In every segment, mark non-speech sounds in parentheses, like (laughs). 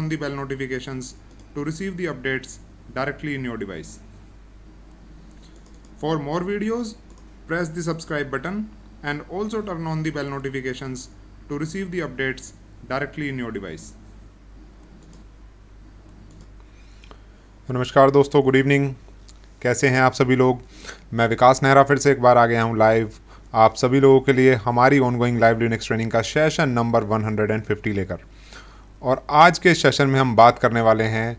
on the bell notifications to receive the updates directly in your device. For more videos, press the subscribe button and also turn on the bell notifications to receive the updates directly in your device. नमस्कार दोस्तों good evening कैसे हैं आप सभी लोग मैं विकास नेहरा फिर से एक बार आ गया हूं लाइव आप सभी लोगों के लिए हमारी ऑनगोइंग लाइव लिनक्स ट्रेनिंग का सेशन नंबर 150 लेकर और आज के सेशन में हम बात करने वाले हैं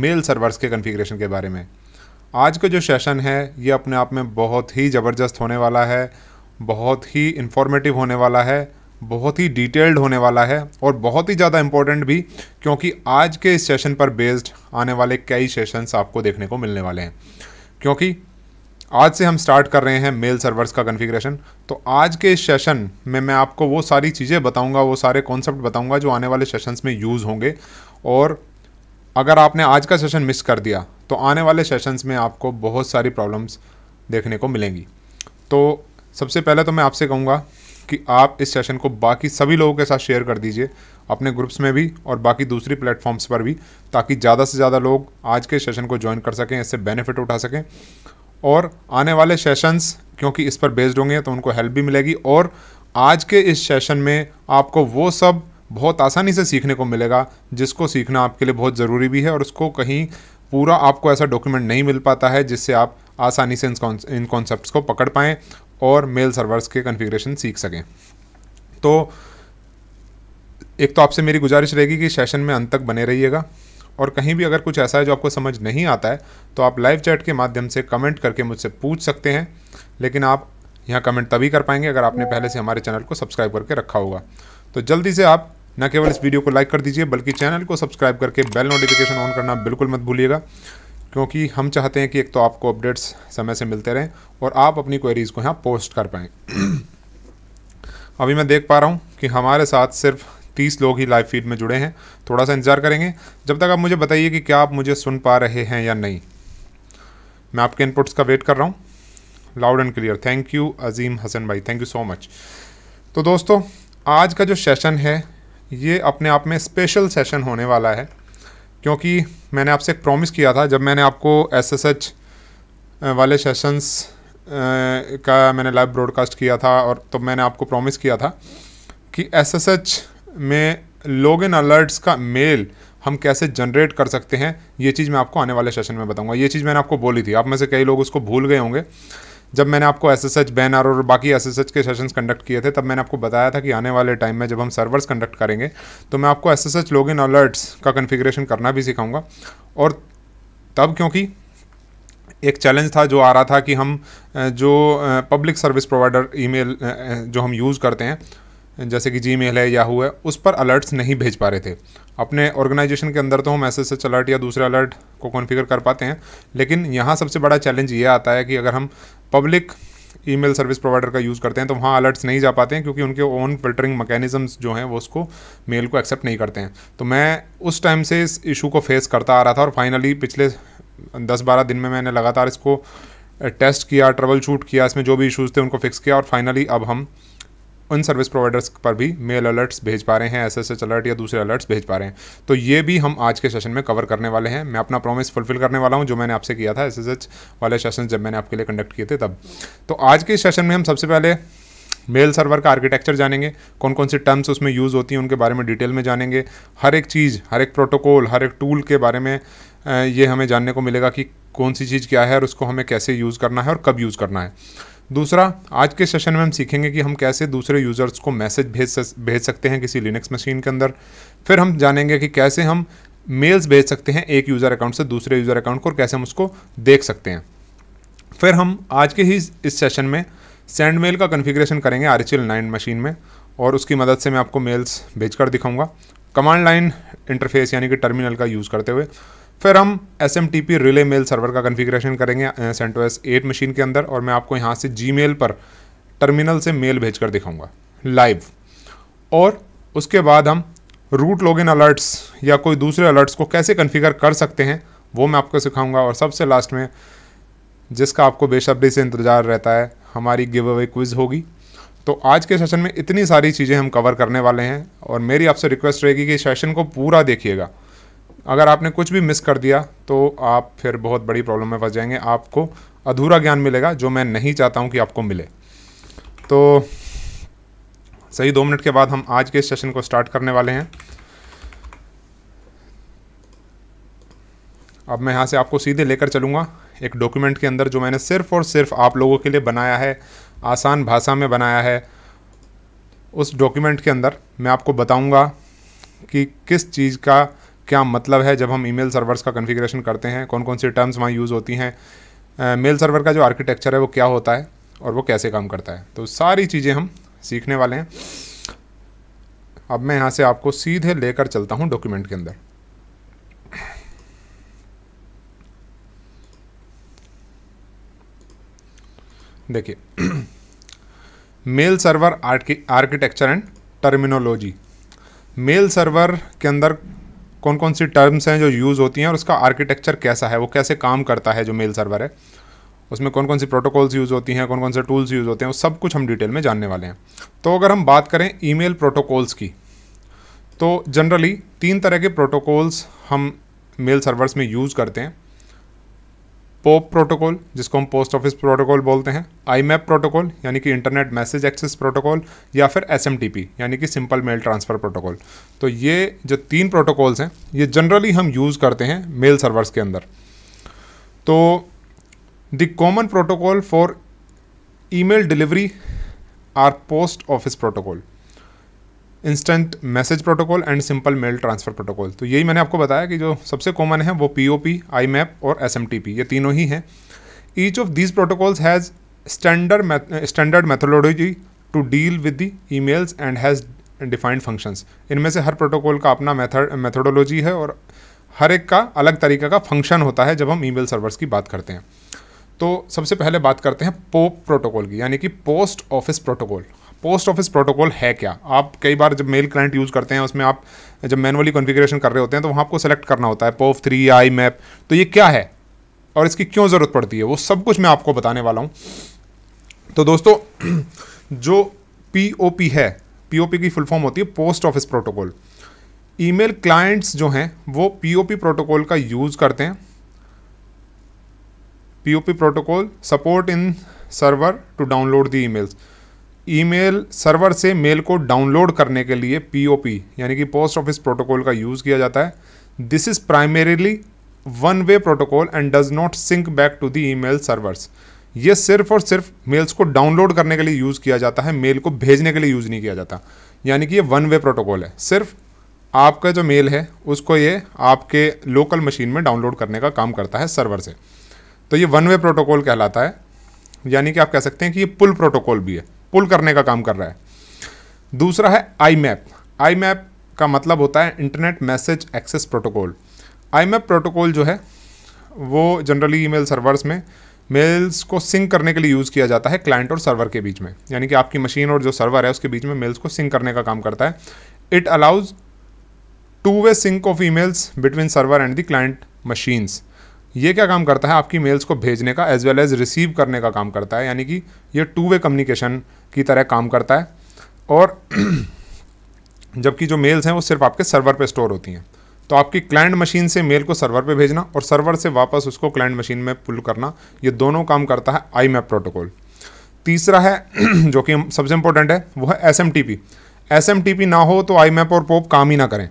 मेल सर्वर्स के कन्फिग्रेशन के बारे में आज का जो सेशन है ये अपने आप में बहुत ही ज़बरदस्त होने वाला है बहुत ही इन्फॉर्मेटिव होने वाला है बहुत ही डिटेल्ड होने वाला है और बहुत ही ज़्यादा इम्पोर्टेंट भी क्योंकि आज के इस सेशन पर बेस्ड आने वाले कई सेशंस आपको देखने को मिलने वाले हैं क्योंकि आज से हम स्टार्ट कर रहे हैं मेल सर्वर्स का कन्फिग्रेशन तो आज के इस सेशन में मैं आपको वो सारी चीज़ें बताऊंगा वो सारे कॉन्सेप्ट बताऊंगा जो आने वाले सेशंस में यूज़ होंगे और अगर आपने आज का सेशन मिस कर दिया तो आने वाले सेशंस में आपको बहुत सारी प्रॉब्लम्स देखने को मिलेंगी तो सबसे पहले तो मैं आपसे कहूँगा कि आप इस सेशन को बाकी सभी लोगों के साथ शेयर कर दीजिए अपने ग्रुप्स में भी और बाकी दूसरी प्लेटफॉर्म्स पर भी ताकि ज़्यादा से ज़्यादा लोग आज के सेशन को ज्वाइन कर सकें इससे बेनिफिट उठा सकें और आने वाले सेशंस क्योंकि इस पर बेस्ड होंगे तो उनको हेल्प भी मिलेगी और आज के इस सेशन में आपको वो सब बहुत आसानी से सीखने को मिलेगा जिसको सीखना आपके लिए बहुत ज़रूरी भी है और उसको कहीं पूरा आपको ऐसा डॉक्यूमेंट नहीं मिल पाता है जिससे आप आसानी से इन कॉन्सेप्ट को पकड़ पाएँ और मेल सर्वर्स के कन्फिग्रेशन सीख सकें तो एक तो आपसे मेरी गुजारिश रहेगी कि सेशन में अंत तक बने रहिएगा और कहीं भी अगर कुछ ऐसा है जो आपको समझ नहीं आता है तो आप लाइव चैट के माध्यम से कमेंट करके मुझसे पूछ सकते हैं लेकिन आप यहाँ कमेंट तभी कर पाएंगे अगर आपने पहले से हमारे चैनल को सब्सक्राइब करके रखा होगा तो जल्दी से आप न केवल इस वीडियो को लाइक कर दीजिए बल्कि चैनल को सब्सक्राइब करके बेल नोटिफिकेशन ऑन करना बिल्कुल मत भूलिएगा क्योंकि हम चाहते हैं कि एक तो आपको अपडेट्स समय से मिलते रहें और आप अपनी क्वेरीज़ को यहाँ पोस्ट कर पाएँ (clears throat) अभी मैं देख पा रहा हूँ कि हमारे साथ सिर्फ तीस लोग ही लाइव फीड में जुड़े हैं थोड़ा सा इंतज़ार करेंगे जब तक आप मुझे बताइए कि क्या आप मुझे सुन पा रहे हैं या नहीं मैं आपके इनपुट्स का वेट कर रहा हूँ loud and clear thank you Azeem Hasan भाई थैंक यू सो मच तो दोस्तों आज का जो सेशन है ये अपने आप में स्पेशल सेशन होने वाला है क्योंकि मैंने आपसे एक प्रॉमिस किया था जब मैंने आपको एस एस एच वाले सेशंस का मैंने लाइव ब्रॉडकास्ट किया था और तब तो मैंने आपको प्रॉमिस किया था कि एस एस एच में लॉग इन अलर्ट्स का मेल हम कैसे जनरेट कर सकते हैं ये चीज़ मैं आपको आने वाले सेशन में बताऊंगा ये चीज़ मैंने आपको बोली थी आप में से कई लोग उसको भूल गए होंगे जब मैंने आपको एस एस एच बैनर और बाकी एस एस एच के सेशंस कंडक्ट किए थे तब मैंने आपको बताया था कि आने वाले टाइम में जब हम सर्वर्स कंडक्ट करेंगे तो मैं आपको S S H log in alerts का कन्फिग्रेशन करना भी सिखाऊंगा और तब क्योंकि एक चैलेंज था जो आ रहा था कि हम जो पब्लिक सर्विस प्रोवाइडर ईमेल जो हम यूज़ करते हैं जैसे कि जी मेल है याहू है उस पर अलर्ट्स नहीं भेज पा रहे थे अपने ऑर्गेनाइजेशन के अंदर तो हम एस एस अलर्ट या दूसरे अलर्ट को कॉन्फ़िगर कर पाते हैं लेकिन यहाँ सबसे बड़ा चैलेंज ये आता है कि अगर हम पब्लिक ईमेल सर्विस प्रोवाइडर का यूज़ करते हैं तो वहाँ अलर्ट्स नहीं जा पाते हैं क्योंकि उनके ओन फिल्टरिंग मैकेनिज़म्स जो हैं वो उसको मेल को एक्सेप्ट नहीं करते हैं तो मैं उस टाइम से इस इशू को फेस करता आ रहा था और फाइनली पिछले दस बारह दिन में मैंने लगातार इसको टेस्ट किया ट्रबल शूट किया इसमें जो भी इशूज़ थे उनको फिक्स किया और फाइनली अब हम उन सर्विस प्रोवाइडर्स पर भी मेल अलर्ट्स भेज पा रहे हैं एस एस एच अलर्ट या दूसरे अलर्ट्स भेज पा रहे हैं तो ये भी हम आज के सेशन में कवर करने वाले हैं मैं अपना प्रॉमिस फुलफिल करने वाला हूँ जो मैंने आपसे किया था एस एस एच वाले सेशन जब मैंने आपके लिए कंडक्ट किए थे तब तो आज के सेशन में हम सबसे पहले मेल सर्वर का आर्किटेक्चर जानेंगे कौन कौन से टर्म्स उसमें यूज़ होती हैं उनके बारे में डिटेल में जानेंगे हर एक चीज़ हर एक प्रोटोकॉल हर एक टूल के बारे में ये हमें जानने को मिलेगा कि कौन सी चीज़ क्या है और उसको हमें कैसे यूज़ करना है और कब यूज़ करना है दूसरा आज के सेशन में हम सीखेंगे कि हम कैसे दूसरे यूज़र्स को मैसेज भेज भेज सकते हैं किसी लिनक्स मशीन के अंदर फिर हम जानेंगे कि कैसे हम मेल्स भेज सकते हैं एक यूज़र अकाउंट से दूसरे यूज़र अकाउंट को और कैसे हम उसको देख सकते हैं फिर हम आज के ही इस सेशन में सेंड मेल का कन्फिग्रेशन करेंगे आर एच मशीन में और उसकी मदद से मैं आपको मेल्स भेज कर दिखाऊंगा कमांड लाइन इंटरफेस यानी कि टर्मिनल का यूज़ करते हुए फिर हम S M T P relay mail server का कन्फिग्रेशन करेंगे सेंटो एस एट मशीन के अंदर और मैं आपको यहाँ से जी मेल पर टर्मिनल से मेल भेज कर दिखाऊँगा लाइव और उसके बाद हम रूट लॉग इन अलर्ट्स या कोई दूसरे अलर्ट्स को कैसे कन्फिगर कर सकते हैं वो मैं आपको सिखाऊंगा और सबसे लास्ट में जिसका आपको बेशब्री से इंतज़ार रहता है हमारी गिव अवे क्विज होगी तो आज के सेशन में इतनी सारी चीज़ें हम कवर करने वाले हैं और मेरी आपसे रिक्वेस्ट रहेगी कि सेशन को पूरा देखिएगा अगर आपने कुछ भी मिस कर दिया तो आप फिर बहुत बड़ी प्रॉब्लम में फंस जाएंगे आपको अधूरा ज्ञान मिलेगा जो मैं नहीं चाहता हूँ कि आपको मिले तो सही दो मिनट के बाद हम आज के सेशन को स्टार्ट करने वाले हैं अब मैं यहाँ से आपको सीधे लेकर चलूँगा एक डॉक्यूमेंट के अंदर जो मैंने सिर्फ और सिर्फ आप लोगों के लिए बनाया है आसान भाषा में बनाया है उस डॉक्यूमेंट के अंदर मैं आपको बताऊँगा कि किस चीज़ का क्या मतलब है जब हम ईमेल सर्वर्स का कॉन्फ़िगरेशन करते हैं कौन कौन सी टर्म्स वहाँ यूज़ होती हैं मेल सर्वर का जो आर्किटेक्चर है वो क्या होता है और वो कैसे काम करता है तो सारी चीज़ें हम सीखने वाले हैं अब मैं यहाँ से आपको सीधे लेकर चलता हूँ डॉक्यूमेंट के अंदर देखिए mail server architecture and terminology mail server के अंदर कौन कौन सी टर्म्स हैं जो यूज़ होती हैं और उसका आर्किटेक्चर कैसा है वो कैसे काम करता है जो मेल सर्वर है उसमें कौन कौन सी प्रोटोकॉल्स यूज़ होती हैं कौन कौन से टूल्स यूज़ होते हैं वो सब कुछ हम डिटेल में जानने वाले हैं तो अगर हम बात करें ईमेल प्रोटोकॉल्स की तो जनरली तीन तरह के प्रोटोकॉल्स हम मेल सर्वर्स में यूज़ करते हैं पोप प्रोटोकॉल जिसको हम पोस्ट ऑफिस प्रोटोकॉल बोलते हैं आई मैप प्रोटोकॉल यानी कि इंटरनेट मैसेज एक्सेस प्रोटोकॉल या फिर एस यानी कि सिंपल मेल ट्रांसफ़र प्रोटोकॉल तो ये जो तीन प्रोटोकॉल्स हैं ये जनरली हम यूज़ करते हैं मेल सर्वर्स के अंदर तो the common protocol for email delivery are post office protocol instant message protocol and simple mail transfer protocol तो यही मैंने आपको बताया कि जो सबसे कॉमन है वो P O P IMAP और एस एम टी पी ये तीनों ही हैं each of these protocols has standard standard methodology to deal with the emails and has defined functions इनमें से हर प्रोटोकॉल का अपना मैथड मैथोडोलॉजी है और हर एक का अलग तरीके का फंक्शन होता है जब हम ई मेल सर्वर्स की बात करते हैं तो सबसे पहले बात करते हैं पोप प्रोटोकॉल की यानी कि post office protocol post office protocol है क्या आप कई बार जब मेल क्लाइंट यूज़ करते हैं उसमें आप जब मैनुअली कॉन्फ़िगरेशन कर रहे होते हैं तो वहाँ आपको सेलेक्ट करना होता है पोफ थ्री आई मैप तो ये क्या है और इसकी क्यों ज़रूरत पड़ती है वो सब कुछ मैं आपको बताने वाला हूँ तो दोस्तों (clears throat) जो पी ओ पी है पी ओ पी की फुल फॉर्म होती है post office protocol email clients जो हैं वो पी ओ पी प्रोटोकॉल का यूज़ करते हैं P O P protocol support in server to download the emails email server से मेल को डाउनलोड करने के लिए पीओपी यानी कि पोस्ट ऑफिस प्रोटोकॉल का यूज़ किया जाता है this is primarily one way protocol and does not sync back to the email servers ये सिर्फ और सिर्फ मेल्स को डाउनलोड करने के लिए यूज़ किया जाता है मेल को भेजने के लिए यूज़ नहीं किया जाता यानी कि ये वन वे प्रोटोकॉल है सिर्फ आपका जो मेल है उसको ये आपके लोकल मशीन में डाउनलोड करने का काम करता है सर्वर से तो ये वन वे प्रोटोकॉल कहलाता है यानी कि आप कह सकते हैं कि ये पुल प्रोटोकॉल भी है पुल करने का काम कर रहा है दूसरा है आई मैप आई मैप का मतलब होता है internet message access protocol IMAP protocol जो है वो जनरली ईमेल सर्वर्स में मेल्स को सिंक करने के लिए यूज़ किया जाता है क्लाइंट और सर्वर के बीच में यानी कि आपकी मशीन और जो सर्वर है उसके बीच में मेल्स को सिंक करने का काम करता है it allows two way sync of emails between server and the client machines ये क्या काम करता है आपकी मेल्स को भेजने का एज वेल एज रिसीव करने का काम करता है यानी कि ये टू वे कम्युनिकेशन की तरह काम करता है और (clears throat) जबकि जो मेल्स हैं वो सिर्फ आपके सर्वर पे स्टोर होती हैं तो आपकी क्लाइंट मशीन से मेल को सर्वर पे भेजना और सर्वर से वापस उसको क्लाइंट मशीन में पुल करना ये दोनों काम करता है आई मैप प्रोटोकॉल तीसरा है (clears throat) जो कि सबसे इम्पोर्टेंट है वो है S M T P S M T P ना हो तो आई मैप और पोप काम ही ना करें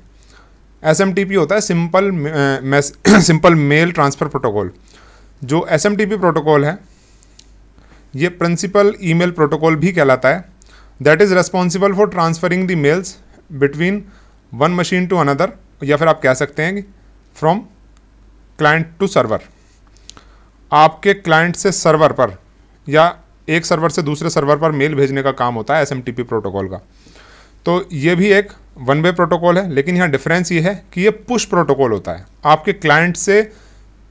एस होता है simple simple mail transfer protocol जो एस प्रोटोकॉल है ये प्रिंसिपल ईमेल प्रोटोकॉल भी कहलाता है that is responsible for transferring the mails between one machine to another या फिर आप कह सकते हैं फ्रॉम क्लाइंट टू सर्वर आपके क्लाइंट से सर्वर पर या एक सर्वर से दूसरे सर्वर पर मेल भेजने का काम होता है एस प्रोटोकॉल का तो ये भी एक वन वे प्रोटोकॉल है लेकिन यहाँ डिफरेंस ये है कि ये पुश प्रोटोकॉल होता है आपके क्लाइंट से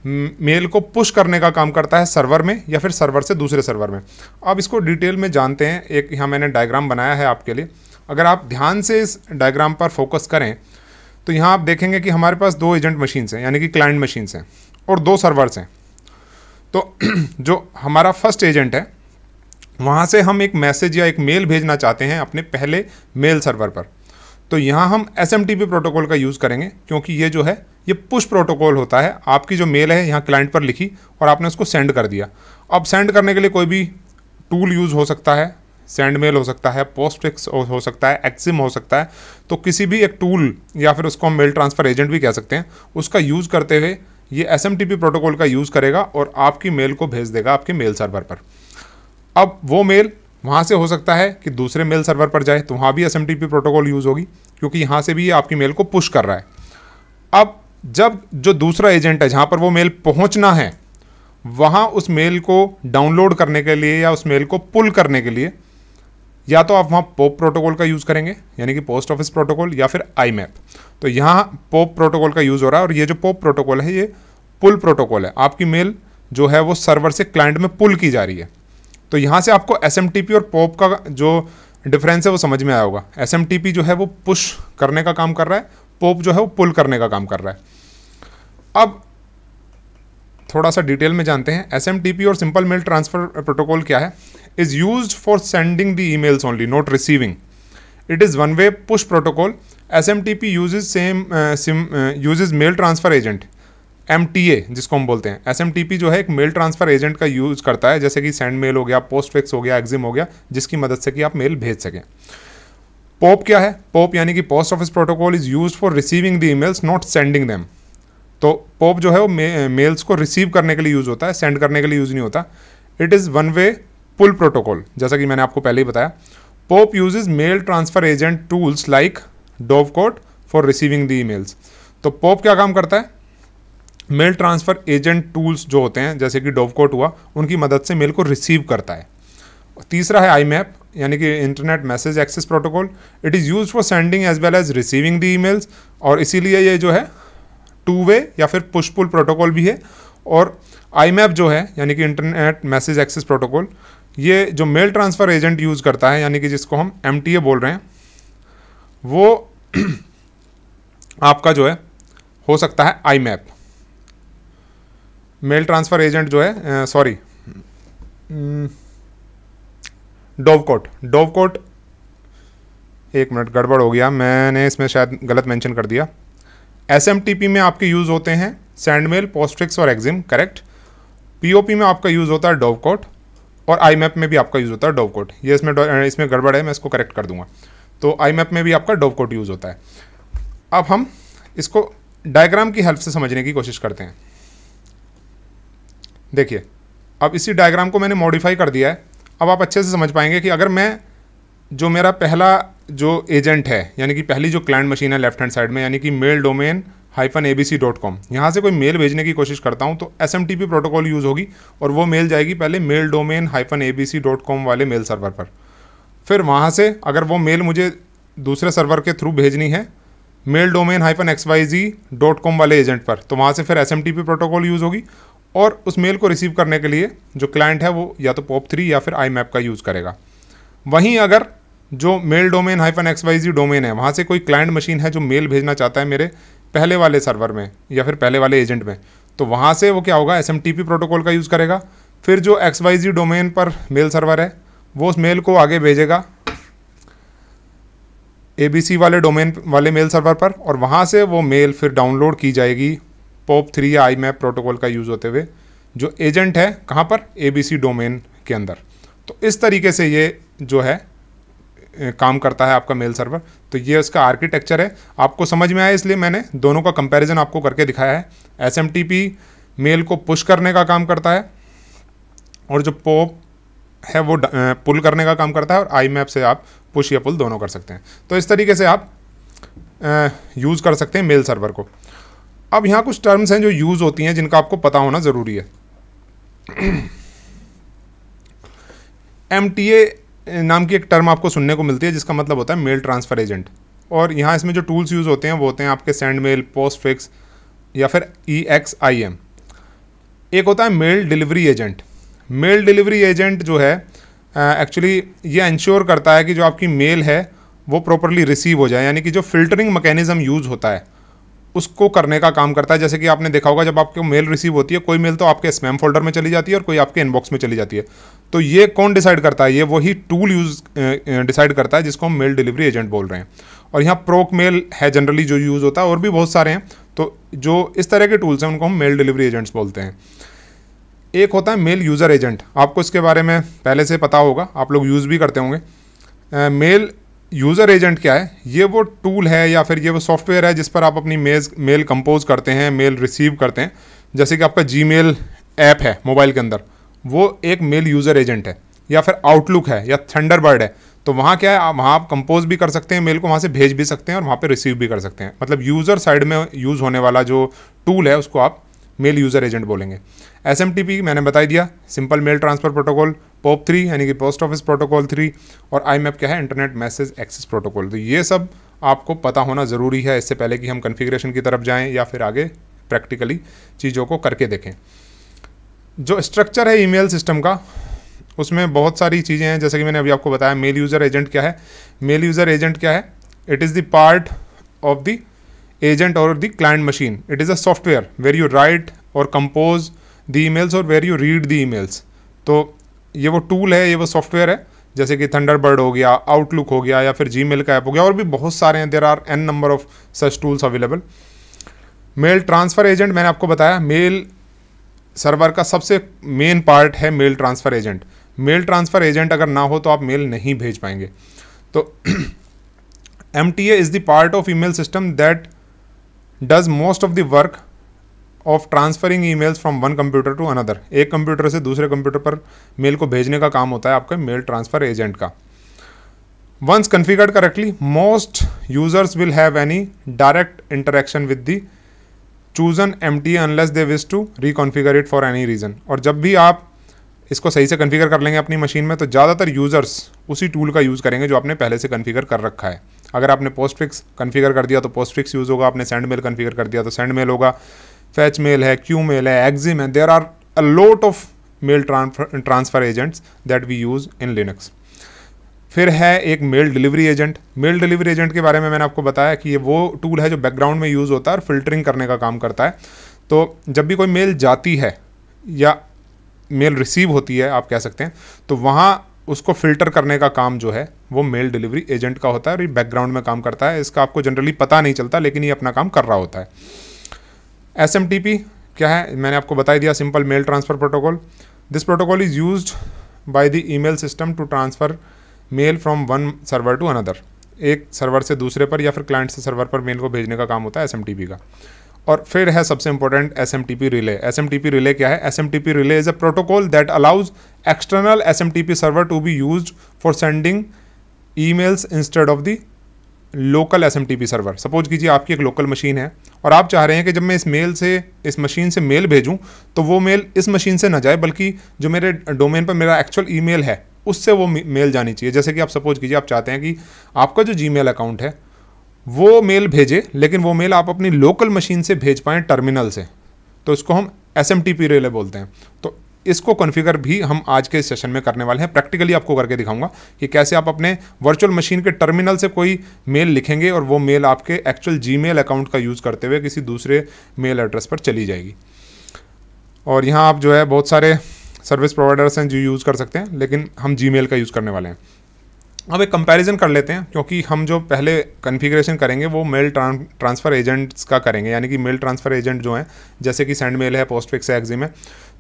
मेल को पुश करने का काम करता है सर्वर में या फिर सर्वर से दूसरे सर्वर में अब इसको डिटेल में जानते हैं एक यहाँ मैंने डायग्राम बनाया है आपके लिए अगर आप ध्यान से इस डायग्राम पर फोकस करें तो यहाँ आप देखेंगे कि हमारे पास दो एजेंट मशीन्स हैं यानी कि क्लाइंट मशीन्स हैं और दो सर्वर्स हैं तो (clears throat) जो हमारा फर्स्ट एजेंट है वहाँ से हम एक मैसेज या एक मेल भेजना चाहते हैं अपने पहले मेल सर्वर पर तो यहाँ हम एस प्रोटोकॉल का यूज़ करेंगे क्योंकि ये जो है ये पुश प्रोटोकॉल होता है आपकी जो मेल है यहाँ क्लाइंट पर लिखी और आपने उसको सेंड कर दिया अब सेंड करने के लिए कोई भी टूल यूज़ हो सकता है सेंड मेल हो सकता है पोस्ट हो सकता है एक्सिम हो सकता है तो किसी भी एक टूल या फिर उसको हम मेल ट्रांसफ़र एजेंट भी कह सकते हैं उसका यूज़ करते हुए ये एस प्रोटोकॉल का यूज़ करेगा और आपकी मेल को भेज देगा आपके मेल सर्वर पर अब वो मेल वहाँ से हो सकता है कि दूसरे मेल सर्वर पर जाए तो वहाँ भी एस प्रोटोकॉल यूज़ होगी क्योंकि यहाँ से भी आपकी मेल को पुश कर रहा है अब जब जो दूसरा एजेंट है जहाँ पर वो मेल पहुँचना है वहाँ उस मेल को डाउनलोड करने के लिए या उस मेल को पुल करने के लिए या तो आप वहाँ पोप प्रोटोकॉल का यूज़ करेंगे यानी कि पोस्ट ऑफिस प्रोटोकॉल या फिर आई मैप तो यहाँ पोप प्रोटोकॉल का यूज़ हो रहा है और ये जो पोप प्रोटोकॉल है ये पुल प्रोटोकॉल है आपकी मेल जो है वो सर्वर से क्लाइंट में पुल की जा रही है तो यहाँ से आपको एस और पॉप का जो डिफरेंस है वो समझ में आया होगा एस जो है वो पुश करने का काम कर रहा है पॉप जो है वो पुल करने का काम कर रहा है अब थोड़ा सा डिटेल में जानते हैं एस और सिंपल मेल ट्रांसफर प्रोटोकॉल क्या है is use for sending the emails only not receiving it is one way push protocol S M T P use same use mail transfer agent M जिसको हम बोलते हैं S जो है एक mail transfer agent का use करता है जैसे कि सेंड मेल हो गया पोस्ट फिक्स हो गया एग्जिम हो गया जिसकी मदद से कि आप मेल भेज सकें पोप क्या है पोप यानी कि post office protocol is use for receiving the emails not sending them तो पोप जो है वो मेल्स को रिसीव करने के लिए यूज होता है सेंड करने के लिए यूज नहीं होता it is one way pull protocol जैसा कि मैंने आपको पहले ही बताया POP use mail transfer agent tools like Dovecot for receiving the mails तो पोप क्या काम करता है मेल ट्रांसफ़र एजेंट टूल्स जो होते हैं जैसे कि डोवकोट हुआ उनकी मदद से मेल को रिसीव करता है तीसरा है आई मैप यानी कि internet message access protocol it is use for sending as well as receiving the e और इसीलिए ये जो है टू वे या फिर पुश पुल प्रोटोकॉल भी है और आई मैप जो है यानी कि इंटरनेट मैसेज एक्सेस प्रोटोकॉल ये जो मेल ट्रांसफ़र एजेंट यूज़ करता है यानी कि जिसको हम एम बोल रहे हैं वो (clears throat) आपका जो है हो सकता है IMAP mail transfer agent जो है सॉरी हम्म, डोवकोट डोवकोट एक मिनट गड़बड़ हो गया मैंने इसमें शायद गलत मेंशन कर दिया एस में आपके यूज़ होते हैं सैंडमेल पोस्ट्रिक्स और एग्जिम करेक्ट पीओपी में आपका यूज़ होता है डोवकोट और आई में भी आपका यूज़ होता है डोवकोट ये इसमें इसमें गड़बड़ है मैं इसको करेक्ट कर दूंगा तो आई में भी आपका डोवकोट यूज़ होता है अब हम इसको डायग्राम की हेल्प से समझने की कोशिश करते हैं देखिए अब इसी डायग्राम को मैंने मॉडिफाई कर दिया है अब आप अच्छे से समझ पाएंगे कि अगर मैं जो मेरा पहला जो एजेंट है यानी कि पहली जो क्लाइंट मशीन है लेफ्ट हैंड साइड में यानी कि mail domain hyphen A B C dot com यहाँ से कोई मेल भेजने की कोशिश करता हूँ तो S M T P protocol use होगी और वो मेल जाएगी पहले mail domain hyphen A B C dot com वाले मेल सर्वर पर फिर वहाँ से अगर वो मेल मुझे दूसरे सर्वर के थ्रू भेजनी है mail domain hyphen X Y Z dot com वाले एजेंट पर तो वहाँ से फिर S M T P protocol use होगी और उस मेल को रिसीव करने के लिए जो क्लाइंट है वो या तो पॉप थ्री या फिर आई मैप का यूज़ करेगा वहीं अगर जो mail domain hyphen X Y Z domain है वहाँ से कोई क्लाइंट मशीन है जो मेल भेजना चाहता है मेरे पहले वाले सर्वर में या फिर पहले वाले एजेंट में तो वहाँ से वो क्या होगा S M T P protocol का यूज़ करेगा फिर जो एक्स वाई जी डोमेन पर मेल सर्वर है वो उस मेल को आगे भेजेगा ए बी सी वाले डोमेन वाले मेल सर्वर पर और वहाँ से वो मेल फिर डाउनलोड की जाएगी पोप थ्री या आई मैप प्रोटोकॉल का यूज़ होते हुए जो एजेंट है कहाँ पर सी डोमेन के अंदर तो इस तरीके से ये जो है काम करता है आपका मेल सर्वर तो ये उसका आर्किटेक्चर है आपको समझ में आया इसलिए मैंने दोनों का कंपैरिजन आपको करके दिखाया है एस मेल को पुश करने का काम करता है और जो पोप है वो पुल करने का काम करता है और आई मैप से आप पुश या पुल दोनों कर सकते हैं तो इस तरीके से आप यूज़ कर सकते हैं मेल सर्वर को अब यहाँ कुछ टर्म्स हैं जो यूज़ होती हैं जिनका आपको पता होना ज़रूरी है एम नाम की एक टर्म आपको सुनने को मिलती है जिसका मतलब होता है मेल ट्रांसफ़र एजेंट और यहाँ इसमें जो टूल्स यूज़ होते हैं वो होते हैं आपके सेंड मेल पोस्ट फिक्स या फिर ई एक्स आई एम एक होता है mail delivery agent mail delivery agent जो है एक्चुअली ये इंश्योर करता है कि जो आपकी मेल है वो प्रॉपरली रिसीव हो जाए यानी कि जो फिल्टरिंग मैकेनिज़्म यूज़ होता है उसको करने का काम करता है जैसे कि आपने देखा होगा जब आपको मेल रिसीव होती है कोई मेल तो आपके स्पैम फोल्डर में चली जाती है और कोई आपके इनबॉक्स में चली जाती है तो ये कौन डिसाइड करता है ये वही टूल यूज़ डिसाइड करता है जिसको हम मेल डिलीवरी एजेंट बोल रहे हैं और यहाँ प्रोक मेल है जनरली जो यूज़ होता है और भी बहुत सारे हैं तो जो इस तरह के टूल्स हैं उनको हम मेल डिलीवरी एजेंट्स बोलते हैं एक होता है मेल यूज़र एजेंट आपको इसके बारे में पहले से पता होगा आप लोग यूज़ भी करते होंगे मेल यूज़र एजेंट क्या है ये वो टूल है या फिर ये वो सॉफ्टवेयर है जिस पर आप अपनी मेज मेल कंपोज करते हैं मेल रिसीव करते हैं जैसे कि आपका जी ऐप है मोबाइल के अंदर वो एक मेल यूज़र एजेंट है या फिर आउटलुक है या थंडरबर्ड है तो वहाँ क्या है वहाँ आप कंपोज भी कर सकते हैं मेल को वहाँ से भेज भी सकते हैं और वहाँ पे रिसीव भी कर सकते हैं मतलब यूज़र साइड में यूज़ होने वाला जो टूल है उसको आप मेल यूज़र एजेंट बोलेंगे एस मैंने बताई दिया simple mail transfer protocol POP three यानी कि पोस्ट ऑफिस प्रोटोकॉल थ्री और आई मैप क्या है इंटरनेट मैसेज एक्सेस प्रोटोकॉल तो ये सब आपको पता होना ज़रूरी है इससे पहले कि हम कन्फिग्रेशन की तरफ जाएँ या फिर आगे प्रैक्टिकली चीज़ों को करके देखें जो स्ट्रक्चर है ईमेल सिस्टम का उसमें बहुत सारी चीज़ें हैं जैसे कि मैंने अभी आपको बताया मेल यूज़र एजेंट क्या है मेल यूज़र एजेंट क्या है it is the part of the agent और the client machine it is a software where you write और कंपोज द ईमेल्स और where you read the emails तो ये वो टूल है ये वो सॉफ्टवेयर है जैसे कि थंडरबर्ड हो गया आउटलुक हो गया या फिर जी का ऐप हो गया और भी बहुत सारे हैं there are n number of such tools available mail transfer agent मैंने आपको बताया मेल सर्वर का सबसे मेन पार्ट है mail transfer agent mail transfer agent अगर ना हो तो आप मेल नहीं भेज पाएंगे तो M T A is the part of email system that does most of the work of transferring emails from one computer to another एक कंप्यूटर से दूसरे कंप्यूटर पर मेल को भेजने का काम होता है आपके मेल ट्रांसफर एजेंट का once configured correctly most users will have any direct interaction with the chosen M T unless they wish to reconfigure it for any reason और जब भी आप इसको सही से कन्फिगर कर लेंगे अपनी मशीन में तो ज़्यादातर यूज़र्स उसी टूल का यूज़ करेंगे जो आपने पहले से कन्फिगर कर रखा है अगर आपने पोस्ट फिक्स कन्फिगर कर दिया तो पोस्ट फिक्स यूज़ होगा आपने सेंड मेल कन्फिगर कर दिया तो सेंड मेल होगा फैच मेल है क्यू मेल है एग्जिम है there are a lot of mail transfer agents that we use in Linux फिर है एक mail delivery agent mail delivery agent के बारे में मैंने आपको बताया कि ये वो टूल है जो बैकग्राउंड में यूज़ होता है और फिल्टरिंग करने का काम करता है तो जब भी कोई मेल जाती है या मेल रिसीव होती है आप कह सकते हैं तो वहाँ उसको फिल्टर करने का काम जो है वो मेल डिलीवरी एजेंट का होता है और ये बैकग्राउंड में काम करता है इसका आपको जनरली पता नहीं चलता लेकिन ये अपना काम कर रहा होता है एस क्या है मैंने आपको बताई दिया simple mail transfer protocol this protocol is use by the mail system to transfer mail from one server to another एक सर्वर से दूसरे पर या फिर क्लाइंट से सर्वर पर मेल को भेजने का काम होता है एस का और फिर है सबसे important S M T P relay S M T P relay क्या है S M T P relay is a protocol that allows external S M T P server to be use for sending emails instead of the local S server suppose कीजिए आपकी एक local machine है और आप चाह रहे हैं कि जब मैं इस मेल से इस मशीन से मेल भेजूं तो वो मेल इस मशीन से ना जाए बल्कि जो मेरे डोमेन पर मेरा एक्चुअल ईमेल है उससे वो मेल जानी चाहिए जैसे कि आप सपोज कीजिए आप चाहते हैं कि आपका जो जी अकाउंट है वो मेल भेजे लेकिन वो मेल आप अपनी लोकल मशीन से भेज पाएँ टर्मिनल से तो इसको हम S M T P relay बोलते हैं तो इसको कॉन्फ़िगर भी हम आज के सेशन में करने वाले हैं प्रैक्टिकली आपको करके दिखाऊंगा कि कैसे आप अपने वर्चुअल मशीन के टर्मिनल से कोई मेल लिखेंगे और वो मेल आपके एक्चुअल जी अकाउंट का यूज़ करते हुए किसी दूसरे मेल एड्रेस पर चली जाएगी और यहाँ आप जो है बहुत सारे सर्विस प्रोवाइडर्स हैं जो यूज़ कर सकते हैं लेकिन हम जी का यूज़ करने वाले हैं अब एक कंपैरिजन कर लेते हैं क्योंकि हम जो पहले कन्फिग्रेशन करेंगे वो मेल ट्रांसफ़र एजेंट्स का करेंगे यानी कि मेल ट्रांसफ़र एजेंट जो हैं जैसे कि सेंड मेल है पोस्ट फिक्स है एक्जिम है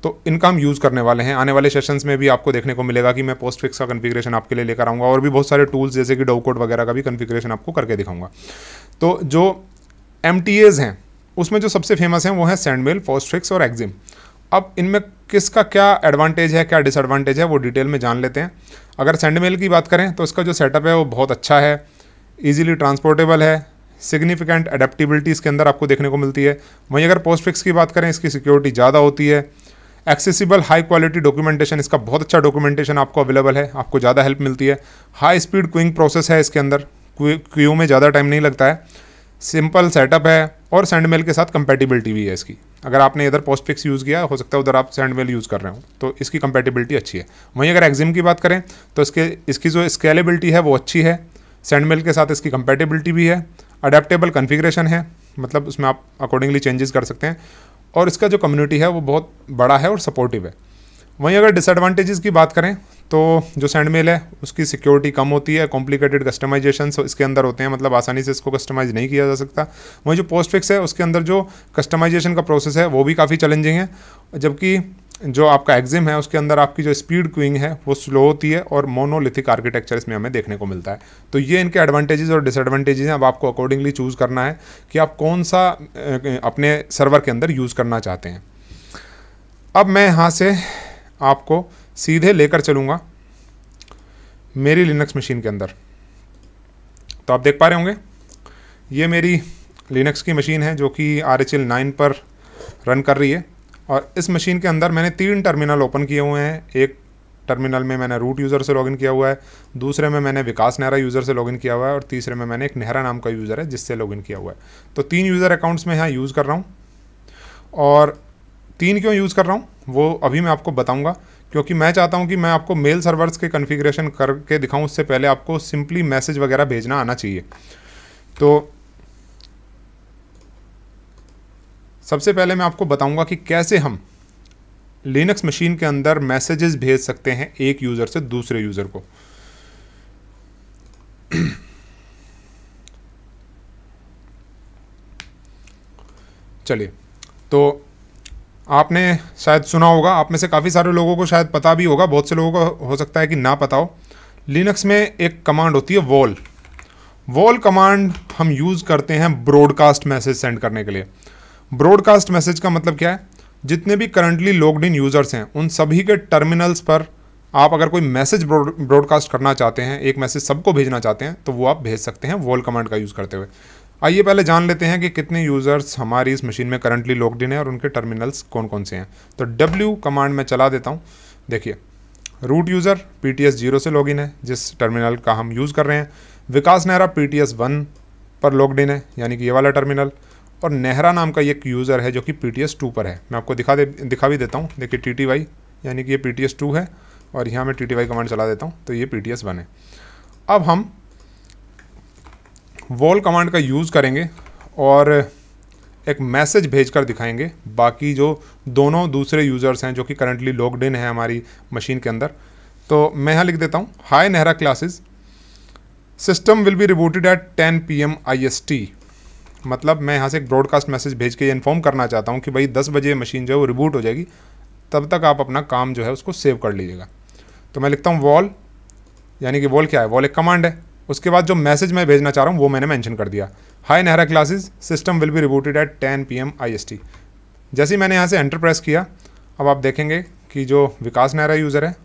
तो इनका हम यूज़ करने वाले हैं आने वाले सेशंस में भी आपको देखने को मिलेगा कि मैं पोस्ट फिक्स का कन्फिग्रेशन आपके लिए लेकर आऊँगा और भी बहुत सारे टूल्स जैसे कि डोकोड वगैरह का भी कन्फिग्रेशन आपको करके दिखाऊंगा तो जो एम हैं उसमें जो सबसे फेमस हैं वो हैं सैंडमेल पोस्ट फिक्स और एग्जिम अब इनमें किसका क्या एडवांटेज है क्या डिसएडवांटेज है वो डिटेल में जान लेते हैं अगर सैंडमेल की बात करें तो इसका जो सेटअप है वो बहुत अच्छा है ईजिली ट्रांसपोर्टेबल है सिग्निफिकेंट अडेप्टिबिलिटी इसके अंदर आपको देखने को मिलती है वहीं अगर पोस्ट फिक्स की बात करें इसकी सिक्योरिटी ज़्यादा होती है एक्सेसिबल हाई क्वालिटी डॉक्यूमेंटेशन इसका बहुत अच्छा डॉक्यूमेंटेशन आपको अवेलेबल है आपको ज़्यादा हेल्प मिलती है हाई स्पीड क्विंग प्रोसेस है इसके अंदर क्यू में ज़्यादा टाइम नहीं लगता है सिंपल सेटअप है और सैंडमेल के साथ कंपेटिबिलिटी भी है इसकी अगर आपने इधर पोस्ट फिक्स यूज़ किया हो सकता है उधर आप सैंडमेल यूज़ कर रहे हो तो इसकी कंपेटिबिलिटी अच्छी है वहीं अगर एग्जिम की बात करें तो इसके इसकी जो स्केलेबिलिटी है वो अच्छी है सैंडमेल के साथ इसकी कंपेटिबिलिटी भी है अडेप्टेबल कन्फिग्रेशन है मतलब उसमें आप अकॉर्डिंगली चेंजेस कर सकते हैं और इसका जो कम्युनिटी है वो बहुत बड़ा है और सपोर्टिव है वहीं अगर डिसएडवांटेजेस की बात करें तो जो सेंड मेल है उसकी सिक्योरिटी कम होती है कॉम्प्लिकेटेड कस्टमाइजेशन इसके अंदर होते हैं मतलब आसानी से इसको कस्टमाइज नहीं किया जा सकता वहीं जो पोस्ट फिक्स है उसके अंदर जो कस्टमाइजेशन का प्रोसेस है वो भी काफ़ी चैलेंजिंग है जबकि जो आपका एग्जिम है उसके अंदर आपकी जो स्पीड क्विंग है वो स्लो होती है और मोनोलिथिक आर्किटेक्चर इसमें हमें देखने को मिलता है तो ये इनके एडवांटेजेस और डिसएडवांटेजेस हैं अब आपको अकॉर्डिंगली चूज़ करना है कि आप कौन सा अपने सर्वर के अंदर यूज़ करना चाहते हैं अब मैं यहाँ से आपको सीधे लेकर चलूँगा मेरी लिनक्स मशीन के अंदर तो आप देख पा रहे होंगे ये मेरी लिनक्स की मशीन है जो कि आर एच एल नाइन पर रन कर रही है और इस मशीन के अंदर मैंने तीन टर्मिनल ओपन किए हुए हैं एक टर्मिनल में मैंने रूट यूज़र से लॉगिन किया हुआ है दूसरे में मैंने विकास नेहरा यूज़र से लॉगिन किया हुआ है और तीसरे में मैंने एक नेहरा नाम का यूज़र है जिससे लॉगिन किया हुआ है तो तीन यूज़र अकाउंट्स में यहाँ यूज़ कर रहा हूँ और तीन क्यों यूज़ कर रहा हूँ वो अभी मैं आपको बताऊँगा क्योंकि मैं चाहता हूँ कि मैं आपको मेल सर्वर्स के कन्फिग्रेशन करके दिखाऊँ उससे पहले आपको सिंपली मैसेज वगैरह भेजना आना चाहिए तो सबसे पहले मैं आपको बताऊंगा कि कैसे हम लिनक्स मशीन के अंदर मैसेजेस भेज सकते हैं एक यूज़र से दूसरे यूज़र को चलिए तो आपने शायद सुना होगा आप में से काफ़ी सारे लोगों को शायद पता भी होगा बहुत से लोगों को हो सकता है कि ना पता हो लिनक्स में एक कमांड होती है वॉल वॉल कमांड हम यूज़ करते हैं ब्रॉडकास्ट मैसेज सेंड करने के लिए ब्रॉडकास्ट मैसेज का मतलब क्या है जितने भी करंटली लॉग्ड इन यूज़र्स हैं उन सभी के टर्मिनल्स पर आप अगर कोई मैसेज ब्रॉडकास्ट करना चाहते हैं एक मैसेज सबको भेजना चाहते हैं तो वो आप भेज सकते हैं वॉल कमांड का यूज़ करते हुए आइए पहले जान लेते हैं कि कितने यूज़र्स हमारी इस मशीन में करंटली लॉग्ड इन है और उनके टर्मिनल्स कौन कौन से हैं तो डब्ल्यू कमांड मैं चला देता हूँ देखिए root user P T S zero से लॉग इन है जिस टर्मिनल का हम यूज़ कर रहे हैं Vikas Nehra P T S one पर लॉगड इन है यानी कि ये वाला टर्मिनल और नेहरा नाम का एक यूज़र है जो कि पी टी पर है मैं आपको दिखा दे दिखा भी देता हूँ देखिए टी टी वाई यानी कि ये पी टी है और यहाँ मैं टी टी वाई कमांड चला देता हूँ तो ये पी टी एस बने अब हम वॉल कमांड का यूज़ करेंगे और एक मैसेज भेजकर दिखाएंगे बाकी जो दोनों दूसरे यूज़र्स हैं जो कि करंटली लॉकड इन है हमारी मशीन के अंदर तो मैं यहाँ लिख देता हूँ hi Nehra classes system will be rebooted at 10 P M I S T मतलब मैं यहाँ से एक ब्रॉडकास्ट मैसेज भेज के इन्फॉर्म करना चाहता हूँ कि भाई दस बजे मशीन जो है वो रिबूट हो जाएगी तब तक आप अपना काम जो है उसको सेव कर लीजिएगा तो मैं लिखता हूँ वॉल यानी कि वॉल क्या है वॉल एक कमांड है उसके बाद जो मैसेज मैं भेजना चाह रहा हूँ वो मैंने मैंशन कर दिया hi Nehra classes system will be rebooted at ten P M I S T जैसे ही मैंने यहाँ से एंटर प्रेस किया अब आप देखेंगे कि जो विकास नेहरा यूज़र है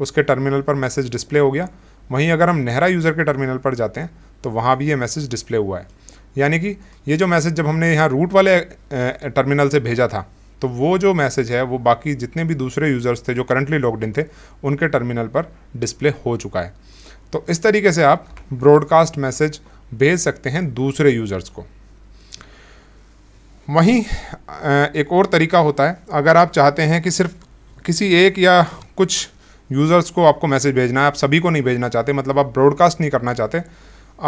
उसके टर्मिनल पर मैसेज डिस्प्ले हो गया वहीं अगर हम नेहरा यूज़र के टर्मिनल पर जाते हैं तो वहाँ भी ये मैसेज डिस्प्ले हुआ है यानी कि ये जो मैसेज जब हमने यहाँ रूट वाले टर्मिनल से भेजा था तो वो जो मैसेज है वो बाकी जितने भी दूसरे यूज़र्स थे जो करंटली लॉकड इन थे उनके टर्मिनल पर डिस्प्ले हो चुका है तो इस तरीके से आप ब्रॉडकास्ट मैसेज भेज सकते हैं दूसरे यूज़र्स को वहीं एक और तरीका होता है अगर आप चाहते हैं कि सिर्फ किसी एक या कुछ यूज़र्स को आपको मैसेज भेजना है आप सभी को नहीं भेजना चाहते मतलब आप ब्रॉडकास्ट नहीं करना चाहते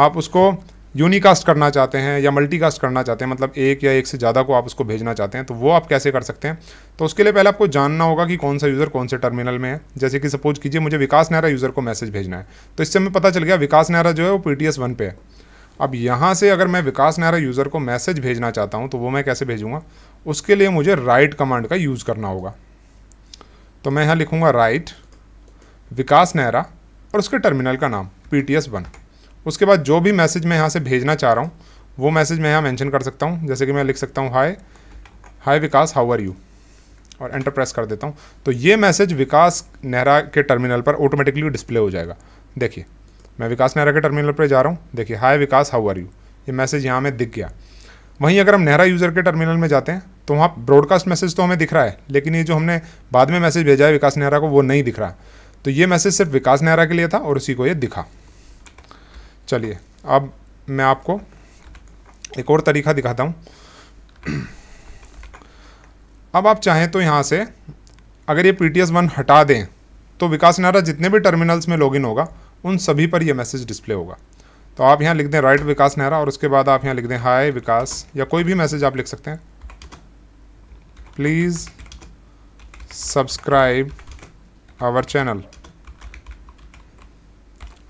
आप उसको यूनिकास्ट करना चाहते हैं या मल्टीकास्ट करना चाहते हैं मतलब एक या एक से ज़्यादा को आप उसको भेजना चाहते हैं तो वो आप कैसे कर सकते हैं तो उसके लिए पहले आपको जानना होगा कि कौन सा यूज़र कौन से टर्मिनल में है जैसे कि सपोज कीजिए मुझे विकास नेहरा यूज़र को मैसेज भेजना है तो इससे हमें पता चल गया विकास नेहरा जो है वो पी टी एस वन पे है अब यहाँ से अगर मैं विकास नेहरा यूज़र को मैसेज भेजना चाहता हूँ तो वो मैं कैसे भेजूँगा उसके लिए मुझे राइट कमांड का यूज़ करना होगा तो मैं यहाँ लिखूँगा राइट विकास नेहरा और उसके टर्मिनल का नाम पी टी एस वन उसके बाद जो भी मैसेज मैं यहाँ से भेजना चाह रहा हूँ वो मैसेज मैं यहाँ मेंशन कर सकता हूँ जैसे कि मैं लिख सकता हूँ hi hi Vikas how are you और एंटर प्रेस कर देता हूँ तो ये मैसेज विकास नेहरा के टर्मिनल पर ऑटोमेटिकली डिस्प्ले हो जाएगा देखिए मैं विकास नेहरा के टर्मिनल पर जा रहा हूँ देखिए hi Vikas how are you ये मैसेज यहाँ में दिख गया वहीं अगर हम नेहरा यूज़र के टर्मिनल में जाते हैं तो वहाँ ब्रॉडकास्ट मैसेज तो हमें दिख रहा है लेकिन ये जो हमने बाद में मैसेज भेजा है विकास नेहरा को वो नहीं दिख रहा तो ये मैसेज सिर्फ विकास नेहरा के लिए था और उसी को ये दिखा चलिए अब मैं आपको एक और तरीका दिखाता हूँ अब आप चाहें तो यहाँ से अगर ये पी टी एस वन हटा दें तो विकास नारा जितने भी टर्मिनल्स में लॉगिन होगा उन सभी पर यह मैसेज डिस्प्ले होगा तो आप यहाँ लिख दें राइट विकास नेहरा और उसके बाद आप यहाँ लिख दें हाय विकास या कोई भी मैसेज आप लिख सकते हैं प्लीज़ सब्सक्राइब आवर चैनल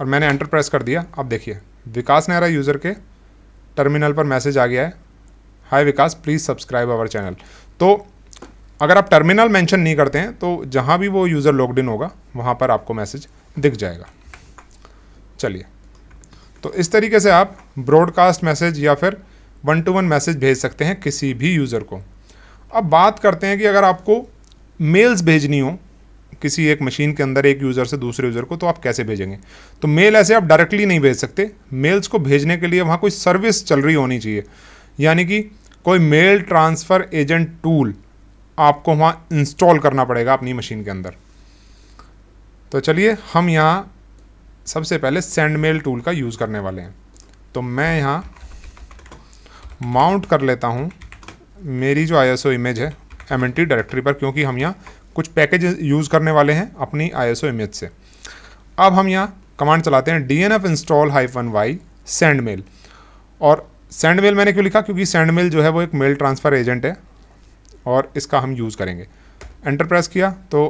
और मैंने एंटर प्रेस कर दिया अब देखिए विकास नेहरा यूज़र के टर्मिनल पर मैसेज आ गया है hi Vikas please subscribe our channel तो अगर आप टर्मिनल मेंशन नहीं करते हैं तो जहाँ भी वो यूज़र लॉग इन होगा वहाँ पर आपको मैसेज दिख जाएगा चलिए तो इस तरीके से आप ब्रॉडकास्ट मैसेज या फिर वन टू वन मैसेज भेज सकते हैं किसी भी यूज़र को अब बात करते हैं कि अगर आपको मेल्स भेजनी हो किसी एक मशीन के अंदर एक यूज़र से दूसरे यूज़र को तो आप कैसे भेजेंगे तो मेल ऐसे आप डायरेक्टली नहीं भेज सकते मेल्स को भेजने के लिए वहाँ कोई सर्विस चल रही होनी चाहिए यानी कि कोई मेल ट्रांसफ़र एजेंट टूल आपको वहाँ इंस्टॉल करना पड़ेगा अपनी मशीन के अंदर तो चलिए हम यहाँ सबसे पहले सेंड मेल टूल का यूज़ करने वाले हैं तो मैं यहाँ माउंट कर लेता हूँ मेरी जो आई इमेज है एम डायरेक्टरी पर क्योंकि हम यहाँ कुछ पैकेज यूज़ करने वाले हैं अपनी आई इमेज से अब हम यहाँ कमांड चलाते हैं D N F install hyphen Y send mail और सेंड मेल मैंने क्यों लिखा क्योंकि सेंड मेल जो है वो एक मेल ट्रांसफ़र एजेंट है और इसका हम यूज़ करेंगे एंटर प्रेस किया तो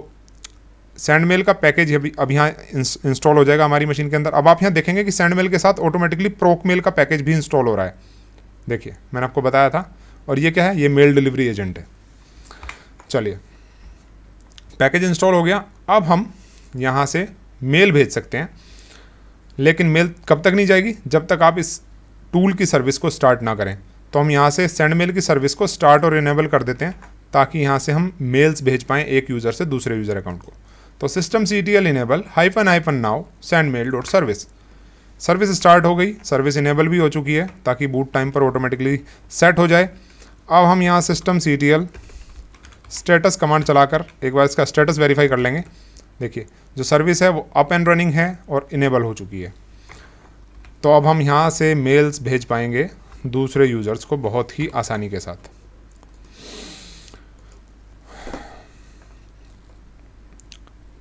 सेंड मेल का पैकेज अभी अब यहाँ इंस्टॉल हो जाएगा हमारी मशीन के अंदर अब आप यहाँ देखेंगे कि सेंड मेल के साथ ऑटोमेटिकली प्रोक मेल का पैकेज भी इंस्टॉल हो रहा है देखिए मैंने आपको बताया था और ये क्या है ये मेल डिलीवरी एजेंट है चलिए पैकेज इंस्टॉल हो गया अब हम यहाँ से मेल भेज सकते हैं लेकिन मेल कब तक नहीं जाएगी जब तक आप इस टूल की सर्विस को स्टार्ट ना करें तो हम यहाँ से सेंड मेल की सर्विस को स्टार्ट और इनेबल कर देते हैं ताकि यहाँ से हम मेल्स भेज पाएँ एक यूज़र से दूसरे यूज़र अकाउंट को तो system C T L enable hyphen hyphen now send mail dot service service start हो गई सर्विस इनेबल भी हो चुकी है ताकि बूट टाइम पर ऑटोमेटिकली सेट हो जाए अब हम यहाँ system C T L status command चलाकर एक बार इसका स्टेटस वेरीफाई कर लेंगे देखिए जो सर्विस है वो अप एंड रनिंग है और इनेबल हो चुकी है तो अब हम यहाँ से मेल्स भेज पाएंगे दूसरे यूज़र्स को बहुत ही आसानी के साथ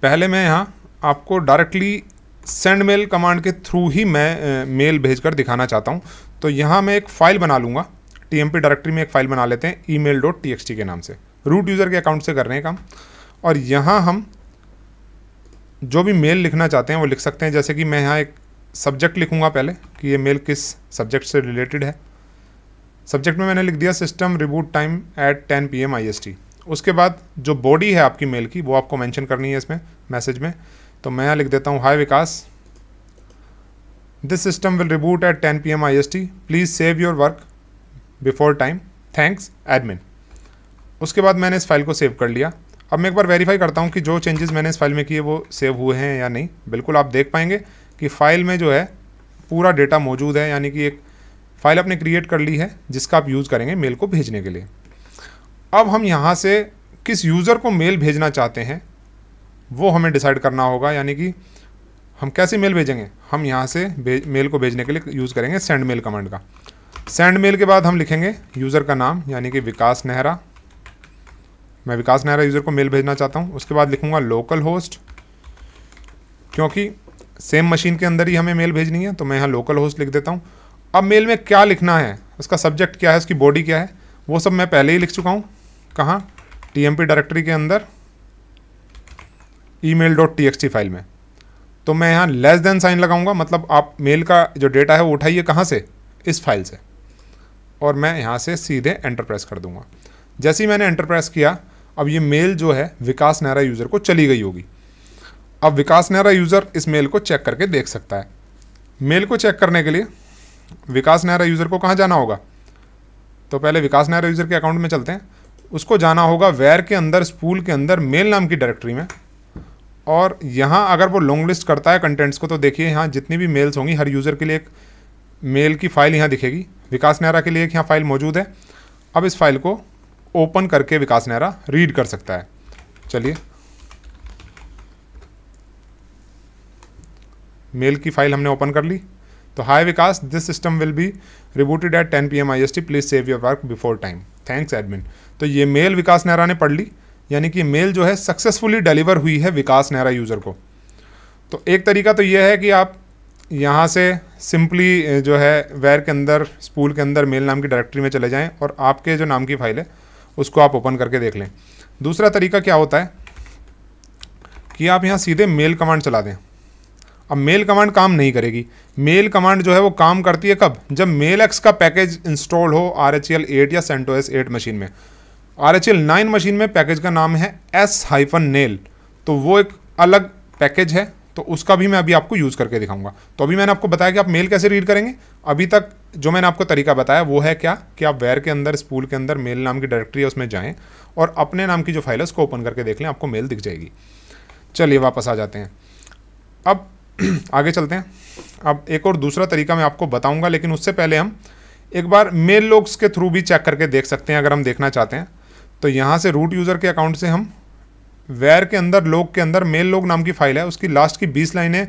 पहले मैं यहाँ आपको डायरेक्टली सेंड मेल कमांड के थ्रू ही मैं मेल भेजकर दिखाना चाहता हूँ तो यहाँ मैं एक फ़ाइल बना लूँगा टी डायरेक्टरी में एक फ़ाइल बना लेते हैं ई मेल डॉट टी के नाम से रूट यूज़र के अकाउंट से कर रहे हैं काम और यहाँ हम जो भी मेल लिखना चाहते हैं वो लिख सकते हैं जैसे कि मैं यहाँ एक सब्जेक्ट लिखूँगा पहले कि ये मेल किस सब्जेक्ट से रिलेटेड है सब्जेक्ट में मैंने लिख दिया system reboot time at ten P M I S T उसके बाद जो बॉडी है आपकी मेल की वो आपको मैंशन करनी है इसमें मैसेज में तो मैं यहाँ लिख देता हूँ hi Vikas this system will reboot at ten P M I S T please save your work before time thanks admin उसके बाद मैंने इस फाइल को सेव कर लिया अब मैं एक बार वेरीफाई करता हूँ कि जो चेंजेस मैंने इस फाइल में किए वो सेव हुए हैं या नहीं बिल्कुल आप देख पाएंगे कि फाइल में जो है पूरा डेटा मौजूद है यानी कि एक फाइल आपने क्रिएट कर ली है जिसका आप यूज़ करेंगे मेल को भेजने के लिए अब हम यहाँ से किस यूज़र को मेल भेजना चाहते हैं वो हमें डिसाइड करना होगा यानी कि हम कैसे मेल भेजेंगे हम यहाँ से मेल को भेजने के लिए यूज़ करेंगे सेंड मेल कमांड का सेंड मेल के बाद हम लिखेंगे यूज़र का नाम यानी कि विकास नेहरा मैं विकास नेहरा यूज़र को मेल भेजना चाहता हूँ उसके बाद लिखूँगा लोकल होस्ट क्योंकि सेम मशीन के अंदर ही हमें मेल भेजनी है तो मैं यहाँ लोकल होस्ट लिख देता हूँ अब मेल में क्या लिखना है उसका सब्जेक्ट क्या है उसकी बॉडी क्या है वो सब मैं पहले ही लिख चुका हूँ कहाँ टी डायरेक्टरी के अंदर email dot T X T file में तो मैं यहाँ लेस देन साइन लगाऊंगा मतलब आप मेल का जो डेटा है वो उठाइए कहाँ से इस फाइल से और मैं यहाँ से सीधे एंटर प्रेस कर दूंगा जैसे ही मैंने एंटरप्रेस किया अब ये मेल जो है विकास नेहरा यूज़र को चली गई होगी अब विकास नेहरा यूज़र इस मेल को चेक करके देख सकता है मेल को चेक करने के लिए विकास नेहरा यूज़र को कहाँ जाना होगा तो पहले विकास नेहरा यूज़र के अकाउंट में चलते हैं उसको जाना होगा वेयर के अंदर स्पूल के अंदर मेल नाम की डायरेक्टरी में और यहाँ अगर वो लॉन्ग लिस्ट करता है कंटेंट्स को तो देखिए यहाँ जितनी भी मेल्स होंगी हर यूज़र के लिए एक मेल की फ़ाइल यहाँ दिखेगी विकास नेहरा के लिए एक यहाँ फ़ाइल मौजूद है अब इस फाइल को ओपन करके विकास नेहरा रीड कर सकता है चलिए मेल की फाइल हमने ओपन कर ली तो hi Vikas this system will be rebooted at 10 PM IST please save your work before time thanks admin तो ये मेल विकास नेहरा ने पढ़ ली यानी कि मेल जो है सक्सेसफुली डिलीवर हुई है विकास नेहरा यूज़र को तो एक तरीका तो यह है कि आप यहाँ से सिंपली जो है वेयर के अंदर स्पूल के अंदर मेल नाम की डायरेक्टरी में चले जाएं और आपके जो नाम की फाइल है उसको आप ओपन करके देख लें दूसरा तरीका क्या होता है कि आप यहाँ सीधे मेल कमांड चला दें अब मेल कमांड काम नहीं करेगी मेल कमांड जो है वो काम करती है कब जब मेल एक्स का पैकेज इंस्टॉल हो आर एच एल एट या एस एट मशीन में R H L nine machine में पैकेज का नाम है एस हाइफन नेल तो वो एक अलग पैकेज है तो उसका भी मैं अभी आपको यूज़ करके दिखाऊंगा तो अभी मैंने आपको बताया कि आप मेल कैसे रीड करेंगे अभी तक जो मैंने आपको तरीका बताया वो है क्या कि आप वेयर के अंदर स्पूल के अंदर मेल नाम की डायरेक्टरी है उसमें जाएँ और अपने नाम की जो फाइल है उसको ओपन करके देख लें आपको मेल दिख जाएगी चलिए वापस आ जाते हैं अब (clears throat) आगे चलते हैं अब एक और दूसरा तरीका मैं आपको बताऊँगा लेकिन उससे पहले हम एक बार मेल लॉक्स के थ्रू भी चेक करके देख सकते हैं अगर हम देखना चाहते हैं तो यहाँ से रूट यूज़र के अकाउंट से हम वेयर के अंदर लोग के अंदर मेल लोग नाम की फाइल है उसकी लास्ट की बीस लाइनें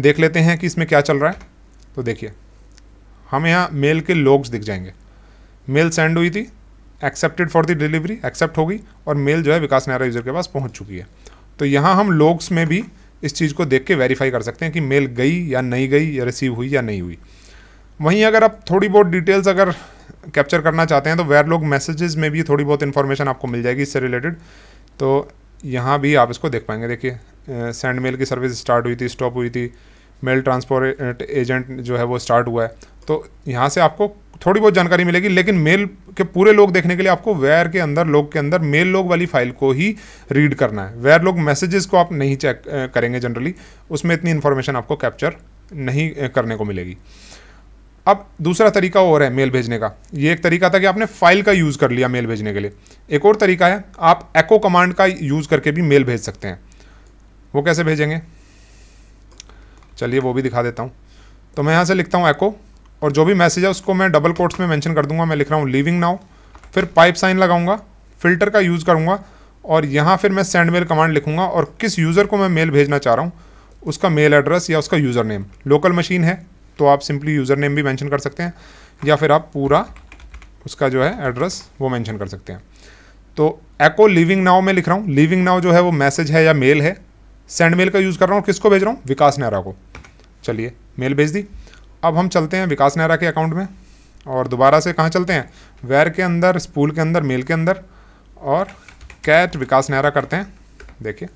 देख लेते हैं कि इसमें क्या चल रहा है तो देखिए हम यहाँ मेल के लोग्स दिख जाएंगे मेल सेंड हुई थी accepted for the delivery accept होगी और मेल जो है विकास नायरा यूज़र के पास पहुँच चुकी है तो यहाँ हम लोग्स में भी इस चीज़ को देख के वेरीफाई कर सकते हैं कि मेल गई या नहीं गई या रिसीव हुई या नहीं हुई वहीं अगर आप थोड़ी बहुत डिटेल्स अगर कैप्चर करना चाहते हैं तो वेयर लोग मैसेजेस में भी थोड़ी बहुत इन्फॉर्मेशन आपको मिल जाएगी इससे रिलेटेड तो यहाँ भी आप इसको देख पाएंगे देखिए सेंड मेल की सर्विस स्टार्ट हुई थी स्टॉप हुई थी मेल ट्रांसपोर्ट एजेंट जो है वो स्टार्ट हुआ है तो यहाँ से आपको थोड़ी बहुत जानकारी मिलेगी लेकिन मेल के पूरे लोग देखने के लिए आपको वेयर के अंदर लोग के अंदर मेल लोग वाली फाइल को ही रीड करना है वेयर लोग मैसेजेस को आप नहीं चेक करेंगे जनरली उसमें इतनी इन्फॉर्मेशन आपको कैप्चर नहीं करने को मिलेगी अब दूसरा तरीका और है मेल भेजने का ये एक तरीका था कि आपने फाइल का यूज़ कर लिया मेल भेजने के लिए एक और तरीका है आप एको कमांड का यूज़ करके भी मेल भेज सकते हैं वो कैसे भेजेंगे चलिए वो भी दिखा देता हूँ तो मैं यहाँ से लिखता हूँ एको और जो भी मैसेज है उसको मैं डबल कोट्स में मेंशन कर दूंगा मैं लिख रहा हूँ लिविंग नाउ फिर पाइप साइन लगाऊंगा फिल्टर का यूज़ करूँगा और यहाँ फिर मैं सेंड मेल कमांड लिखूँगा और किस यूज़र को मैं मेल भेजना चाह रहा हूँ उसका मेल एड्रेस या उसका यूज़र नेम लोकल मशीन है तो आप सिंपली यूज़र नेम भी मैंशन कर सकते हैं या फिर आप पूरा उसका जो है एड्रेस वो मैंशन कर सकते हैं तो एको लिविंग नाव में लिख रहा हूँ लिविंग नाव जो है वो मैसेज है या मेल है सेंड मेल का यूज़ कर रहा हूँ किसको भेज रहा हूँ विकास नेहरा को चलिए मेल भेज दी अब हम चलते हैं विकास नेहरा के अकाउंट में और दोबारा से कहाँ चलते हैं वेर के अंदर स्पूल के अंदर मेल के अंदर और कैट विकास नेहरा करते हैं देखिए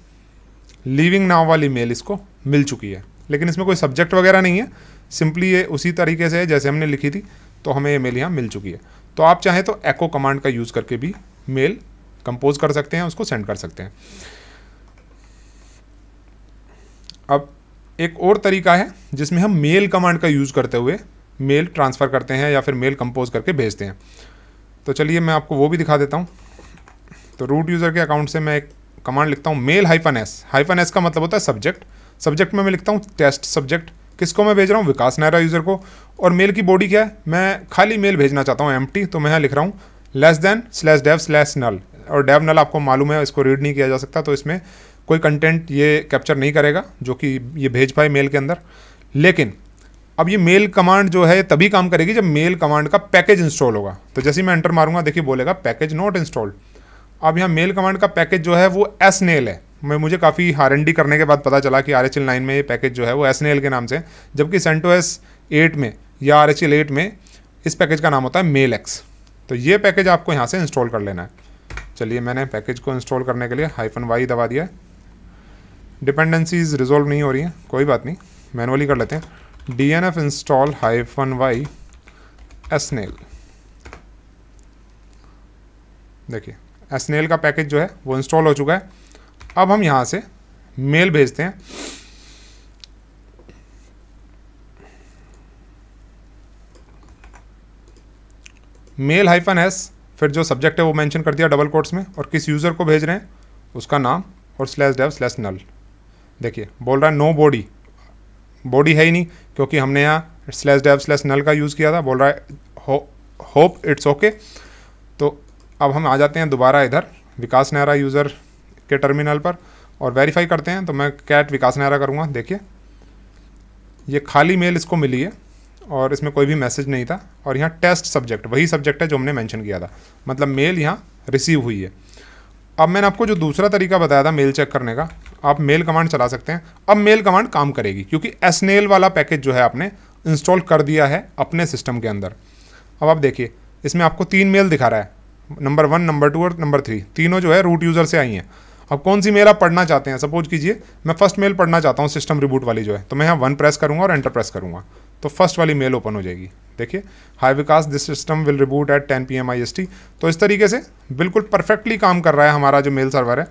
लिविंग नाव वाली मेल इसको मिल चुकी है लेकिन इसमें कोई सब्जेक्ट वगैरह नहीं है सिंपली ये उसी तरीके से है जैसे हमने लिखी थी तो हमें ये मेल यहाँ मिल चुकी है तो आप चाहें तो एको कमांड का यूज़ करके भी मेल कंपोज कर सकते हैं उसको सेंड कर सकते हैं अब एक और तरीका है जिसमें हम मेल कमांड का यूज़ करते हुए मेल ट्रांसफ़र करते हैं या फिर मेल कंपोज करके भेजते हैं तो चलिए मैं आपको वो भी दिखा देता हूँ तो रूट यूज़र के अकाउंट से मैं एक कमांड लिखता हूँ mail hyphen S hyphen S का मतलब होता है सब्जेक्ट सब्जेक्ट में मैं लिखता हूँ टेस्ट सब्जेक्ट किसको मैं भेज रहा हूँ विकास नायरा यूज़र को और मेल की बॉडी क्या है मैं खाली मेल भेजना चाहता हूँ एम तो मैं यहाँ लिख रहा हूँ less than slash dev slash null और डेव नल आपको मालूम है इसको रीड नहीं किया जा सकता तो इसमें कोई कंटेंट ये कैप्चर नहीं करेगा जो कि ये भेज पाए मेल के अंदर लेकिन अब ये मेल कमांड जो है तभी काम करेगी जब मेल कमांड का पैकेज इंस्टॉल होगा तो जैसे मैं एंटर मारूंगा देखिए बोलेगा पैकेज नॉट इंस्टॉल्ड अब यहाँ मेल कमांड का पैकेज जो है वो एस नेल है मैं मुझे काफ़ी आर करने के बाद पता चला कि आर एच एल नाइन में ये पैकेज जो है वो एस नेल के नाम से जबकि सेंटो एस एट में या आर एच एल एट में इस पैकेज का नाम होता है मेल एक्स तो ये पैकेज आपको यहाँ से इंस्टॉल कर लेना है चलिए मैंने पैकेज को इंस्टॉल करने के लिए हाइफन वाई दबा दिया डिपेंडेंसीज रिजोल्व नहीं हो रही हैं कोई बात नहीं मैनुअली कर लेते हैं D N F install hyphen Y snail देखिए एसनेल का पैकेज जो है वो इंस्टॉल हो चुका है अब हम यहाँ से मेल भेजते हैं मेल हाइफन एस फिर जो सब्जेक्ट है वो मेंशन कर दिया डबल कोट्स में और किस यूज़र को भेज रहे हैं उसका नाम और स्लैश डेव स्लैश नल देखिए बोल रहा है नो बॉडी बॉडी है ही नहीं क्योंकि हमने यहाँ स्लैश डेव स्लैश नल का यूज़ किया था बोल रहा है होप इट्स ओके तो अब हम आ जाते हैं दोबारा इधर विकास नेहरा यूज़र के टर्मिनल पर और वेरीफाई करते हैं तो मैं कैट विकास नेहरा करूँगा देखिए ये खाली मेल इसको मिली है और इसमें कोई भी मैसेज नहीं था और यहाँ टेस्ट सब्जेक्ट वही सब्जेक्ट है जो हमने मैंशन किया था मतलब मेल यहाँ रिसीव हुई है अब मैंने आपको जो दूसरा तरीका बताया था मेल चेक करने का आप मेल कमांड चला सकते हैं अब मेल कमांड काम करेगी क्योंकि एस वाला पैकेज जो है आपने इंस्टॉल कर दिया है अपने सिस्टम के अंदर अब आप देखिए इसमें आपको तीन मेल दिखा रहा है नंबर वन नंबर टू और नंबर थ्री तीनों जो है रूट यूज़र से आई हैं अब कौन सी मेल आप पढ़ना चाहते हैं सपोज कीजिए मैं फर्स्ट मेल पढ़ना चाहता हूँ सिस्टम रिबूट वाली जो है तो मैं यहाँ वन प्रेस करूँगा और एंटर प्रेस करूँगा तो फर्स्ट वाली मेल ओपन हो जाएगी देखिए hi Vikas this system will reboot at ten P M I S T तो इस तरीके से बिल्कुल परफेक्टली काम कर रहा है हमारा जो मेल सर्वर है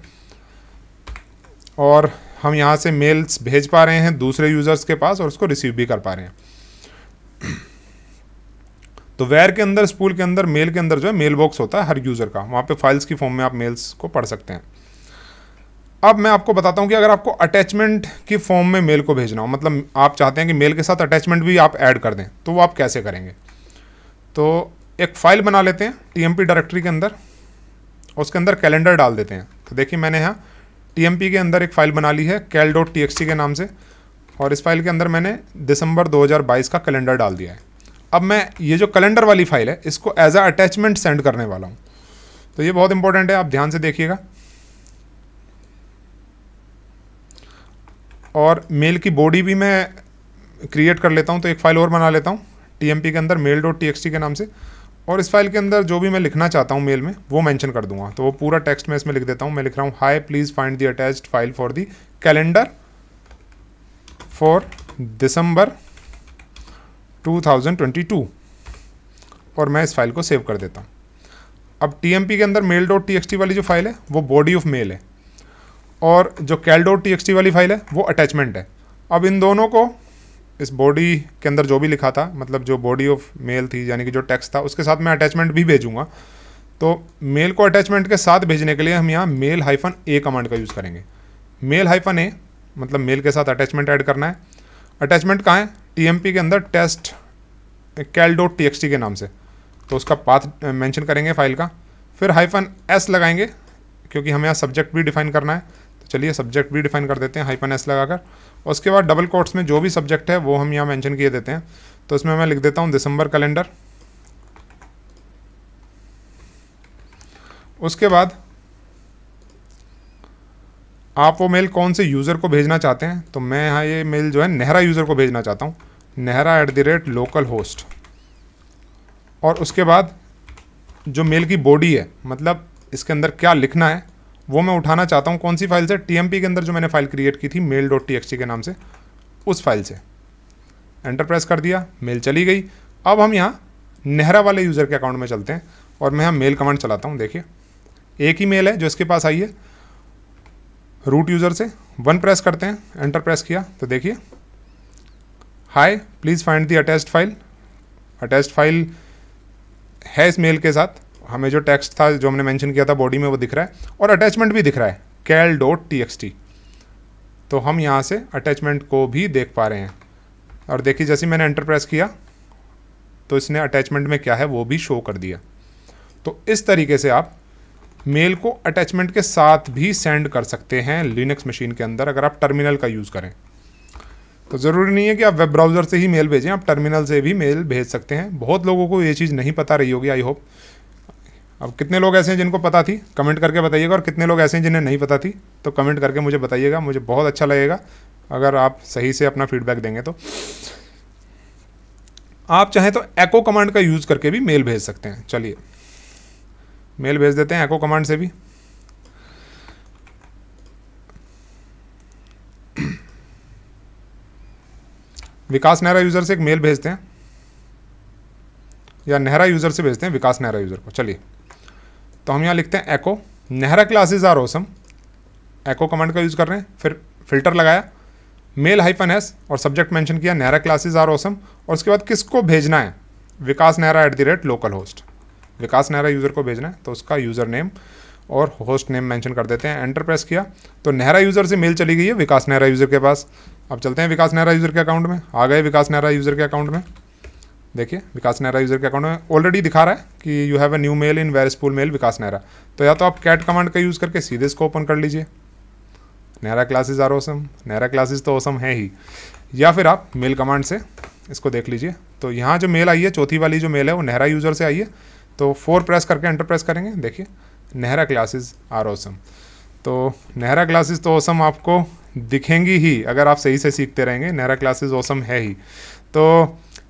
और हम यहाँ से मेल्स भेज पा रहे हैं दूसरे यूज़र्स के पास और उसको रिसीव भी कर पा रहे हैं तो वेयर के अंदर स्पूल के अंदर मेल के अंदर जो है मेल बॉक्स होता है हर यूज़र का वहाँ पे फाइल्स की फॉर्म में आप मेल्स को पढ़ सकते हैं अब मैं आपको बताता हूँ कि अगर आपको अटैचमेंट की फॉर्म में मेल को भेजना हो मतलब आप चाहते हैं कि मेल के साथ अटैचमेंट भी आप ऐड कर दें तो वो आप कैसे करेंगे तो एक फ़ाइल बना लेते हैं टी डायरेक्टरी के अंदर उसके अंदर कैलेंडर डाल देते हैं तो देखिए मैंने यहाँ टी के अंदर एक फ़ाइल बना ली है कैल डॉट टी के नाम से और इस फाइल के अंदर मैंने दिसंबर 2022 का कैलेंडर डाल दिया है अब मैं ये जो कैलेंडर वाली फ़ाइल है इसको एज अ अटैचमेंट सेंड करने वाला हूँ तो ये बहुत इंपॉर्टेंट है आप ध्यान से देखिएगा और मेल की बॉडी भी मैं क्रिएट कर लेता हूँ तो एक फ़ाइल और बना लेता हूँ टी के अंदर मेल डॉट टी के नाम से और इस फाइल के अंदर जो भी मैं लिखना चाहता हूँ मेल में वो मैंशन कर दूंगा तो वो पूरा टेक्स्ट मैं इसमें लिख देता हूँ मैं लिख रहा हूँ hi please find the attached file for the calendar for December 2022 और मैं इस फाइल को सेव कर देता हूँ अब टी के अंदर मेल डॉट टी वाली जो फाइल है वो बॉडी ऑफ मेल है और जो कैलडो डॉट टी वाली फाइल है वो अटैचमेंट है अब इन दोनों को इस बॉडी के अंदर जो भी लिखा था मतलब जो बॉडी ऑफ मेल थी यानी कि जो टेक्स्ट था उसके साथ मैं अटैचमेंट भी भेजूंगा तो मेल को अटैचमेंट के साथ भेजने के लिए हम यहाँ मेल हाइफन ए कमांड का यूज़ करेंगे मेल हाइफन ए मतलब मेल के साथ अटैचमेंट ऐड करना है अटैचमेंट कहाँ है टी के अंदर टेस्ट कैल टी के नाम से तो उसका पाथ मैंशन करेंगे फाइल का फिर हाइफन एस लगाएंगे क्योंकि हमें यहाँ सब्जेक्ट भी डिफाइन करना है तो चलिए सब्जेक्ट भी डिफाइन कर देते हैं हाइपन एस लगाकर उसके बाद डबल कोट्स में जो भी सब्जेक्ट है वो हम यहाँ मेंशन किए देते हैं तो इसमें मैं लिख देता हूँ दिसंबर कैलेंडर उसके बाद आप वो मेल कौन से यूज़र को भेजना चाहते हैं तो मैं यहाँ ये मेल जो है नेहरा यूज़र को भेजना चाहता हूँ Nehra at the rate local host और उसके बाद जो मेल की बॉडी है मतलब इसके अंदर क्या लिखना है वो मैं उठाना चाहता हूँ कौन सी फाइल से टी के अंदर जो मैंने फाइल क्रिएट की थी मेल डॉट टी के नाम से उस फाइल से एंटर प्रेस कर दिया मेल चली गई अब हम यहाँ नेहरा वाले यूज़र के अकाउंट में चलते हैं और मैं यहाँ मेल कमांड चलाता हूँ देखिए एक ही मेल है जो इसके पास आई है रूट यूज़र से वन प्रेस करते हैं एंटर प्रेस किया तो देखिए hi please find the attached file attached file है इस मेल के साथ हमें जो टेक्स्ट था जो हमने मेंशन किया था बॉडी में वो दिख रहा है और अटैचमेंट भी दिख रहा है cal dot T X T तो हम यहाँ से अटैचमेंट को भी देख पा रहे हैं और देखिए जैसे मैंने एंटर प्रेस किया तो इसने अटैचमेंट में क्या है वो भी शो कर दिया तो इस तरीके से आप मेल को अटैचमेंट के साथ भी सेंड कर सकते हैं लिनक्स मशीन के अंदर अगर आप टर्मिनल का यूज़ करें तो ज़रूरी नहीं है कि आप वेब ब्राउज़र से ही मेल भेजें आप टर्मिनल से भी मेल भेज सकते हैं बहुत लोगों को ये चीज़ नहीं पता रही होगी आई होप अब कितने लोग ऐसे हैं जिनको पता थी कमेंट करके बताइएगा और कितने लोग ऐसे हैं जिन्हें नहीं पता थी तो कमेंट करके मुझे बताइएगा मुझे बहुत अच्छा लगेगा अगर आप सही से अपना फीडबैक देंगे तो आप चाहें तो एको कमांड का यूज़ करके भी मेल भेज सकते हैं चलिए मेल भेज देते हैं एको कमांड से भी विकास नेहरा यूज़र से एक मेल भेजते हैं या नेहरा यूज़र से भेजते हैं विकास नेहरा यूज़र को चलिए तो हम यहाँ लिखते हैं echo Nehra classes are awesome echo command का यूज़ कर रहे हैं फिर फिल्टर लगाया मेल हाइफन एस और सब्जेक्ट मैंशन किया नेहरा क्लासेज आर ओसम और उसके बाद किसको भेजना है Vikas Nehra at the rate local host Vikas Nehra user को भेजना है तो उसका यूज़र नेम और होस्ट नेम मेंशन कर देते हैं एंटर प्रेस किया तो नेहरा यूज़र से मेल चली गई है विकास नेहरा यूज़र के पास अब चलते हैं विकास नेहरा यूज़र के अकाउंट में आ गए विकास नेहरा यूज़र के अकाउंट में देखिए विकास नेहरा यूज़र के अकाउंट में ऑलरेडी दिखा रहा है कि you have a new mail in var spool mail Vikas Nehra तो या तो आप कैट कमांड का यूज़ करके सीधे इसको ओपन कर लीजिए Nehra classes are awesome Nehra classes तो ओसम है ही या फिर आप मेल कमांड से इसको देख लीजिए तो यहाँ जो मेल आई है चौथी वाली जो मेल है वो नेहरा यूज़र से आई है तो फोर प्रेस करके एंटर प्रेस करेंगे देखिए नेहरा क्लासेज आर ओसम तो नेहरा क्लासेज तो ओसम आपको दिखेंगी ही अगर आप सही से सीखते रहेंगे नेहरा क्लासेज ओसम है ही तो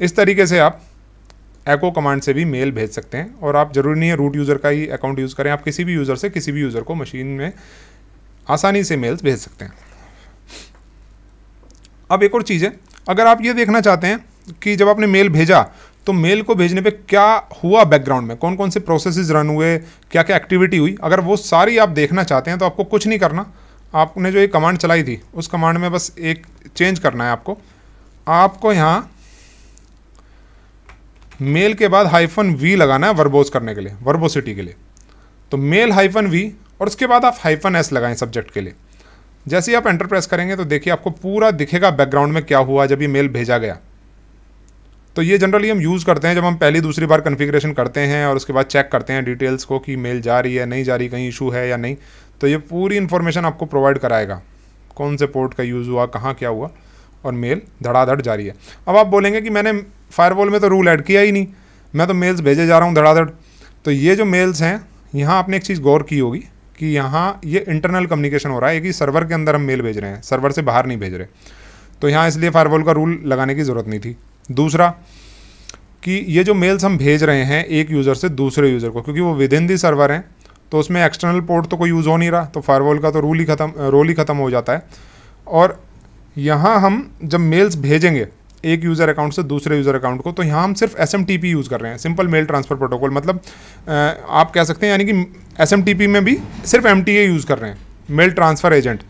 इस तरीके से आप एको कमांड से भी मेल भेज सकते हैं और आप ज़रूरी नहीं है रूट यूज़र का ही अकाउंट यूज़ करें आप किसी भी यूज़र से किसी भी यूज़र को मशीन में आसानी से मेल्स भेज सकते हैं अब एक और चीज़ है अगर आप ये देखना चाहते हैं कि जब आपने मेल भेजा तो मेल को भेजने पे क्या हुआ बैकग्राउंड में कौन कौन से प्रोसेसेस रन हुए क्या क्या एक्टिविटी हुई अगर वो सारी आप देखना चाहते हैं तो आपको कुछ नहीं करना आपने जो एक कमांड चलाई थी उस कमांड में बस एक चेंज करना है आपको आपको यहाँ मेल के बाद हाइफन वी लगाना है वर्बोज करने के लिए वर्बोसिटी के लिए तो मेल हाइफन वी और उसके बाद आप हाइफन एस लगाएं सब्जेक्ट के लिए जैसे ही आप एंटर प्रेस करेंगे तो देखिए आपको पूरा दिखेगा बैकग्राउंड में क्या हुआ जब ये मेल भेजा गया तो ये जनरली हम यूज़ करते हैं जब हम पहली दूसरी बार कन्फिग्रेशन करते हैं और उसके बाद चेक करते हैं डिटेल्स को कि मेल जा रही है नहीं जा रही कहीं इशू है या नहीं तो ये पूरी इन्फॉर्मेशन आपको प्रोवाइड कराएगा कौन से पोर्ट का यूज़ हुआ कहाँ क्या हुआ और मेल धड़ाधड़ जारी है अब आप बोलेंगे कि मैंने फायरवॉल में तो रूल ऐड किया ही नहीं मैं तो मेल्स भेजे जा रहा हूँ धड़ाधड़ तो ये जो मेल्स हैं यहाँ आपने एक चीज़ गौर की होगी कि यहाँ ये इंटरनल कम्युनिकेशन हो रहा है कि सर्वर के अंदर हम मेल भेज रहे हैं सर्वर से बाहर नहीं भेज रहे तो यहाँ इसलिए फायरवॉल का रूल लगाने की ज़रूरत नहीं थी दूसरा कि ये जो मेल्स हम भेज रहे हैं एक यूज़र से दूसरे यूज़र को क्योंकि वो विद इन दी सर्वर हैं तो उसमें एक्सटर्नल पोर्ट तो कोई यूज़ हो नहीं रहा तो फायरवॉल का तो रूल ही खत्म रोल ही ख़त्म हो जाता है और यहाँ हम जब मेल्स भेजेंगे एक यूज़र अकाउंट से दूसरे यूज़र अकाउंट को तो यहाँ हम सिर्फ एस यूज़ कर रहे हैं सिंपल मेल ट्रांसफ़र प्रोटोकॉल मतलब आप कह सकते हैं यानी कि एस में भी सिर्फ एम यूज़ कर रहे हैं मेल ट्रांसफ़र एजेंट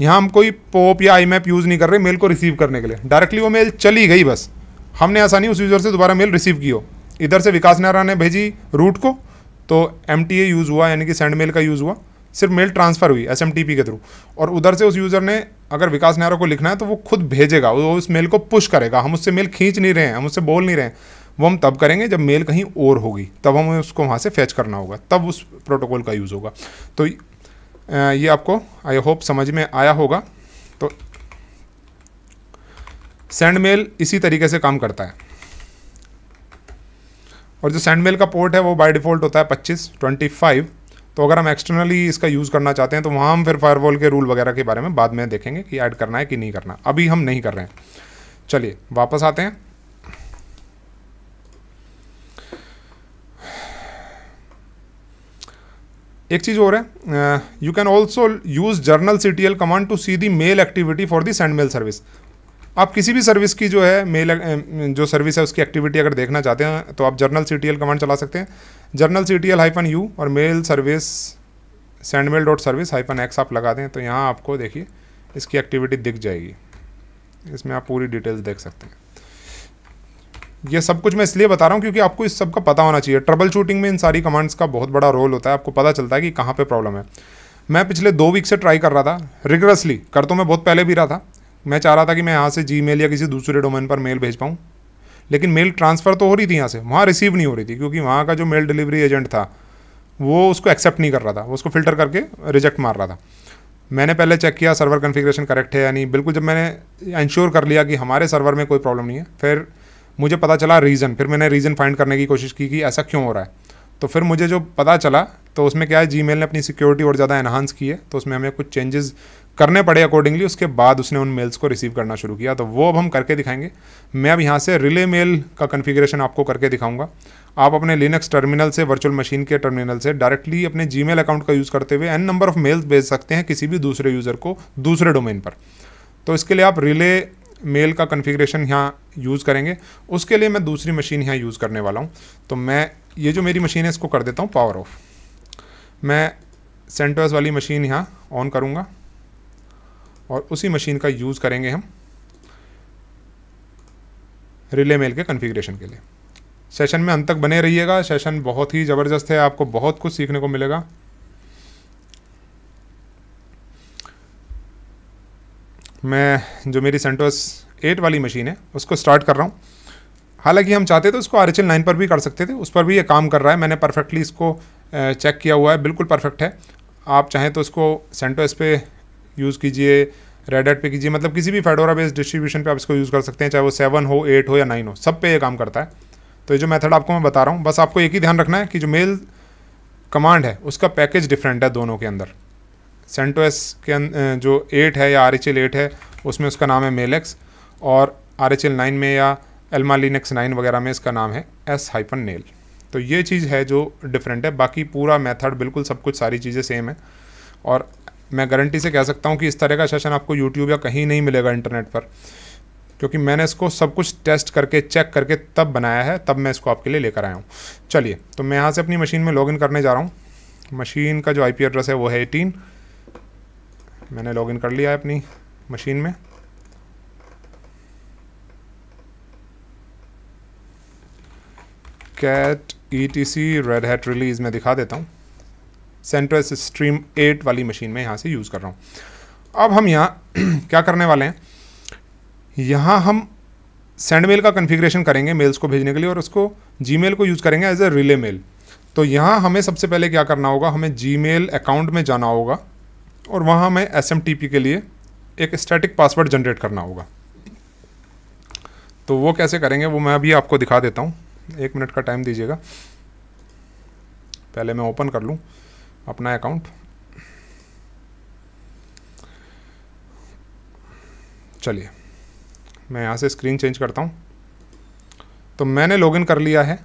यहाँ हम कोई पोप या आई यूज़ नहीं कर रहे मेल को रिसीव करने के लिए डायरेक्टली वो मेल चली गई बस हमने आसानी उस यूज़र से दोबारा मेल रिसीव की हो इधर से विकास नारायण ने भेजी रूट को तो एम यूज़ हुआ यानी कि सेंड मेल का यूज़ हुआ सिर्फ मेल ट्रांसफ़र हुई एस के थ्रू और उधर से उस यूज़र ने अगर विकास नायरा को लिखना है तो वो खुद भेजेगा वो उस मेल को पुश करेगा हम उससे मेल खींच नहीं रहे हैं हम उससे बोल नहीं रहे हैं वो हम तब करेंगे जब मेल कहीं और होगी तब हमें उसको वहाँ से फैच करना होगा तब उस प्रोटोकॉल का यूज़ होगा तो ये आपको आई होप समझ में आया होगा तो सेंड मेल इसी तरीके से काम करता है और जो सेंड मेल का पोर्ट है वो बाय डिफ़ॉल्ट होता है 25, 25 तो अगर हम एक्सटर्नली इसका यूज़ करना चाहते हैं तो वहाँ हम फिर फायरवॉल के रूल वगैरह के बारे में बाद में देखेंगे कि ऐड करना है कि नहीं करना अभी हम नहीं कर रहे हैं चलिए वापस आते हैं एक चीज़ और है you can also use journal C T L command to see the mail activity for the send mail service आप किसी भी सर्विस की जो है मेल जो सर्विस है उसकी एक्टिविटी अगर देखना चाहते हैं तो आप जर्नल सी कमांड चला सकते हैं journal C T hyphen U और mail service sendmail dot service hyphen X आप लगा दें तो यहाँ आपको देखिए इसकी एक्टिविटी दिख जाएगी इसमें आप पूरी डिटेल्स देख सकते हैं ये सब कुछ मैं इसलिए बता रहा हूँ क्योंकि आपको इस सब का पता होना चाहिए ट्रबल शूटिंग में इन सारी कमांड्स का बहुत बड़ा रोल होता है आपको पता चलता है कि कहाँ पे प्रॉब्लम है मैं पिछले दो वीक से ट्राई कर रहा था रिगरसली कर तो मैं बहुत पहले भी रहा था मैं चाह रहा था कि मैं यहाँ से जी या किसी दूसरे डोमेन पर मेल भेज पाऊँ लेकिन मेल ट्रांसफ़र तो हो रही थी यहाँ से वहाँ रिसीव नहीं हो रही थी क्योंकि वहाँ का जो मेल डिलीवरी एजेंट था वो उसको एक्सेप्ट नहीं कर रहा था वो उसको फिल्टर करके रिजेक्ट मार रहा था मैंने पहले चेक किया सर्वर कन्फिग्रेशन करेक्ट है या नहीं बिल्कुल जब मैंने इंश्योर कर लिया कि हमारे सर्वर में कोई प्रॉब्लम नहीं है फिर मुझे पता चला रीज़न फिर मैंने रीज़न फाइंड करने की कोशिश की कि ऐसा क्यों हो रहा है तो फिर मुझे जो पता चला तो उसमें क्या है जी ने अपनी सिक्योरिटी और ज़्यादा एनहांस की है तो उसमें हमें कुछ चेंजेस करने पड़े अकॉर्डिंगली उसके बाद उसने उन मेल्स को रिसीव करना शुरू किया तो वो अब हम करके दिखाएंगे मैं अब यहाँ से रिले मेल का कन्फिग्रेशन आपको करके दिखाऊंगा आप अपने लिनक्स टर्मिनल से वर्चुअल मशीन के टर्मिनल से डायरेक्टली अपने जी अकाउंट का यूज़ करते हुए एन नंबर ऑफ मेल्स भेज सकते हैं किसी भी दूसरे यूज़र को दूसरे डोमेन पर तो इसके लिए आप रिले मेल का कन्फिग्रेशन यहाँ यूज़ करेंगे उसके लिए मैं दूसरी मशीन यहाँ यूज़ करने वाला हूँ तो मैं ये जो मेरी मशीन है इसको कर देता हूँ पावर ऑफ मैं सेंटोस वाली मशीन यहाँ ऑन करूँगा और उसी मशीन का यूज़ करेंगे हम रिले मेल के कन्फिग्रेशन के लिए सेशन में अंत तक बने रहिएगा सेशन बहुत ही ज़बरदस्त है आपको बहुत कुछ सीखने को मिलेगा मैं जो मेरी सेंटोस एट वाली मशीन है उसको स्टार्ट कर रहा हूँ हालांकि हम चाहते थे उसको आर एच एल नाइन पर भी कर सकते थे उस पर भी ये काम कर रहा है मैंने परफेक्टली इसको चेक किया हुआ है बिल्कुल परफेक्ट है आप चाहें तो उसको सेंटोस पे यूज़ कीजिए रेड एट पे कीजिए मतलब किसी भी फेडोरा बेस्ड डिस्ट्रीब्यूशन पे आप इसको यूज़ कर सकते हैं चाहे वो सेवन हो एट हो या नाइन हो सब पे ये काम करता है तो ये जो मेथड आपको मैं बता रहा हूँ बस आपको एक ही ध्यान रखना है कि जो मेल कमांड है उसका पैकेज डिफरेंट है दोनों के अंदर सेंटो एस के अं, अं, जो एट है या आर एच एल एट है उसमें उसका नाम है मेल एक्स और आर एच एल नाइन में या एलमा लिनक्स नाइन वगैरह में इसका नाम है एस हाइपन नेल तो ये चीज़ है जो डिफरेंट है बाकी पूरा मेथड बिल्कुल सब कुछ सारी चीज़ें सेम है और मैं गारंटी से कह सकता हूँ कि इस तरह का सेशन आपको यूट्यूब या कहीं नहीं मिलेगा इंटरनेट पर क्योंकि मैंने इसको सब कुछ टेस्ट करके चेक करके तब बनाया है तब मैं इसको आपके लिए लेकर आया हूँ चलिए तो मैं यहाँ से अपनी मशीन में लॉगिन करने जा रहा हूँ मशीन का जो आईपी एड्रेस है वो है एटीन मैंने लॉगिन कर लिया है अपनी मशीन में cat E T C red hat release मैं दिखा देता हूँ सेंट्रस स्ट्रीम एट वाली मशीन में यहाँ से यूज़ कर रहा हूँ अब हम यहाँ (clears throat) क्या करने वाले हैं यहाँ हम सेंड मेल का कन्फिग्रेशन करेंगे मेल्स को भेजने के लिए और उसको जी को यूज़ करेंगे एज ए रिले मेल तो यहाँ हमें सबसे पहले क्या करना होगा हमें जी अकाउंट में जाना होगा और वहाँ हमें एस के लिए एक स्टैटिक पासवर्ड जनरेट करना होगा तो वो कैसे करेंगे वो मैं अभी आपको दिखा देता हूँ एक मिनट का टाइम दीजिएगा पहले मैं ओपन कर लूँ अपना अकाउंट चलिए मैं यहाँ से स्क्रीन चेंज करता हूँ तो मैंने लॉगिन कर लिया है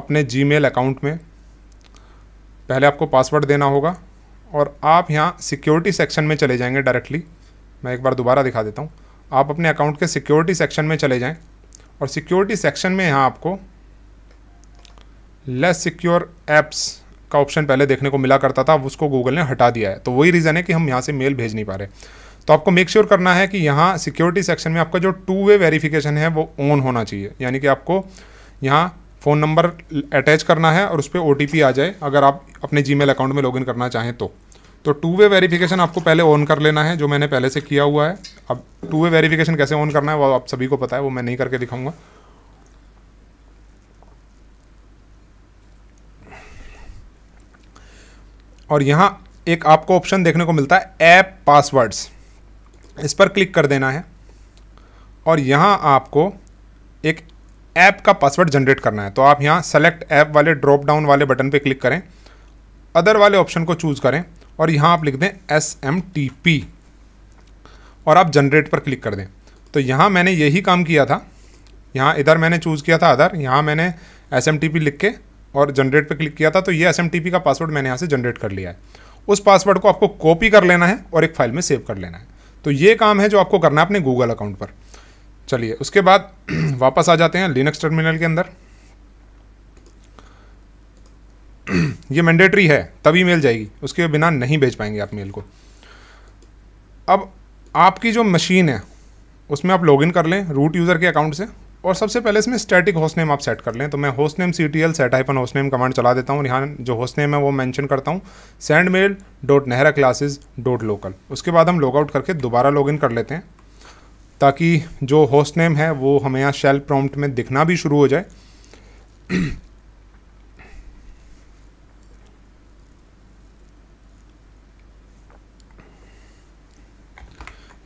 अपने जीमेल अकाउंट में पहले आपको पासवर्ड देना होगा और आप यहाँ सिक्योरिटी सेक्शन में चले जाएंगे डायरेक्टली मैं एक बार दोबारा दिखा देता हूँ आप अपने अकाउंट के सिक्योरिटी सेक्शन में चले जाएं और सिक्योरिटी सेक्शन में यहाँ आपको लेस सिक्योर एप्स का ऑप्शन पहले देखने को मिला करता था अब उसको गूगल ने हटा दिया है तो वही रीज़न है कि हम यहाँ से मेल भेज नहीं पा रहे तो आपको मेक श्योर sure करना है कि यहाँ सिक्योरिटी सेक्शन में आपका जो टू वे वेरीफिकेशन है वो ऑन होना चाहिए यानी कि आपको यहाँ फ़ोन नंबर अटैच करना है और उस पर ओ आ जाए अगर आप अपने जी अकाउंट में लॉगिन करना चाहें तो तो टू वे वेरिफिकेशन आपको पहले ऑन कर लेना है जो मैंने पहले से किया हुआ है अब टू वे वेरिफिकेशन कैसे ऑन करना है वो आप सभी को पता है वो मैं नहीं करके दिखाऊंगा और यहाँ एक आपको ऑप्शन देखने को मिलता है ऐप पासवर्ड्स इस पर क्लिक कर देना है और यहाँ आपको एक ऐप का पासवर्ड जनरेट करना है तो आप यहाँ सेलेक्ट ऐप वाले ड्रॉप डाउन वाले बटन पे क्लिक करें अदर वाले ऑप्शन को चूज़ करें और यहाँ आप लिख दें एस एम टी पी और आप जनरेट पर क्लिक कर दें तो यहाँ मैंने यही काम किया था यहाँ इधर मैंने चूज़ किया था अदर यहाँ मैंने एस एम टी पी लिख के और जनरेट पर क्लिक किया था तो ये एस का पासवर्ड मैंने यहाँ से जनरेट कर लिया है उस पासवर्ड को आपको कॉपी कर लेना है और एक फाइल में सेव कर लेना है तो ये काम है जो आपको करना है अपने गूगल अकाउंट पर चलिए उसके बाद (clears throat) वापस आ जाते हैं लिनक्स टर्मिनल के अंदर (clears throat) ये मैंडेटरी है तभी मेल जाएगी उसके बिना नहीं भेज पाएंगे आप मेल को अब आपकी जो मशीन है उसमें आप लॉगिन कर लें रूट यूज़र के अकाउंट से और सबसे पहले इसमें स्टैटिक होस्ट नेम आप सेट कर लें तो मैं host name C T L set hyphen host name command चला देता हूँ यहाँ जो होस्ट नेम है वो मेंशन करता हूँ send mail dot Nehra classes dot local उसके बाद हम लॉगआउट करके दोबारा इन कर लेते हैं ताकि जो होस्ट नेम है वो हमें यहाँ शेल प्रॉम्प्ट में दिखना भी शुरू हो जाए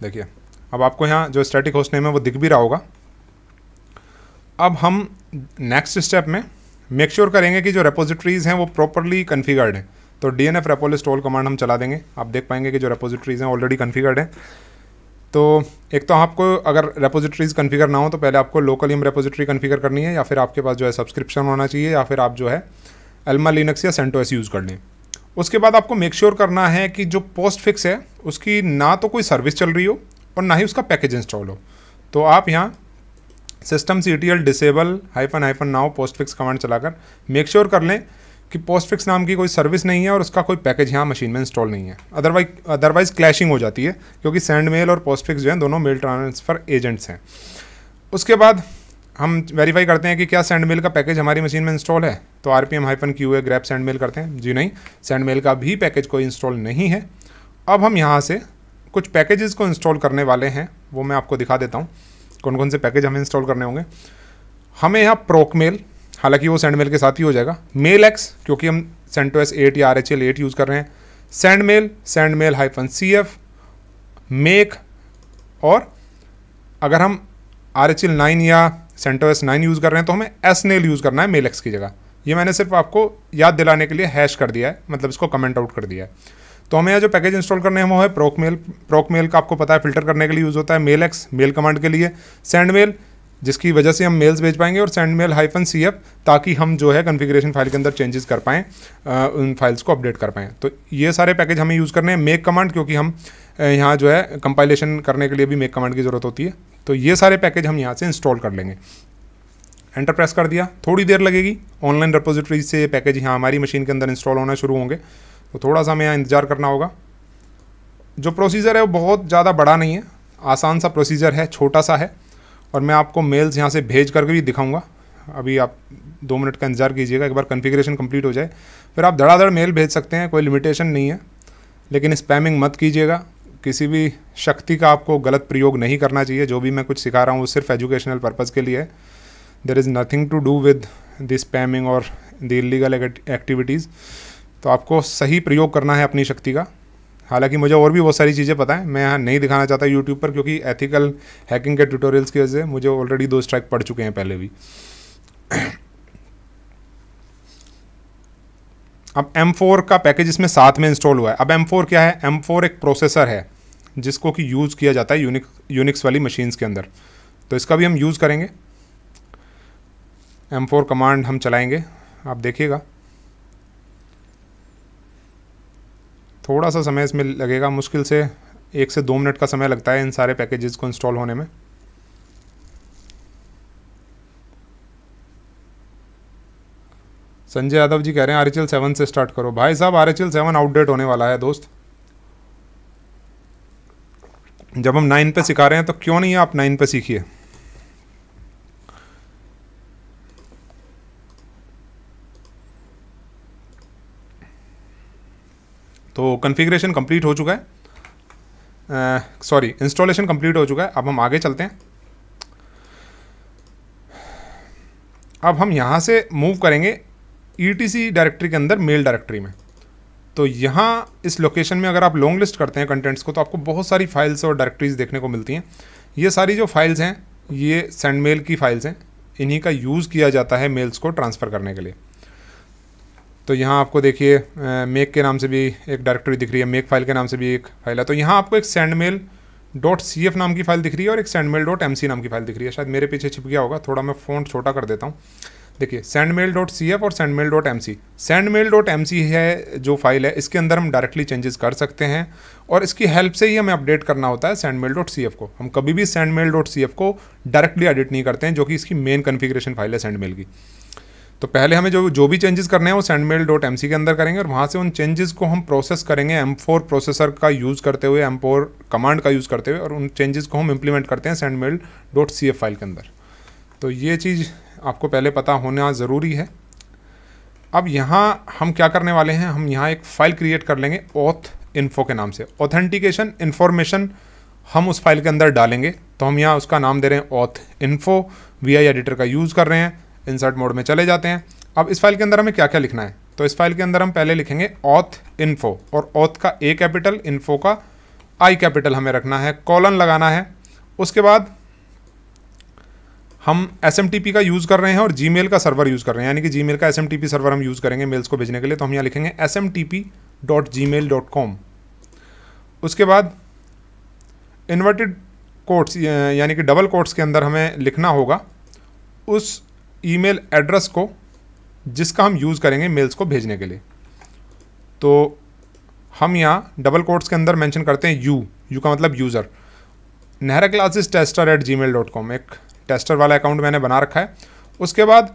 देखिए अब आपको यहाँ जो स्टैटिक होस्ट नेम है वो दिख भी रहा होगा अब हम नेक्स्ट स्टेप में मेक श्योर sure करेंगे कि जो रेपोजिटरीज़ हैं वो प्रॉपरली कन्फिगर्ड हैं तो D N F repolist install command हम चला देंगे आप देख पाएंगे कि जो रेपोजिटरीज़ हैं ऑलरेडी कन्फिगर्ड हैं तो एक तो आपको अगर रेपोजिटरीज़ कन्फिगर ना हो तो पहले आपको लोकल इम रेपोजिटरी कन्फिगर करनी है या फिर आपके पास जो है सब्सक्रिप्शन होना चाहिए या फिर आप जो है एल्मा लिनक्स या सेंटोएस यूज़ कर लें उसके बाद आपको मेक श्योर sure करना है कि जो पोस्ट फिक्स है उसकी ना तो कोई सर्विस चल रही हो और ना ही उसका पैकेज इंस्टॉल हो तो आप यहाँ system C T L disable hyphen hyphen now postfix command चलाकर मेक श्योर sure कर लें कि पोस्ट फिक्स नाम की कोई सर्विस नहीं है और उसका कोई पैकेज यहाँ मशीन में इंस्टॉल नहीं है अदरवाइज अदरवाइज क्लैशिंग हो जाती है क्योंकि सेंड मेल और पोस्ट फिक्स जो है दोनों मेल ट्रांसफ़र एजेंट्स हैं उसके बाद हम वेरीफाई करते हैं कि क्या सेंड मेल का पैकेज हमारी मशीन में इंस्टॉल है तो R P M hyphen Q है ग्रैप सेंड मेल करते हैं जी नहीं सेंड मेल का भी पैकेज कोई इंस्टॉल नहीं है अब हम यहाँ से कुछ पैकेजेस को इंस्टॉल करने वाले हैं वो मैं आपको दिखा देता हूँ कौन कौन से पैकेज हमें इंस्टॉल करने होंगे हमें यहाँ प्रोक मेल हालांकि वो सेंड मेल के साथ ही हो जाएगा मेल एक्स क्योंकि हम सेंटो एस एट या R H L eight use कर रहे हैं send mail send mail hyphen C F make और अगर हम आर एच एल नाइन या सेंटो एस नाइन यूज़ कर रहे हैं तो हमें एस नेल यूज़ करना है मेल एक्स की जगह ये मैंने सिर्फ आपको याद दिलाने के लिए हैश कर दिया है मतलब इसको कमेंट आउट कर दिया है तो हमें यहाँ जो पैकेज इंस्टॉल करने हैं वो है प्रोक मेल प्रोक मेल का आपको पता है फिल्टर करने के लिए यूज़ होता है मेल एक्स मेल कमांड के लिए सेंड मेल जिसकी वजह से हम मेल्स भेज पाएंगे और send mail hyphen C F ताकि हम जो है कॉन्फ़िगरेशन फाइल के अंदर चेंजेस कर पाएँ उन फाइल्स को अपडेट कर पाएँ तो ये सारे पैकेज हमें यूज़ करने हैं मेक कमांड क्योंकि हम यहाँ जो है कंपाइलेशन करने के लिए भी मेक कमांड की ज़रूरत होती है तो ये सारे पैकेज हम यहाँ से इंस्टॉल कर लेंगे एंटर प्रेस कर दिया थोड़ी देर लगेगी ऑनलाइन रिपोजिटरी से ये पैकेज यहाँ हमारी मशीन के अंदर इंस्टॉल होना शुरू होंगे तो थोड़ा सा हमें यहाँ इंतज़ार करना होगा जो प्रोसीजर है वो बहुत ज़्यादा बड़ा नहीं है आसान सा प्रोसीजर है छोटा सा है और मैं आपको मेल्स यहाँ से भेज करके भी दिखाऊंगा अभी आप दो मिनट का इंतज़ार कीजिएगा एक बार कन्फिग्रेशन कंप्लीट हो जाए फिर आप धड़ाधड़ मेल भेज सकते हैं कोई लिमिटेशन नहीं है लेकिन स्पैमिंग मत कीजिएगा किसी भी शक्ति का आपको गलत प्रयोग नहीं करना चाहिए जो भी मैं कुछ सिखा रहा हूँ वो सिर्फ एजुकेशनल पर्पज़ के लिए है there is nothing to do with this spamming और द इलीगल एक्टिविटीज़ तो आपको सही प्रयोग करना है अपनी शक्ति का हालांकि मुझे और भी बहुत सारी चीज़ें पता है मैं यहाँ नहीं दिखाना चाहता यूट्यूब पर क्योंकि एथिकल हैकिंग के ट्यूटोरियल्स की वजह से मुझे ऑलरेडी दो स्ट्राइक पड़ चुके हैं पहले भी अब M4 का पैकेज इसमें साथ में इंस्टॉल हुआ है अब M4 क्या है M4 एक प्रोसेसर है जिसको कि यूज़ किया जाता है यूनिक यूनिक्स वाली मशीन्स के अंदर तो इसका भी हम यूज़ करेंगे M4 कमांड हम चलाएंगे आप देखिएगा थोड़ा सा समय इसमें लगेगा मुश्किल से एक से दो मिनट का समय लगता है इन सारे पैकेजेस को इंस्टॉल होने में संजय यादव जी कह रहे हैं आर एच एल सेवन से स्टार्ट करो भाई साहब R H L seven outdate होने वाला है दोस्त जब हम नाइन पे सिखा रहे हैं तो क्यों नहीं आप नाइन पे सीखिए तो कन्फिग्रेशन कंप्लीट हो चुका है सॉरी इंस्टॉलेशन कंप्लीट हो चुका है अब हम आगे चलते हैं अब हम यहाँ से मूव करेंगे ई e डायरेक्टरी के अंदर मेल डायरेक्टरी में तो यहाँ इस लोकेशन में अगर आप लॉन्ग लिस्ट करते हैं कंटेंट्स को तो आपको बहुत सारी फाइल्स और डायरेक्टरीज देखने को मिलती हैं ये सारी जो फाइल्स हैं ये सेंड मेल की फाइल्स हैं इन्हीं का यूज़ किया जाता है मेल्स को ट्रांसफ़र करने के लिए तो यहाँ आपको देखिए मेक के नाम से भी एक डायरेक्टरी दिख रही है मेक फाइल के नाम से भी एक फाइल है तो यहाँ आपको एक सैंडमेल डॉट सी एफ नाम की फाइल दिख रही है और एक सैंडमेल डॉट एम सी नाम की फाइल दिख रही है शायद मेरे पीछे छिप गया होगा थोड़ा मैं फ़ोन छोटा कर देता हूँ देखिए सैंडमेल डॉट सी एफ और sendmail dot M C sendmail dot M C है जो फाइल है इसके अंदर हम डायरेक्टली चेंजेस कर सकते हैं और इसकी हेल्प से ही हमें अपडेट करना होता है सैंडमेल डॉट सी एफ को हम कभी भी सैंडमेल डॉट सी एफ को डायरेक्टली एडिट नहीं करते हैं जो कि इसकी मेन कन्फिग्रेशन फाइल है सैंडमेल की तो पहले हमें जो जो भी चेंजेस करने हैं वो सैंडमेल डॉट एम के अंदर करेंगे और वहाँ से उन चेंजेस को हम प्रोसेस करेंगे एम प्रोसेसर का यूज़ करते हुए एम कमांड का यूज़ करते हुए और उन चेंजेस को हम इम्प्लीमेंट करते हैं सैंडमेल डॉट सी फाइल के अंदर तो ये चीज़ आपको पहले पता होना ज़रूरी है अब यहाँ हम क्या करने वाले हैं हम यहाँ एक फ़ाइल क्रिएट कर लेंगे ओथ इन्फो के नाम से ऑथेंटिकेशन इन्फॉर्मेशन हम उस फाइल के अंदर डालेंगे तो हम यहाँ उसका नाम दे रहे हैं ओथ इन्फो वी एडिटर का यूज़ कर रहे हैं इंसर्ट मोड में चले जाते हैं अब इस फाइल के अंदर हमें क्या क्या लिखना है तो इस फाइल के अंदर हम पहले लिखेंगे ऑथ इन्फो और ऑथ का ए कैपिटल इन्फो का आई कैपिटल हमें रखना है कॉलन लगाना है उसके बाद हम एस का यूज़ कर रहे हैं और जी का सर्वर यूज़ कर रहे हैं यानी कि जी का एस सर्वर हम यूज़ करेंगे मेल्स को भेजने के लिए तो हम यहाँ लिखेंगे एस उसके बाद इन्वर्टेड कोट्स यानी कि डबल कोट्स के अंदर हमें लिखना होगा उस ईमेल एड्रेस को जिसका हम यूज़ करेंगे मेल्स को भेजने के लिए तो हम यहाँ डबल कोट्स के अंदर मेंशन करते हैं यू यू का मतलब user Nehra classes tester at Gmail dot com एक टेस्टर वाला अकाउंट मैंने बना रखा है उसके बाद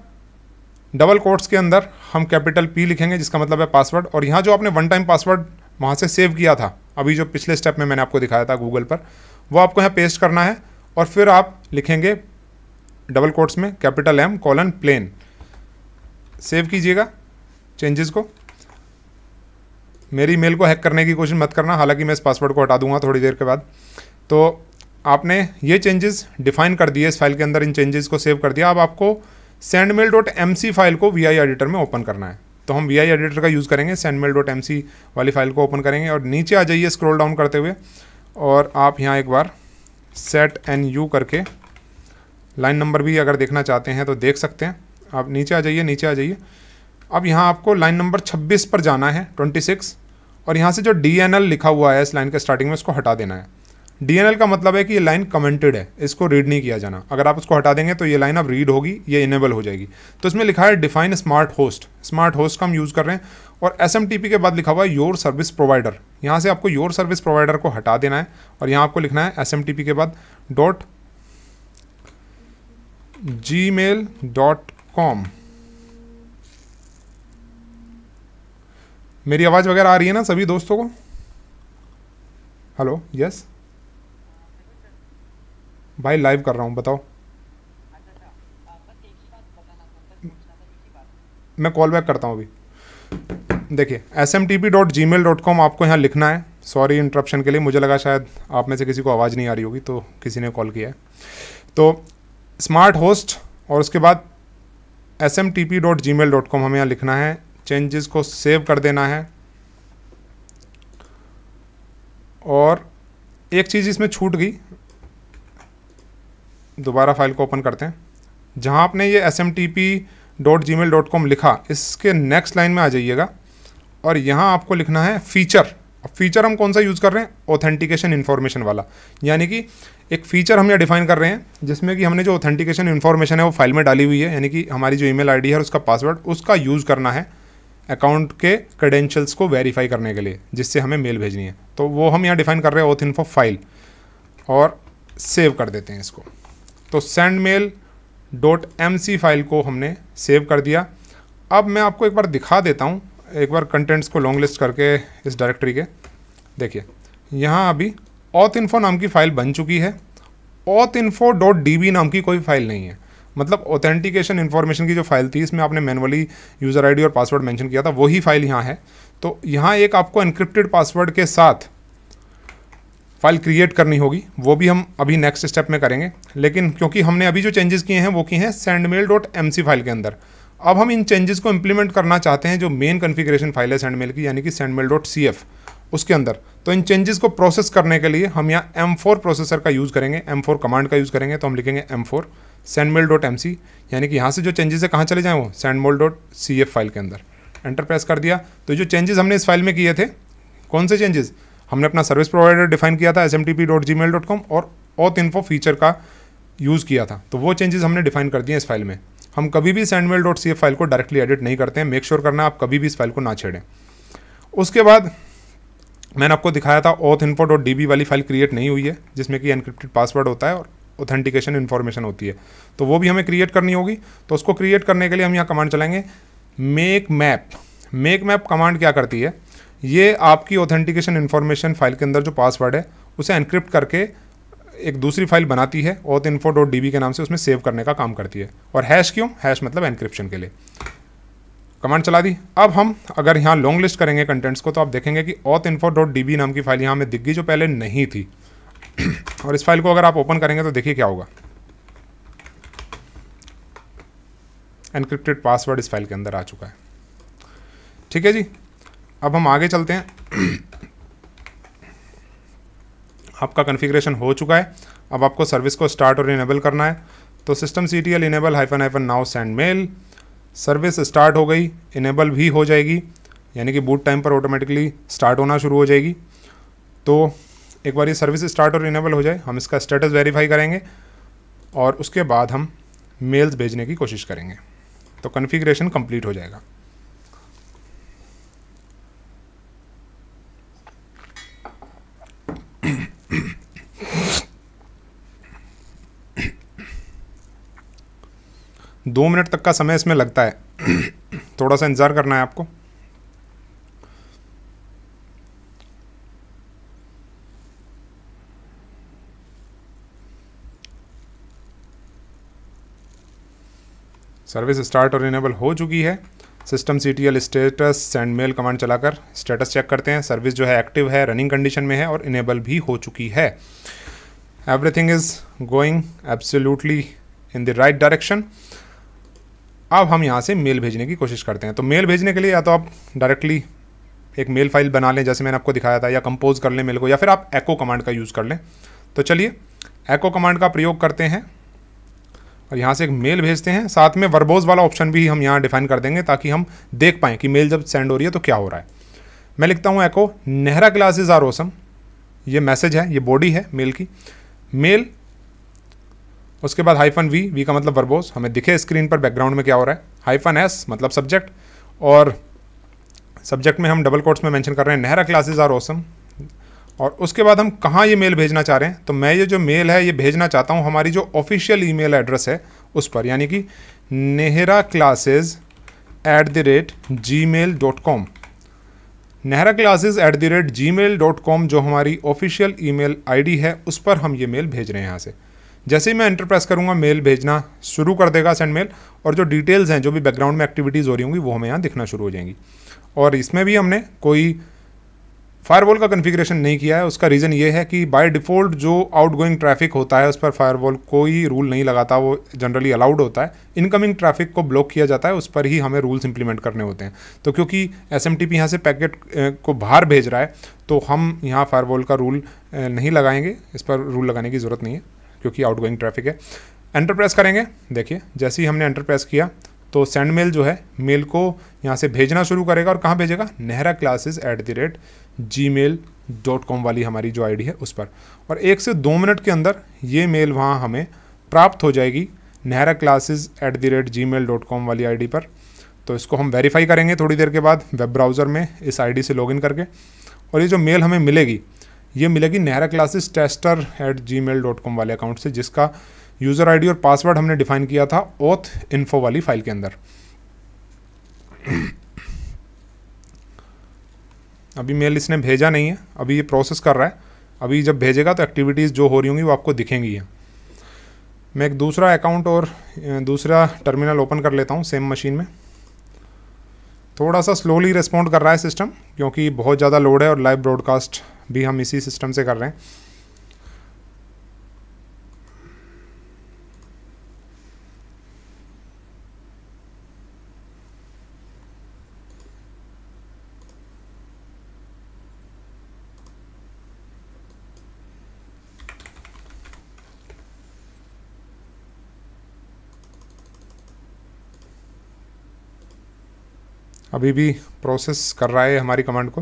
डबल कोर्ट्स के अंदर हम कैपिटल पी लिखेंगे जिसका मतलब है पासवर्ड और यहाँ जो आपने वन टाइम पासवर्ड वहाँ से सेव किया था अभी जो पिछले स्टेप में मैंने आपको दिखाया था गूगल पर वो आपको यहाँ पेस्ट करना है और फिर आप लिखेंगे डबल कोट्स में capital M colon plain save कीजिएगा चेंजेस को मेरी मेल को हैक करने की कोशिश मत करना हालांकि मैं इस पासवर्ड को हटा दूंगा थोड़ी देर के बाद तो आपने ये चेंजेस डिफाइन कर दिए इस फाइल के अंदर इन चेंजेस को सेव कर दिया अब आपको send mail dot M C file को वी आई एडिटर में ओपन करना है तो हम वी आई एडिटर का यूज़ करेंगे send mail dot M C वाली फाइल को ओपन करेंगे और नीचे आ जाइए स्क्रोल डाउन करते हुए और आप यहाँ एक बार सेट एन यू करके लाइन नंबर भी अगर देखना चाहते हैं तो देख सकते हैं आप नीचे आ जाइए नीचे आ जाइए अब यहाँ आपको लाइन नंबर 26 पर जाना है 26 और यहाँ से जो डी लिखा हुआ है इस लाइन के स्टार्टिंग में उसको हटा देना है डी का मतलब है कि ये लाइन कमेंटेड है इसको रीड नहीं किया जाना अगर आप उसको हटा देंगे तो ये लाइन अब रीड होगी ये इनेबल हो जाएगी तो इसमें लिखा है define smart host smart host का हम यूज़ कर रहे हैं और एस के बाद लिखा हुआ है योर सर्विस प्रोवाइडर यहाँ से आपको योर सर्विस प्रोवाइडर को हटा देना है और यहाँ आपको लिखना है एस के बाद dot Gmail dot com मेरी आवाज़ वगैरह आ रही है ना सभी दोस्तों को हेलो यस भाई लाइव कर रहा हूँ बताओ मैं कॉल बैक करता हूँ अभी देखिए S M T P dot Gmail dot com आपको यहाँ लिखना है सॉरी इंटरप्शन के लिए मुझे लगा शायद आप में से किसी को आवाज़ नहीं आ रही होगी तो किसी ने कॉल किया है तो स्मार्ट होस्ट और उसके बाद S M T P dot Gmail dot com हमें यहाँ लिखना है चेंजेस को सेव कर देना है और एक चीज़ इसमें छूट गई दोबारा फाइल को ओपन करते हैं जहाँ आपने ये S M T P dot Gmail dot com लिखा इसके नेक्स्ट लाइन में आ जाइएगा और यहाँ आपको लिखना है फीचर फीचर हम कौन सा यूज़ कर रहे हैं ऑथेंटिकेशन इन्फॉर्मेशन वाला यानी कि एक फीचर हम यहाँ डिफाइन कर रहे हैं जिसमें कि हमने जो ऑथेंटिकेशन इन्फॉर्मेशन है वो फाइल में डाली हुई है यानी कि हमारी जो ईमेल आईडी है उसका पासवर्ड उसका यूज़ करना है अकाउंट के क्रेडेंशियल्स को वेरीफाई करने के लिए जिससे हमें मेल भेजनी है तो वो हम यहाँ डिफाइन कर रहे हैं ओथ इन्फो फाइल और सेव कर देते हैं इसको तो send mail dot M C file को हमने सेव कर दिया अब मैं आपको एक बार दिखा देता हूँ एक बार कंटेंट्स को लॉन्ग लिस्ट करके इस डायरेक्टरी के देखिए यहाँ अभी ऑथ इन्फो नाम की फ़ाइल बन चुकी है auth info dot D B नाम की कोई फाइल नहीं है मतलब ऑथेंटिकेशन इन्फॉर्मेशन की जो फाइल थी इसमें आपने मैनुअली यूज़र आईडी और पासवर्ड मेंशन किया था वही फाइल यहाँ है तो यहाँ एक आपको इनक्रिप्टेड पासवर्ड के साथ फाइल क्रिएट करनी होगी वो भी हम अभी नेक्स्ट स्टेप में करेंगे लेकिन क्योंकि हमने अभी जो चेंजेस किए हैं वो किए हैं sendmail dot M C file के अंदर अब हम इन चेंजेस को इम्प्लीमेंट करना चाहते हैं जो मेन कन्फिग्रेशन फाइल है सेंडमेल की यानी कि सेंडमेल डॉट सी एफ उसके अंदर तो इन चेंजेस को प्रोसेस करने के लिए हम यहाँ एम फोर प्रोसेसर का यूज़ करेंगे एम फोर कमांड का यूज़ करेंगे तो हम लिखेंगे M four sendmail dot M C यानी कि यहाँ से जो चेंजेस है कहाँ चले जाएँ वो sendmail dot C F file के अंदर एंटरप्रेस कर दिया तो जो चेंजेस हमने इस फाइल में किए थे कौन से चेंजेस हमने अपना सर्विस प्रोवाइडर डिफाइन किया था S M T P dot Gmail dot com और ऑथ इन्फो फीचर का यूज़ किया था तो वो चेंजेस हमने डिफाइन कर दिए इस फाइल में हम कभी भी sendmail dot C F file को डायरेक्टली एडिट नहीं करते हैं मेक श्योर sure करना आप कभी भी इस फाइल को ना छेड़ें उसके बाद मैंने आपको दिखाया था auth info dot D B वाली फाइल क्रिएट नहीं हुई है जिसमें कि एनक्रिप्टेड पासवर्ड होता है और ऑथेंटिकेशन इन्फॉर्मेशन होती है तो वो भी हमें क्रिएट करनी होगी तो उसको क्रिएट करने के लिए हम यहाँ कमांड चलाएंगे make map make map command क्या करती है ये आपकी ऑथेंटिकेशन इन्फॉर्मेशन फाइल के अंदर जो पासवर्ड है उसे एनक्रिप्ट करके एक दूसरी फाइल बनाती है auth info dot D B के नाम से उसमें सेव करने का काम करती है और हैश क्यों हैश मतलब एनक्रिप्शन के लिए कमांड चला दी अब हम अगर यहाँ लॉन्ग लिस्ट करेंगे कंटेंट्स को तो आप देखेंगे कि auth info dot D B नाम की फाइल यहाँ में दिख गई जो पहले नहीं थी (clears throat) और इस फाइल को अगर आप ओपन करेंगे तो देखिए क्या होगा एनक्रिप्टेड पासवर्ड इस फाइल के अंदर आ चुका है ठीक है जी अब हम आगे चलते हैं (clears throat) आपका कन्फिग्रेशन हो चुका है अब आपको सर्विस को स्टार्ट और इनेबल करना है तो system C T L enable hyphen hyphen now send mail service start हो गई इनेबल भी हो जाएगी यानी कि बूट टाइम पर ऑटोमेटिकली स्टार्ट होना शुरू हो जाएगी तो एक बार ये सर्विस स्टार्ट और इनेबल हो जाए हम इसका स्टेटस वेरीफाई करेंगे और उसके बाद हम मेल्स भेजने की कोशिश करेंगे तो कन्फिग्रेशन कंप्लीट हो जाएगा दो मिनट तक का समय इसमें लगता है (clears throat) थोड़ा सा इंतज़ार करना है आपको सर्विस स्टार्ट और इनेबल हो चुकी है system C T L status send mail command चलाकर स्टेटस चेक करते हैं सर्विस जो है एक्टिव है रनिंग कंडीशन में है और इनेबल भी हो चुकी है everything is going absolutely in the right direction अब हम यहाँ से मेल भेजने की कोशिश करते हैं तो मेल भेजने के लिए या तो आप डायरेक्टली एक मेल फाइल बना लें जैसे मैंने आपको दिखाया था या कंपोज कर लें मेल को या फिर आप एको कमांड का यूज़ कर लें तो चलिए एको कमांड का प्रयोग करते हैं और यहाँ से एक मेल भेजते हैं साथ में वर्बोज वाला ऑप्शन भी हम यहाँ डिफाइन कर देंगे ताकि हम देख पाएँ कि मेल जब सेंड हो रही है तो क्या हो रहा है मैं लिखता हूँ echo Nehra classes are awesome ये मैसेज है ये बॉडी है मेल की मेल उसके बाद हाइफन वी वी का मतलब वर्बोस हमें दिखे स्क्रीन पर बैकग्राउंड में क्या हो रहा है हाइफन एस मतलब सब्जेक्ट और सब्जेक्ट में हम डबल कोर्ट्स में मेंशन कर रहे हैं नहरा क्लासेस आर ओसम और उसके बाद हम कहाँ ये मेल भेजना चाह रहे हैं तो मैं ये जो मेल है ये भेजना चाहता हूँ हमारी जो ऑफिशियल ई एड्रेस है उस पर यानी कि Nehra classes at the rate Gmail dot com Nehra classes at the rate Gmail dot com जो हमारी official email I D है उस पर हम ये मेल भेज रहे हैं यहाँ से जैसे ही मैं एंटर प्रेस करूँगा मेल भेजना शुरू कर देगा सेंड मेल और जो डिटेल्स हैं जो भी बैकग्राउंड में एक्टिविटीज़ हो रही होंगी वो हमें यहाँ दिखना शुरू हो जाएंगी और इसमें भी हमने कोई फायरवॉल का कन्फिग्रेशन नहीं किया है उसका रीज़न ये है कि बाय डिफ़ॉल्ट जो आउटगोइंग ट्रैफिक होता है उस पर फायरवॉल कोई रूल नहीं लगाता वो जनरली अलाउड होता है इनकमिंग ट्रैफिक को ब्लॉक किया जाता है उस पर ही हमें रूल्स इंप्लीमेंट करने होते हैं तो क्योंकि एस एम टी पी यहाँ से पैकेट को बाहर भेज रहा है तो हम यहाँ फायरवॉल का रूल नहीं लगाएंगे इस पर रूल लगाने की ज़रूरत नहीं है क्योंकि आउटगोइंग ट्रैफिक है एंटर प्रेस करेंगे देखिए जैसे ही हमने एंटर प्रेस किया तो सेंड मेल जो है मेल को यहाँ से भेजना शुरू करेगा और कहाँ भेजेगा Nehra classes at the rate Gmail dot com वाली हमारी जो आईडी है उस पर और एक से दो मिनट के अंदर ये मेल वहाँ हमें प्राप्त हो जाएगी Nehra classes at the rate Gmail dot com वाली आईडी पर तो इसको हम वेरीफाई करेंगे थोड़ी देर के बाद वेब ब्राउज़र में इस आईडी से लॉगिन करके और ये जो मेल हमें मिलेगी ये मिलेगी Nehra classes tester at Gmail dot com वाले अकाउंट से जिसका यूज़र आईडी और पासवर्ड हमने डिफाइन किया था ओथ इन्फो वाली फाइल के अंदर अभी मेल इसने भेजा नहीं है अभी ये प्रोसेस कर रहा है अभी जब भेजेगा तो एक्टिविटीज़ जो हो रही होंगी वो आपको दिखेंगी है मैं एक दूसरा अकाउंट और दूसरा टर्मिनल ओपन कर लेता हूँ सेम मशीन में थोड़ा सा स्लोली रिस्पॉन्ड कर रहा है सिस्टम क्योंकि बहुत ज़्यादा लोड है और लाइव ब्रॉडकास्ट भी हम इसी सिस्टम से कर रहे हैं अभी भी प्रोसेस कर रहा है हमारी कमांड को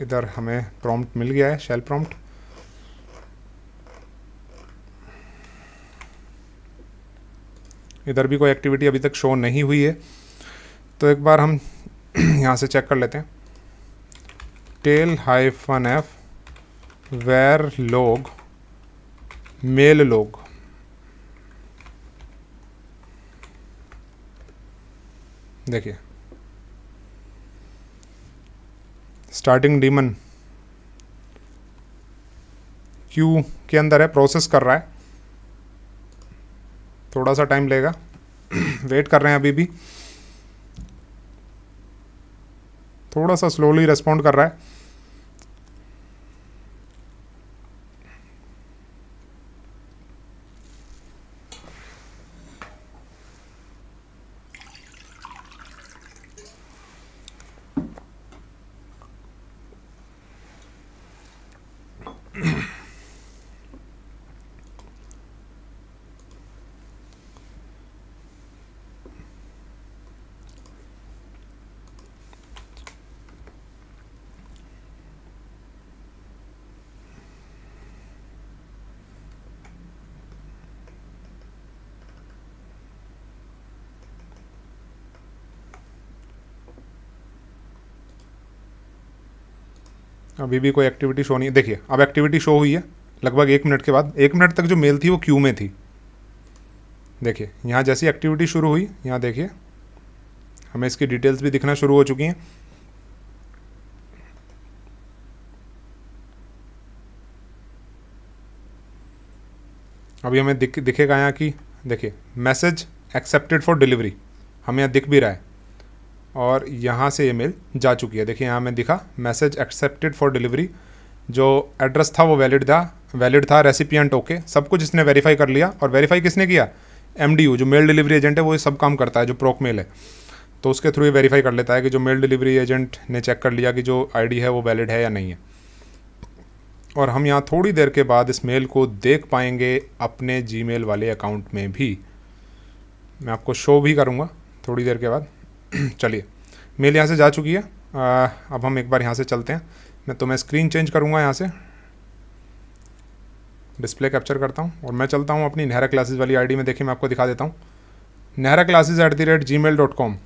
इधर हमें प्रॉम्प्ट मिल गया है शेल प्रॉम्प्ट इधर भी कोई एक्टिविटी अभी तक शो नहीं हुई है तो एक बार हम (clears throat) यहाँ से चेक कर लेते हैं tail hyphen F var log mail log देखिए स्टार्टिंग डीमन क्यू के अंदर है प्रोसेस कर रहा है थोड़ा सा टाइम लेगा वेट (clears throat) कर रहे हैं अभी भी थोड़ा सा स्लोली रेस्पॉन्ड कर रहा है अभी भी कोई एक्टिविटी शो नहीं देखिए अब एक्टिविटी शो हुई है लगभग एक मिनट के बाद एक मिनट तक जो मेल थी वो क्यू में थी देखिए यहाँ जैसी एक्टिविटी शुरू हुई यहाँ देखिए हमें इसकी डिटेल्स भी दिखना शुरू हो चुकी हैं अभी हमें दिख दिखेगा यहाँ कि देखिए मैसेज एक्सेप्टेड फॉर डिलीवरी हमें यहाँ दिख भी रहा है और यहाँ से ये मेल जा चुकी है देखिए यहाँ मैं दिखा मैसेज एक्सेप्टेड फॉर डिलीवरी जो एड्रेस था वो वैलिड था वैलिड था रेसिपियंट ओके सब कुछ इसने वेरीफाई कर लिया और वेरीफाई किसने किया एम जो मेल डिलीवरी एजेंट है वो ये सब काम करता है जो प्रोक मेल है तो उसके थ्रू ये वेरीफाई कर लेता है कि जो मेल डिलीवरी एजेंट ने चेक कर लिया कि जो आईडी है वो वैलिड है या नहीं है और हम यहाँ थोड़ी देर के बाद इस मेल को देख पाएंगे अपने जीमेल वाले अकाउंट में भी मैं आपको शो भी करूँगा थोड़ी देर के बाद (clears throat) चलिए मेल यहाँ से जा चुकी है आ, अब हम एक बार यहाँ से चलते हैं मैं तो मैं स्क्रीन चेंज करूँगा यहाँ से डिस्प्ले कैप्चर करता हूँ और मैं चलता हूँ अपनी नेहरा क्लासेज वाली आई में देखिए मैं आपको दिखा देता हूँ Nehra classes at the rate Gmail dot com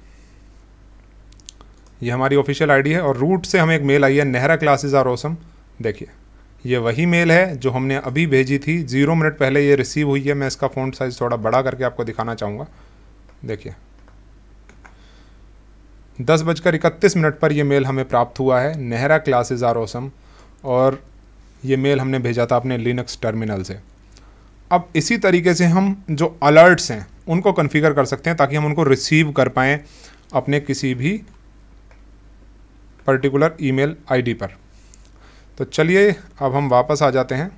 ये हमारी ऑफिशियल आईडी है और रूट से हमें एक मेल आई है नेहरा क्लासेज आर ओसम देखिए ये वही मेल है जो हमने अभी भेजी थी जीरो मिनट पहले ये रिसीव हुई है मैं इसका फ़ॉन्ट साइज़ थोड़ा बड़ा करके आपको दिखाना चाहूँगा देखिए दस बजकर इकतीस मिनट पर यह मेल हमें प्राप्त हुआ है नेहरा क्लासेज आर ओसम और ये मेल हमने भेजा था अपने लिनक्स टर्मिनल से अब इसी तरीके से हम जो अलर्ट्स हैं उनको कॉन्फ़िगर कर सकते हैं ताकि हम उनको रिसीव कर पाएँ अपने किसी भी पर्टिकुलर ईमेल आईडी पर तो चलिए अब हम वापस आ जाते हैं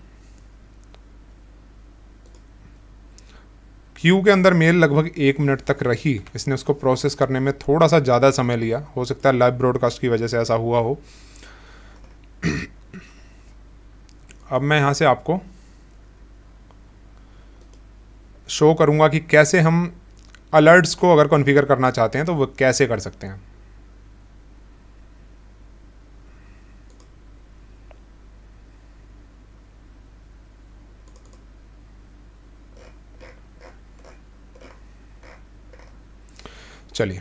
क्यू के अंदर मेल लगभग एक मिनट तक रही इसने उसको प्रोसेस करने में थोड़ा सा ज़्यादा समय लिया हो सकता है लाइव ब्रॉडकास्ट की वजह से ऐसा हुआ हो अब मैं यहाँ से आपको शो करूँगा कि कैसे हम अलर्ट्स को अगर कॉन्फ़िगर करना चाहते हैं तो वो कैसे कर सकते हैं चलिए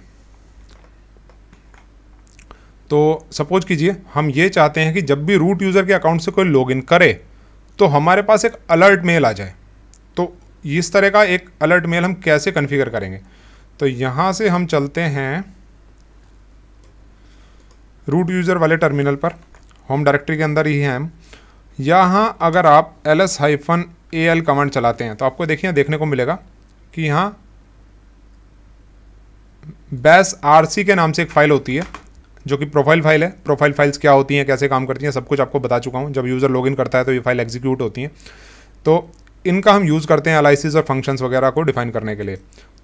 तो सपोज कीजिए हम ये चाहते हैं कि जब भी रूट यूज़र के अकाउंट से कोई लॉगिन करे तो हमारे पास एक अलर्ट मेल आ जाए तो इस तरह का एक अलर्ट मेल हम कैसे कन्फिगर करेंगे तो यहाँ से हम चलते हैं रूट यूज़र वाले टर्मिनल पर होम डायरेक्टरी के अंदर ही हैं हम यहाँ अगर आप L S hyphen A L command चलाते हैं तो आपको देखिए देखने को मिलेगा कि यहाँ बैस आर के नाम से एक फ़ाइल होती है जो कि प्रोफाइल फाइल है प्रोफाइल फाइल्स क्या होती हैं कैसे काम करती हैं सब कुछ आपको बता चुका हूँ जब यूज़र लॉगिन करता है तो ये फाइल एग्जीक्यूट होती हैं तो इनका हम यूज़ करते हैं अलाइसिस और फंक्शंस वगैरह को डिफाइन करने के लिए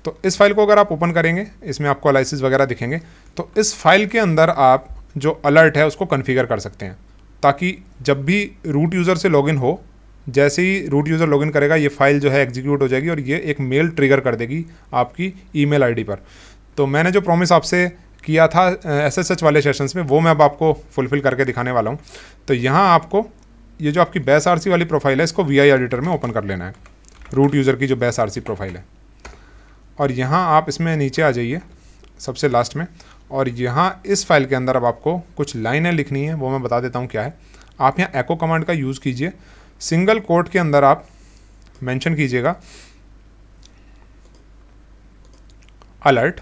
तो इस फाइल को अगर आप ओपन करेंगे इसमें आपको अलाइसिस वगैरह दिखेंगे तो इस फाइल के अंदर आप जो अलर्ट है उसको कन्फिगर कर सकते हैं ताकि जब भी रूट यूज़र से लॉगिन हो जैसे ही रूट यूज़र लॉगिन करेगा ये फाइल जो है एग्जीक्यूट हो जाएगी और ये एक मेल ट्रिगर कर देगी आपकी ई मेल पर तो मैंने जो प्रॉमिस आपसे किया था एस एस एच वाले सेशंस में वो मैं अब आपको फुलफिल करके दिखाने वाला हूँ तो यहाँ आपको ये जो आपकी बेस आर वाली प्रोफाइल है इसको वी एडिटर में ओपन कर लेना है रूट यूज़र की जो बेस आर प्रोफाइल है और यहाँ आप इसमें नीचे आ जाइए सबसे लास्ट में और यहाँ इस फाइल के अंदर अब आपको कुछ लाइनें लिखनी है वो मैं बता देता हूँ क्या है आप यहाँ एको कमांड का यूज़ कीजिए सिंगल कोट के अंदर आप मेंशन कीजिएगा अलर्ट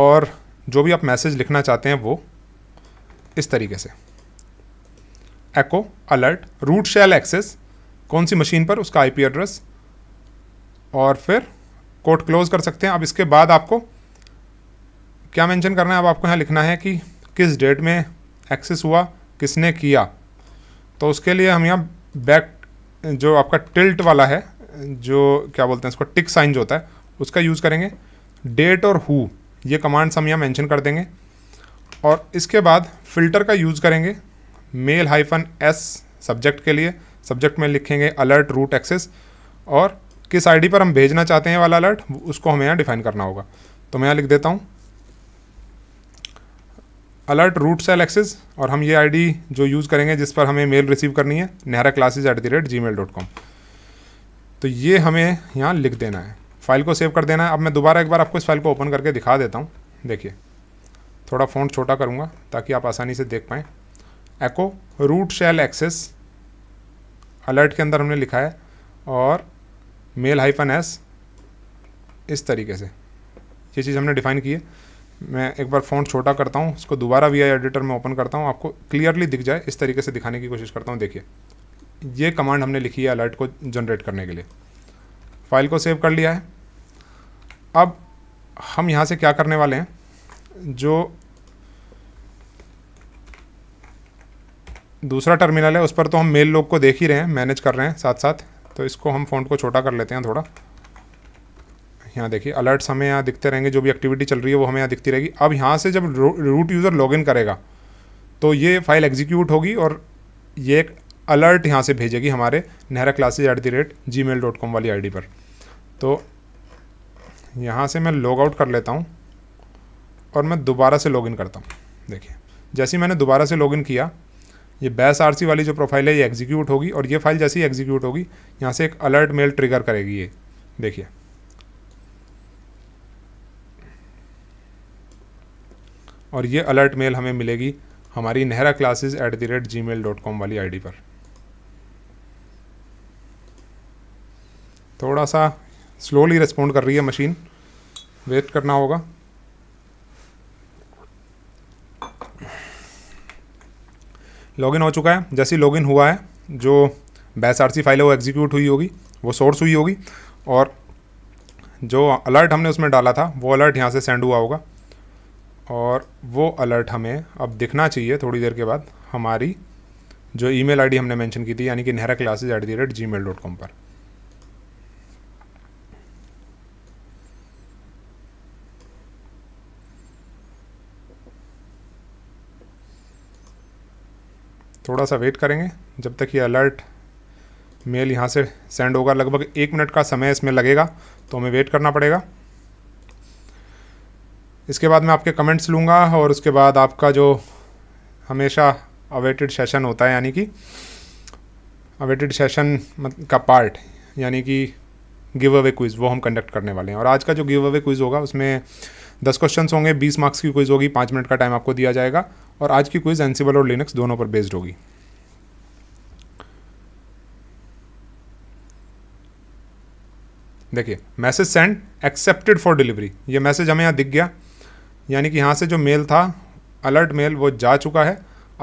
और जो भी आप मैसेज लिखना चाहते हैं वो इस तरीके से echo alert root shell access कौन सी मशीन पर उसका आईपी एड्रेस और फिर कोड क्लोज कर सकते हैं अब इसके बाद आपको क्या मेंशन करना है अब आपको यहाँ लिखना है कि किस डेट में एक्सेस हुआ किसने किया तो उसके लिए हम यहाँ बैक जो आपका टिल्ट वाला है जो क्या बोलते हैं इसको टिक साइन जो होता है उसका यूज़ करेंगे डेट और हु ये कमांड्स हम यहाँ मेंशन कर देंगे और इसके बाद फ़िल्टर का यूज़ करेंगे मेल हाइफन एस सब्जेक्ट के लिए सब्जेक्ट में लिखेंगे अलर्ट रूट एक्सेस और किस आईडी पर हम भेजना चाहते हैं वाला अलर्ट उसको हमें यहाँ डिफाइन करना होगा तो मैं यहाँ लिख देता हूँ अलर्ट रूट सेल एक्सेस और हम ये आईडी जो यूज़ करेंगे जिस पर हमें मेल रिसीव करनी है Nehra classes at the rate Gmail dot com तो ये हमें यहाँ लिख देना है फाइल को सेव कर देना है अब मैं दोबारा एक बार आपको इस फाइल को ओपन करके दिखा देता हूँ देखिए थोड़ा फ़ोन छोटा करूँगा ताकि आप आसानी से देख पाएँ echo root shell access alert के अंदर हमने लिखा है और मेल हाइफन एस इस तरीके से ये चीज़ हमने डिफाइन की है मैं एक बार फ़ॉन्ट छोटा करता हूँ उसको दोबारा वी एडिटर में ओपन करता हूँ आपको क्लियरली दिख जाए इस तरीके से दिखाने की कोशिश करता हूँ देखिए ये कमांड हमने लिखी है अलर्ट को जनरेट करने के लिए फाइल को सेव कर लिया है अब हम यहाँ से क्या करने वाले हैं जो दूसरा टर्मिनल है उस पर तो हम मेल लोग को देख ही रहे हैं मैनेज कर रहे हैं साथ साथ तो इसको हम फ़ॉन्ट को छोटा कर लेते हैं थोड़ा यहाँ देखिए अलर्ट्स हमें यहाँ दिखते रहेंगे जो भी एक्टिविटी चल रही है वो हमें यहाँ दिखती रहेगी अब यहाँ से जब रूट यूज़र लॉगिन करेगा तो ये फाइल एग्जीक्यूट होगी और ये एक अलर्ट यहाँ से भेजेगी हमारे Nehra classes at rate Gmail dot com वाली आई पर तो यहाँ से मैं लॉग आउट कर लेता हूँ और मैं दोबारा से लॉगिन करता हूँ देखिए जैसे ही मैंने दोबारा से लॉगिन किया ये बैस आर वाली जो प्रोफाइल है ये एग्जीक्यूट होगी और ये फाइल जैसे ही एग्जीक्यूट होगी यहाँ से एक अलर्ट मेल ट्रिगर करेगी ये देखिए और ये अलर्ट मेल हमें मिलेगी हमारी Nehra classes at the rate Gmail dot com वाली आईडी पर थोड़ा सा स्लोली रिस्पॉन्ड कर रही है मशीन वेट करना होगा लॉगिन हो चुका है जैसे लॉगिन हुआ है जो बैस आर फाइल है वो एग्जीक्यूट हुई होगी वो सोर्स हुई होगी और जो अलर्ट हमने उसमें डाला था वो अलर्ट यहाँ से सेंड हुआ होगा और वो अलर्ट हमें अब दिखना चाहिए थोड़ी देर के बाद हमारी जो ईमेल आईडी हमने मेंशन की थी यानी कि Nehra classes at the rate Gmail dot com पर थोड़ा सा वेट करेंगे जब तक ये अलर्ट मेल यहाँ से सेंड होगा लगभग एक मिनट का समय इसमें लगेगा तो हमें वेट करना पड़ेगा इसके बाद मैं आपके कमेंट्स लूँगा और उसके बाद आपका जो हमेशा अवेटेड सेशन होता है यानी कि अवेटेड सेशन का पार्ट यानी कि गिव अवे क्विज़ वो हम कंडक्ट करने वाले हैं और आज का जो गिव अवे क्विज़ होगा उसमें दस क्वेश्चन होंगे बीस मार्क्स की क्विज़ होगी पाँच मिनट का टाइम आपको दिया जाएगा और आज की क्विज एनसीबल और लिनक्स दोनों पर बेस्ड होगी देखिए message send accepted for delivery ये मैसेज हमें यहाँ दिख गया यानी कि यहाँ से जो मेल था अलर्ट मेल वो जा चुका है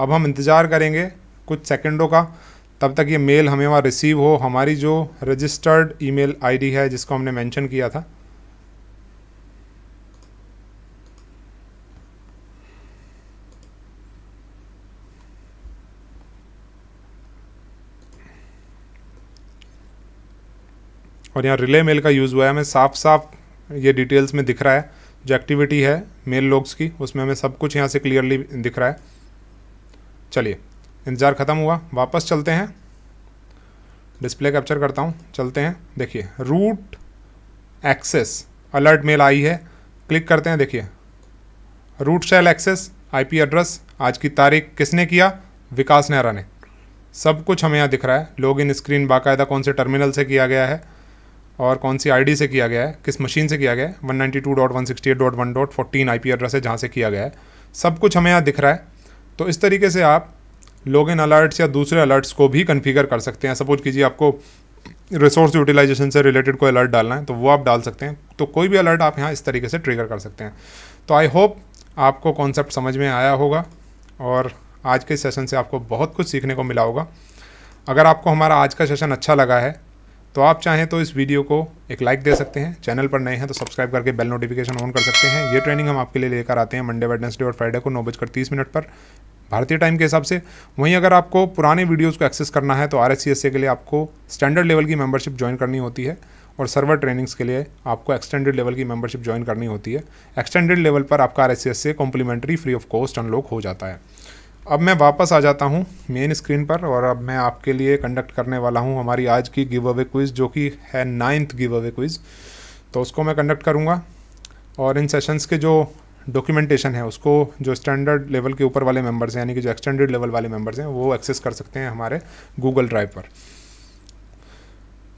अब हम इंतज़ार करेंगे कुछ सेकंडों का तब तक ये मेल हमें वहाँ रिसीव हो हमारी जो रजिस्टर्ड ईमेल आईडी है जिसको हमने मेंशन किया था और यहाँ रिले मेल का यूज़ हुआ है हमें साफ साफ ये डिटेल्स में दिख रहा है जो एक्टिविटी है मेल लोग्स की उसमें हमें सब कुछ यहाँ से क्लियरली दिख रहा है चलिए इंतज़ार ख़त्म हुआ वापस चलते हैं डिस्प्ले कैप्चर करता हूँ चलते हैं देखिए रूट एक्सेस अलर्ट मेल आई है क्लिक करते हैं देखिए root shell access IP address आज की तारीख किसने किया विकास नेहरा ने सब कुछ हमें यहाँ दिख रहा है लॉग इन स्क्रीन बाकायदा कौन से टर्मिनल से किया गया है और कौन सी आईडी से किया गया है किस मशीन से किया गया है 192.168.1.14 आईपी एड्रेस है जहाँ से किया गया है सब कुछ हमें यहाँ दिख रहा है तो इस तरीके से आप लॉग इन अलर्ट्स या दूसरे अलर्ट्स को भी कन्फिगर कर सकते हैं सपोज कीजिए आपको रिसोर्स यूटिलाइजेशन से रिलेटेड कोई अलर्ट डालना है तो वो आप डाल सकते हैं तो कोई भी अलर्ट आप यहाँ इस तरीके से ट्रिगर कर सकते हैं तो आई होप आपको कॉन्सेप्ट समझ में आया होगा और आज के सेशन से आपको बहुत कुछ सीखने को मिला होगा अगर आपको हमारा आज का सेशन अच्छा लगा है तो आप चाहें तो इस वीडियो को एक लाइक दे सकते हैं चैनल पर नए हैं तो सब्सक्राइब करके बेल नोटिफिकेशन ऑन कर सकते हैं ये ट्रेनिंग हम आपके लिए लेकर आते हैं मंडे वेडनेसडे और फ्राइडे को नौ बजकर तीस मिनट पर भारतीय टाइम के हिसाब से वहीं अगर आपको पुराने वीडियोज़ को एक्सेस करना है तो आर के लिए आपको स्टैंडर्ड लेवल की मेंबरशिप ज्वाइन करनी होती है और सर्वर ट्रेनिंग्स के लिए आपको एक्सटेंडेड लेवल की मेंबरशिप ज्वाइन करनी होती है एक्सटेंडेड लेवल पर आपका आर से complimentary free of cost unlock हो जाता है अब मैं वापस आ जाता हूँ मेन स्क्रीन पर और अब मैं आपके लिए कंडक्ट करने वाला हूँ हमारी आज की गिव अवे क्विज़ जो कि है नाइन्थ गिव अवे क्विज़ तो उसको मैं कंडक्ट करूँगा और इन सेशंस के जो डॉक्यूमेंटेशन है उसको जो स्टैंडर्ड लेवल के ऊपर वाले मेंबर्स हैं यानी कि जो एक्सटेंडेड लेवल वाले मेंबर्स हैं वो एक्सेस कर सकते हैं हमारे गूगल ड्राइव पर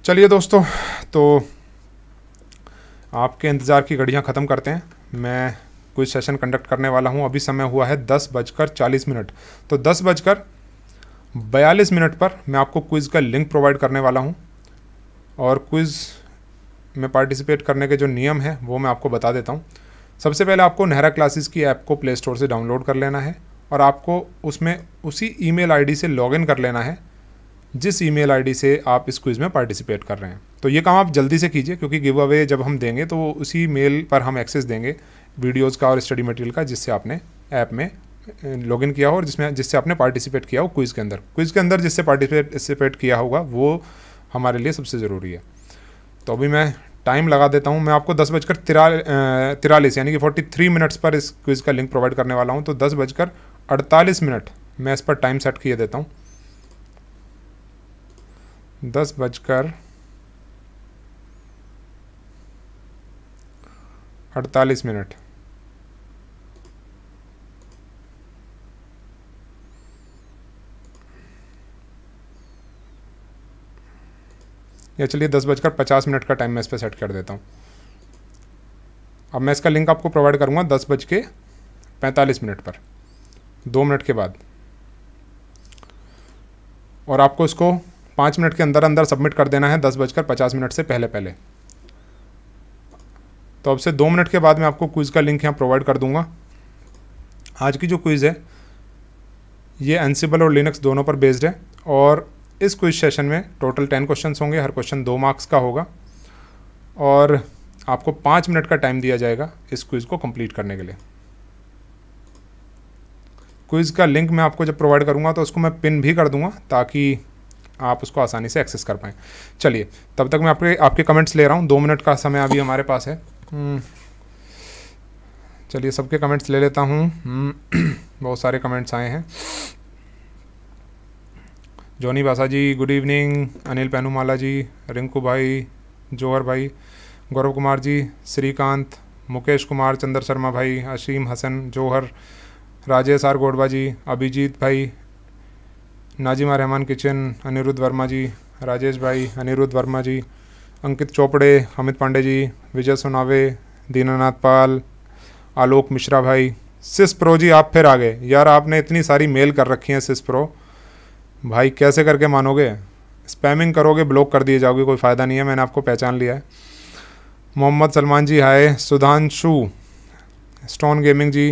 चलिए दोस्तों तो आपके इंतज़ार की घड़ियाँ ख़त्म करते हैं मैं कोई सेशन कंडक्ट करने वाला हूँ अभी समय हुआ है दस बजकर चालीस मिनट तो दस बजकर बयालीस मिनट पर मैं आपको क्विज़ का लिंक प्रोवाइड करने वाला हूँ और क्विज़ में पार्टिसिपेट करने के जो नियम हैं वो मैं आपको बता देता हूँ सबसे पहले आपको नहरा क्लासेस की ऐप को प्ले स्टोर से डाउनलोड कर लेना है और आपको उसमें उसी ईमेल आईडी से लॉगिन कर लेना है जिस ईमेल आईडी से आप इस क्विज़ में पार्टिसिपेट कर रहे हैं तो ये काम आप जल्दी से कीजिए क्योंकि गिव अवे जब हम देंगे तो उसी मेल पर हम एक्सेस देंगे वीडियोज़ का और स्टडी मटेरियल का जिससे आपने ऐप में लॉग इन किया हो और जिसमें जिससे आपने पार्टिसिपेट किया हो क्विज़ के अंदर क्विज़ के अंदर जिससे पार्टिसिपेट किया होगा वो हमारे लिए सबसे ज़रूरी है तो अभी मैं टाइम लगा देता हूँ मैं आपको दस बजकर तिरा तिरालीस यानी कि फोर्टी थ्री मिनट्स पर इस क्विज़ का लिंक प्रोवाइड करने वाला हूँ तो दस बजकर अड़तालीस मिनट मैं इस पर टाइम सेट किए देता हूँ दस बजकर अड़तालीस मिनट या चलिए दस बजकर पचास मिनट का टाइम मैं इस पर सेट कर देता हूँ अब मैं इसका लिंक आपको प्रोवाइड करूँगा दस बज के पैंतालीस मिनट पर दो मिनट के बाद और आपको इसको पाँच मिनट के अंदर अंदर सबमिट कर देना है दस बजकर पचास मिनट से पहले पहले तो अब से दो मिनट के बाद मैं आपको क्विज़ का लिंक यहाँ प्रोवाइड कर दूँगा आज की जो क्विज़ है ये एनसीबल और लिनक्स दोनों पर बेस्ड है और इस क्विज सेशन में टोटल टेन क्वेश्चन होंगे हर क्वेश्चन दो मार्क्स का होगा और आपको पाँच मिनट का टाइम दिया जाएगा इस क्विज़ को कंप्लीट करने के लिए क्विज़ का लिंक मैं आपको जब प्रोवाइड करूँगा तो उसको मैं पिन भी कर दूँगा ताकि आप उसको आसानी से एक्सेस कर पाएँ चलिए तब तक मैं आपके आपके कमेंट्स ले रहा हूँ दो मिनट का समय अभी हमारे पास है हम्म, चलिए सबके कमेंट्स ले लेता हूँ हम्म, बहुत सारे कमेंट्स आए हैं Johnny Basa ji good evening Anil Panumala ji Rinku भाई जोहर भाई गौरव कुमार जी श्रीकांत मुकेश कुमार चंद्र शर्मा भाई अशीम हसन जौहर राजेश आर गोडवा जी अभिजीत भाई नाजिमा रहमान किचन अनिरुद्ध वर्मा जी राजेश भाई अनिरुद्ध वर्मा जी अंकित चोपड़े अमित पांडे जी विजय सोनावे दीनानाथ पाल आलोक मिश्रा भाई सिस प्रो जी आप फिर आ गए यार आपने इतनी सारी मेल कर रखी हैं सिस प्रो भाई कैसे करके मानोगे स्पैमिंग करोगे ब्लॉक कर दिए जाओगे कोई फ़ायदा नहीं है मैंने आपको पहचान लिया है Mohammad Salman ji hi Sudhanshu stone gaming ji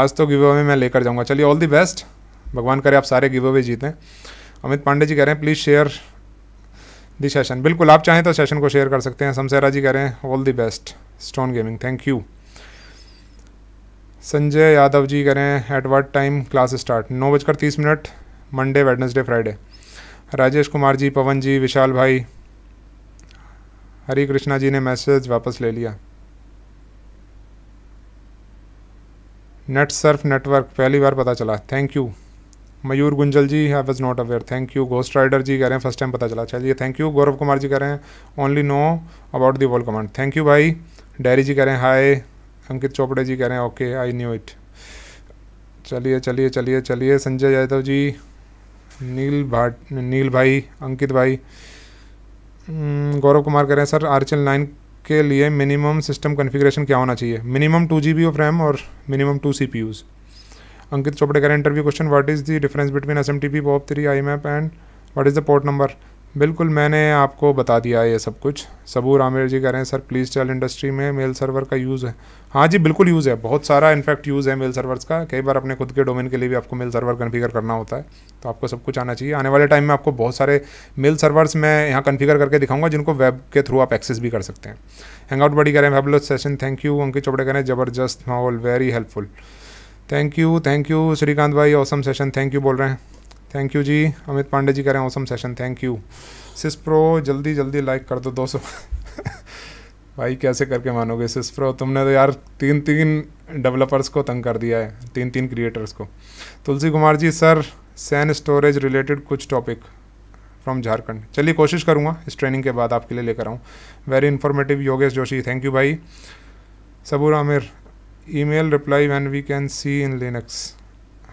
आज तो गिव अवे मैं लेकर जाऊंगा चलिए ऑल दी बेस्ट भगवान करे आप सारे गिव अवे जीतें अमित पांडे जी कह रहे हैं प्लीज़ शेयर दी सेशन बिल्कुल आप चाहें तो सेशन को शेयर कर सकते हैं समसेरा जी कह रहे हैं all the best stone gaming thank you Sanjay Yadav ji कह रहे हैं at what time class start नौ बजकर तीस मिनट Monday Wednesday Friday Rajesh Kumar ji Pawan ji Vishal भाई हरी कृष्णा जी ने मैसेज वापस ले लिया नेट सर्फ नेटवर्क पहली बार पता चला thank you Mayur Gunjal ji I was not aware thank you ghost rider ji कह रहे हैं फर्स्ट टाइम पता चला चलिए थैंक यू गौरव कुमार जी कह रहे हैं only know about the world command thank you भाई डायरी जी कह रहे हैं हाय अंकित चोपड़े जी कह रहे हैं ओके आई न्यू इट चलिए चलिए चलिए चलिए संजय यादव जी नील भाट नील भाई अंकित भाई हम्म, गौरव कुमार कह रहे हैं सर आर नाइन के लिए मिनिमम सिस्टम कॉन्फ़िगरेशन क्या होना चाहिए minimum two G of RAM और minimum two C Ankit Chopde कह रहे हैं interview question what is the difference between S M T P POP three IMAP and what is the port number बिल्कुल मैंने आपको बता दिया ये सब कुछ सबूर आमिर जी कह रहे हैं सर प्लीज़ टेल इंडस्ट्री में मेल सर्वर का यूज़ है हाँ जी बिल्कुल यूज़ है बहुत सारा इनफैक्ट यूज़ है मेल सर्वर्स का कई बार अपने खुद के डोमेन के लिए भी आपको मेल सर्वर कन्फिगर करना होता है तो आपको सब कुछ आना चाहिए आने वाले टाइम में आपको बहुत सारे मेल सर्वर्स मैं यहाँ कन्फिगर करके दिखाऊंगा जिनको वेब के थ्रू आप एक्सेस भी कर सकते हैं हैंग आउट बड़ी कह रहे हैं fabulous session thank you Ankit Chopde कह रहे हैं ज़बरदस्त माहौल very helpful thank you thank you Shrikant भाई औसम सेशन थैंक यू बोल रहे हैं थैंक यू जी अमित पांडे जी कह रहे हैं awesome session thank you sys pro जल्दी जल्दी लाइक कर दो दो सौ (laughs) भाई कैसे करके मानोगे सिस प्रो तुमने तो यार तीन तीन डेवलपर्स को तंग कर दिया है तीन तीन क्रिएटर्स को Tulsi Kumar ji sir SAN storage related कुछ टॉपिक फ्रॉम झारखंड चलिए कोशिश करूँगा इस ट्रेनिंग के बाद आपके लिए लेकर आऊँ very informative Yogesh Joshi thank you भाई Sabur Aamir email reply when we can see in Linux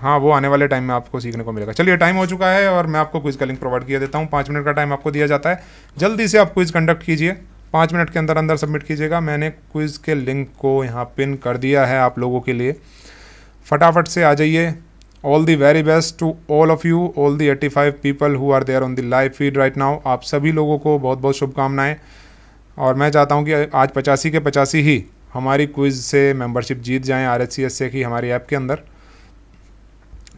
हाँ वो आने वाले टाइम में आपको सीखने को मिलेगा चलिए टाइम हो चुका है और मैं आपको क्विज़ का लिंक प्रोवाइड किया देता हूँ पाँच मिनट का टाइम आपको दिया जाता है जल्दी से आप क्विज़ कंडक्ट कीजिए पाँच मिनट के अंदर अंदर सबमिट कीजिएगा मैंने क्विज़ के लिंक को यहाँ पिन कर दिया है आप लोगों के लिए फटाफट से आ जाइए all the very best to all of you all the eighty five people who are there on the live feed right now आप सभी लोगों को बहुत बहुत शुभकामनाएं और मैं चाहता हूं कि आज पचासी के पचासी ही हमारी क्विज़ से मेंबरशिप जीत जाएं आर से की हमारी ऐप के अंदर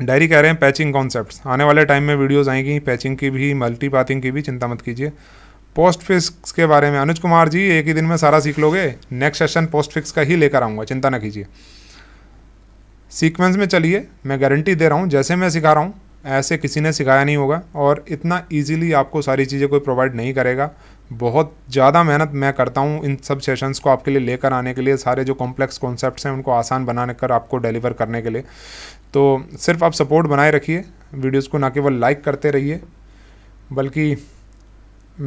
डायरी कह रहे हैं पैचिंग कॉन्सेप्ट्स आने वाले टाइम में वीडियोस आएंगी पैचिंग की भी मल्टी पाथिंग की भी चिंता मत कीजिए पोस्ट फिक्स के बारे में अनुज कुमार जी एक ही दिन में सारा सीख लोगे नेक्स्ट सेशन पोस्ट फिक्स का ही लेकर आऊँगा चिंता ना कीजिए सीक्वेंस में चलिए मैं गारंटी दे रहा हूँ जैसे मैं सिखा रहा हूँ ऐसे किसी ने सिखाया नहीं होगा और इतना ईजिली आपको सारी चीज़ें कोई प्रोवाइड नहीं करेगा बहुत ज़्यादा मेहनत मैं करता हूँ इन सब सेशंस को आपके लिए लेकर आने के लिए सारे जो कॉम्प्लेक्स कॉन्सेप्ट्स हैं उनको आसान बनाने कर आपको डिलीवर करने के लिए तो सिर्फ आप सपोर्ट बनाए रखिए वीडियोस को ना केवल लाइक करते रहिए बल्कि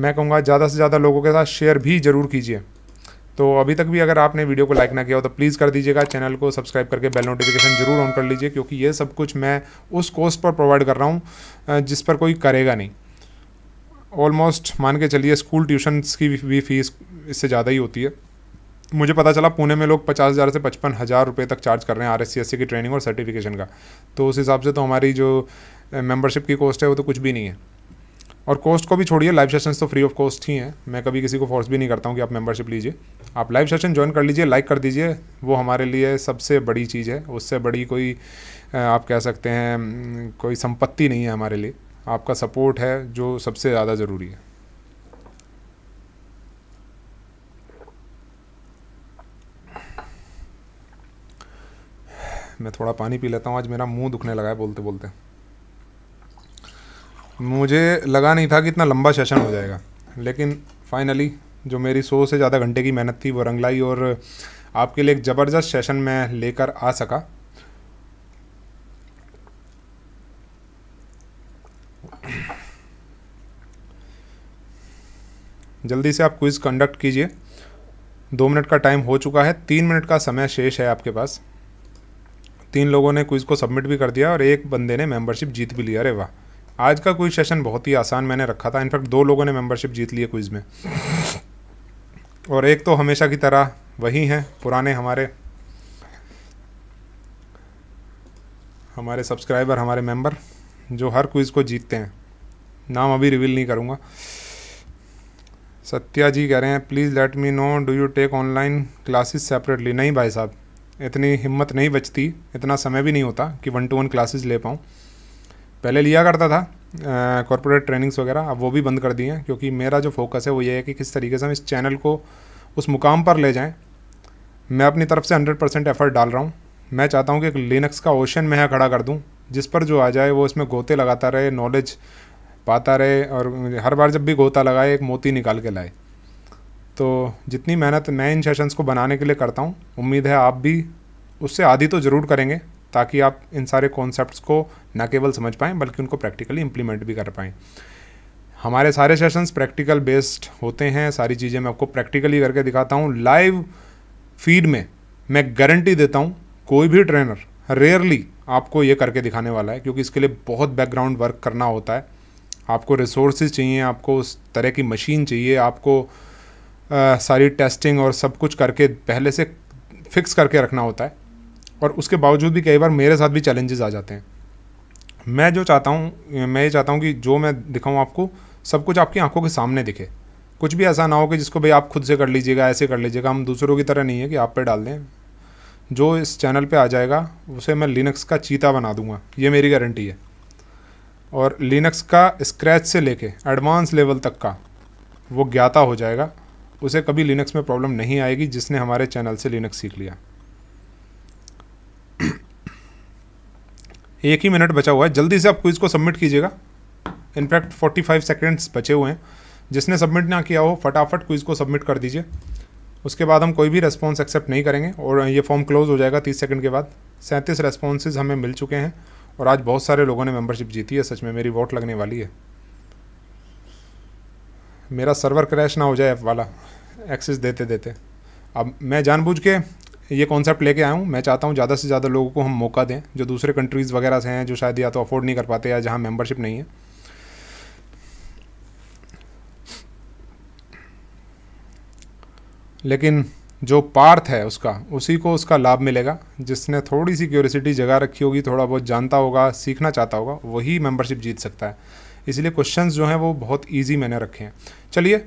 मैं कहूँगा ज़्यादा से ज़्यादा लोगों के साथ शेयर भी ज़रूर कीजिए तो अभी तक भी अगर आपने वीडियो को लाइक ना किया हो तो प्लीज़ कर दीजिएगा चैनल को सब्सक्राइब करके बेल नोटिफिकेशन जरूर ऑन कर लीजिए क्योंकि ये सब कुछ मैं उस कोस्ट पर प्रोवाइड कर रहा हूँ जिस पर कोई करेगा नहीं ऑलमोस्ट मान के चलिए स्कूल ट्यूशन्स की भी फीस इससे ज़्यादा ही होती है मुझे पता चला पुणे में लोग पचास हज़ार से पचपन हज़ार रुपये तक चार्ज कर रहे हैं आर एस की ट्रेनिंग और सर्टिफिकेशन का तो उस हिसाब से तो हमारी जो मेंबरशिप की कॉस्ट है वो तो कुछ भी नहीं है और कॉस्ट को भी छोड़िए लाइव सेशंस तो फ्री ऑफ कॉस्ट ही हैं मैं कभी किसी को फोर्स भी नहीं करता हूँ कि आप मेंबरशिप लीजिए आप लाइव सेशन ज्वाइन कर लीजिए लाइक कर दीजिए वो हमारे लिए सबसे बड़ी चीज़ है उससे बड़ी कोई आप कह सकते हैं कोई संपत्ति नहीं है हमारे लिए आपका सपोर्ट है जो सबसे ज़्यादा ज़रूरी है मैं थोड़ा पानी पी लेता हूँ आज मेरा मुंह दुखने लगा है बोलते बोलते मुझे लगा नहीं था कि इतना लंबा सेशन हो जाएगा लेकिन फाइनली जो मेरी सौ से ज़्यादा घंटे की मेहनत थी वो रंग लाई और आपके लिए एक ज़बरदस्त सेशन मैं लेकर आ सका जल्दी से आप क्विज़ कंडक्ट कीजिए दो मिनट का टाइम हो चुका है तीन मिनट का समय शेष है आपके पास तीन लोगों ने क्विज़ को सबमिट भी कर दिया और एक बंदे ने मेंबरशिप जीत भी लिया अरे वाह आज का क्विज सेशन बहुत ही आसान मैंने रखा था इनफैक्ट दो लोगों ने मेंबरशिप जीत ली क्विज़ में और एक तो हमेशा की तरह वही हैं पुराने हमारे हमारे सब्सक्राइबर हमारे मेंबर जो हर क्विज़ को जीतते हैं नाम अभी रिवील नहीं करूँगा सत्या जी कह रहे हैं please let me know do you take online classes separately नहीं भाई साहब इतनी हिम्मत नहीं बचती इतना समय भी नहीं होता कि वन टू वन क्लासेस ले पाऊँ पहले लिया करता था कॉरपोरेट ट्रेनिंग्स वगैरह अब वो भी बंद कर दिए हैं क्योंकि मेरा जो फोकस है वो ये है कि किस तरीके से हम इस चैनल को उस मुकाम पर ले जाएं मैं अपनी तरफ से 100 परसेंट एफर्ट डाल रहा हूँ मैं चाहता हूँ कि एक लिनक्स का ओशन मैं यहाँ खड़ा कर दूँ जिस पर जो आ जाए वो इसमें गोते लगाता रहे नॉलेज पाता रहे और हर बार जब भी गोता लगाए एक मोती निकाल के लाए तो जितनी मेहनत मैं इन सेशंस को बनाने के लिए करता हूँ उम्मीद है आप भी उससे आधी तो ज़रूर करेंगे ताकि आप इन सारे कॉन्सेप्ट्स को न केवल समझ पाएँ बल्कि उनको प्रैक्टिकली इम्प्लीमेंट भी कर पाएँ हमारे सारे सेशंस प्रैक्टिकल बेस्ड होते हैं सारी चीज़ें मैं आपको प्रैक्टिकली करके दिखाता हूँ लाइव फीड में मैं गारंटी देता हूँ कोई भी ट्रेनर रेयरली आपको ये करके दिखाने वाला है क्योंकि इसके लिए बहुत बैकग्राउंड वर्क करना होता है आपको रिसोर्सेज चाहिए आपको उस तरह की मशीन चाहिए आपको आ, सारी टेस्टिंग और सब कुछ करके पहले से फिक्स करके रखना होता है और उसके बावजूद भी कई बार मेरे साथ भी चैलेंजेस आ जाते हैं मैं जो चाहता हूँ मैं ये चाहता हूँ कि जो मैं दिखाऊँ आपको सब कुछ आपकी आंखों के सामने दिखे कुछ भी ऐसा ना हो कि जिसको भाई आप खुद से कर लीजिएगा ऐसे कर लीजिएगा हम दूसरों की तरह नहीं है कि आप पे डाल दें जो इस चैनल पे आ जाएगा उसे मैं लिनक्स का चीता बना दूंगा ये मेरी गारंटी है और लिनक्स का स्क्रैच से लेके एडवांस लेवल तक का वो ज्ञाता हो जाएगा उसे कभी लिनक्स में प्रॉब्लम नहीं आएगी जिसने हमारे चैनल से लिनक्स सीख लिया (clears throat) एक ही मिनट बचा हुआ है जल्दी से आप क्विज़ को सबमिट कीजिएगा इनफैक्ट 45 सेकंड्स बचे हुए हैं जिसने सबमिट ना किया हो फटाफट क्विज़ को सबमिट कर दीजिए उसके बाद हम कोई भी रेस्पॉन्स एक्सेप्ट नहीं करेंगे और ये फॉर्म क्लोज हो जाएगा तीस सेकंड के बाद सैंतीस रेस्पॉन्सेज हमें मिल चुके हैं और आज बहुत सारे लोगों ने मेंबरशिप जीती है सच में मेरी वोट लगने वाली है मेरा सर्वर क्रैश ना हो जाए ऐप वाला एक्सेस देते देते अब मैं जानबूझ के ये कॉन्सेप्ट लेके आया हूँ मैं चाहता हूँ ज़्यादा से ज़्यादा लोगों को हम मौका दें जो दूसरे कंट्रीज़ वगैरह से हैं जो शायद या तो अफोर्ड नहीं कर पाते या जहाँ मेम्बरशिप नहीं है लेकिन जो पार्थ है उसका उसी को उसका लाभ मिलेगा जिसने थोड़ी सी क्यूरिसिटी जगा रखी होगी थोड़ा बहुत जानता होगा सीखना चाहता होगा वही मेंबरशिप जीत सकता है इसलिए क्वेश्चन जो हैं वो बहुत ईजी मैंने रखे हैं चलिए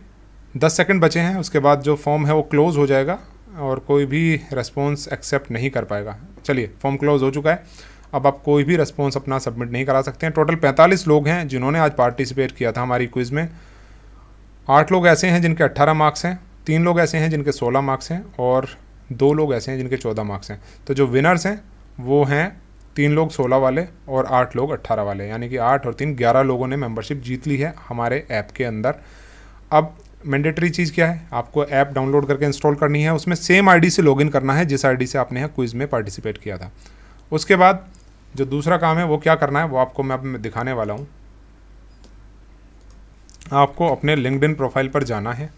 दस सेकेंड बचे हैं उसके बाद जो फॉर्म है वो क्लोज़ हो जाएगा और कोई भी रेस्पॉन्स एक्सेप्ट नहीं कर पाएगा चलिए फॉर्म क्लोज़ हो चुका है अब आप कोई भी रेस्पॉन्स अपना सबमिट नहीं करा सकते हैं टोटल पैंतालीस लोग हैं जिन्होंने आज पार्टिसिपेट किया था हमारी क्विज़ में आठ लोग ऐसे हैं जिनके अट्ठारह मार्क्स हैं तीन लोग ऐसे हैं जिनके सोलह मार्क्स हैं और दो लोग ऐसे हैं जिनके चौदह मार्क्स हैं तो जो विनर्स हैं वो हैं तीन लोग सोलह वाले और आठ लोग अट्ठारह वाले यानी कि आठ और तीन ग्यारह लोगों ने मेम्बरशिप जीत ली है हमारे ऐप के अंदर अब मैंडेटरी चीज़ क्या है आपको ऐप डाउनलोड करके इंस्टॉल करनी है उसमें सेम आईडी से लॉगिन करना है जिस आईडी से आपने यहाँ क्विज़ में पार्टिसिपेट किया था उसके बाद जो दूसरा काम है वो क्या करना है वो आपको मैं अब दिखाने वाला हूँ आपको अपने लिंकड प्रोफाइल पर जाना है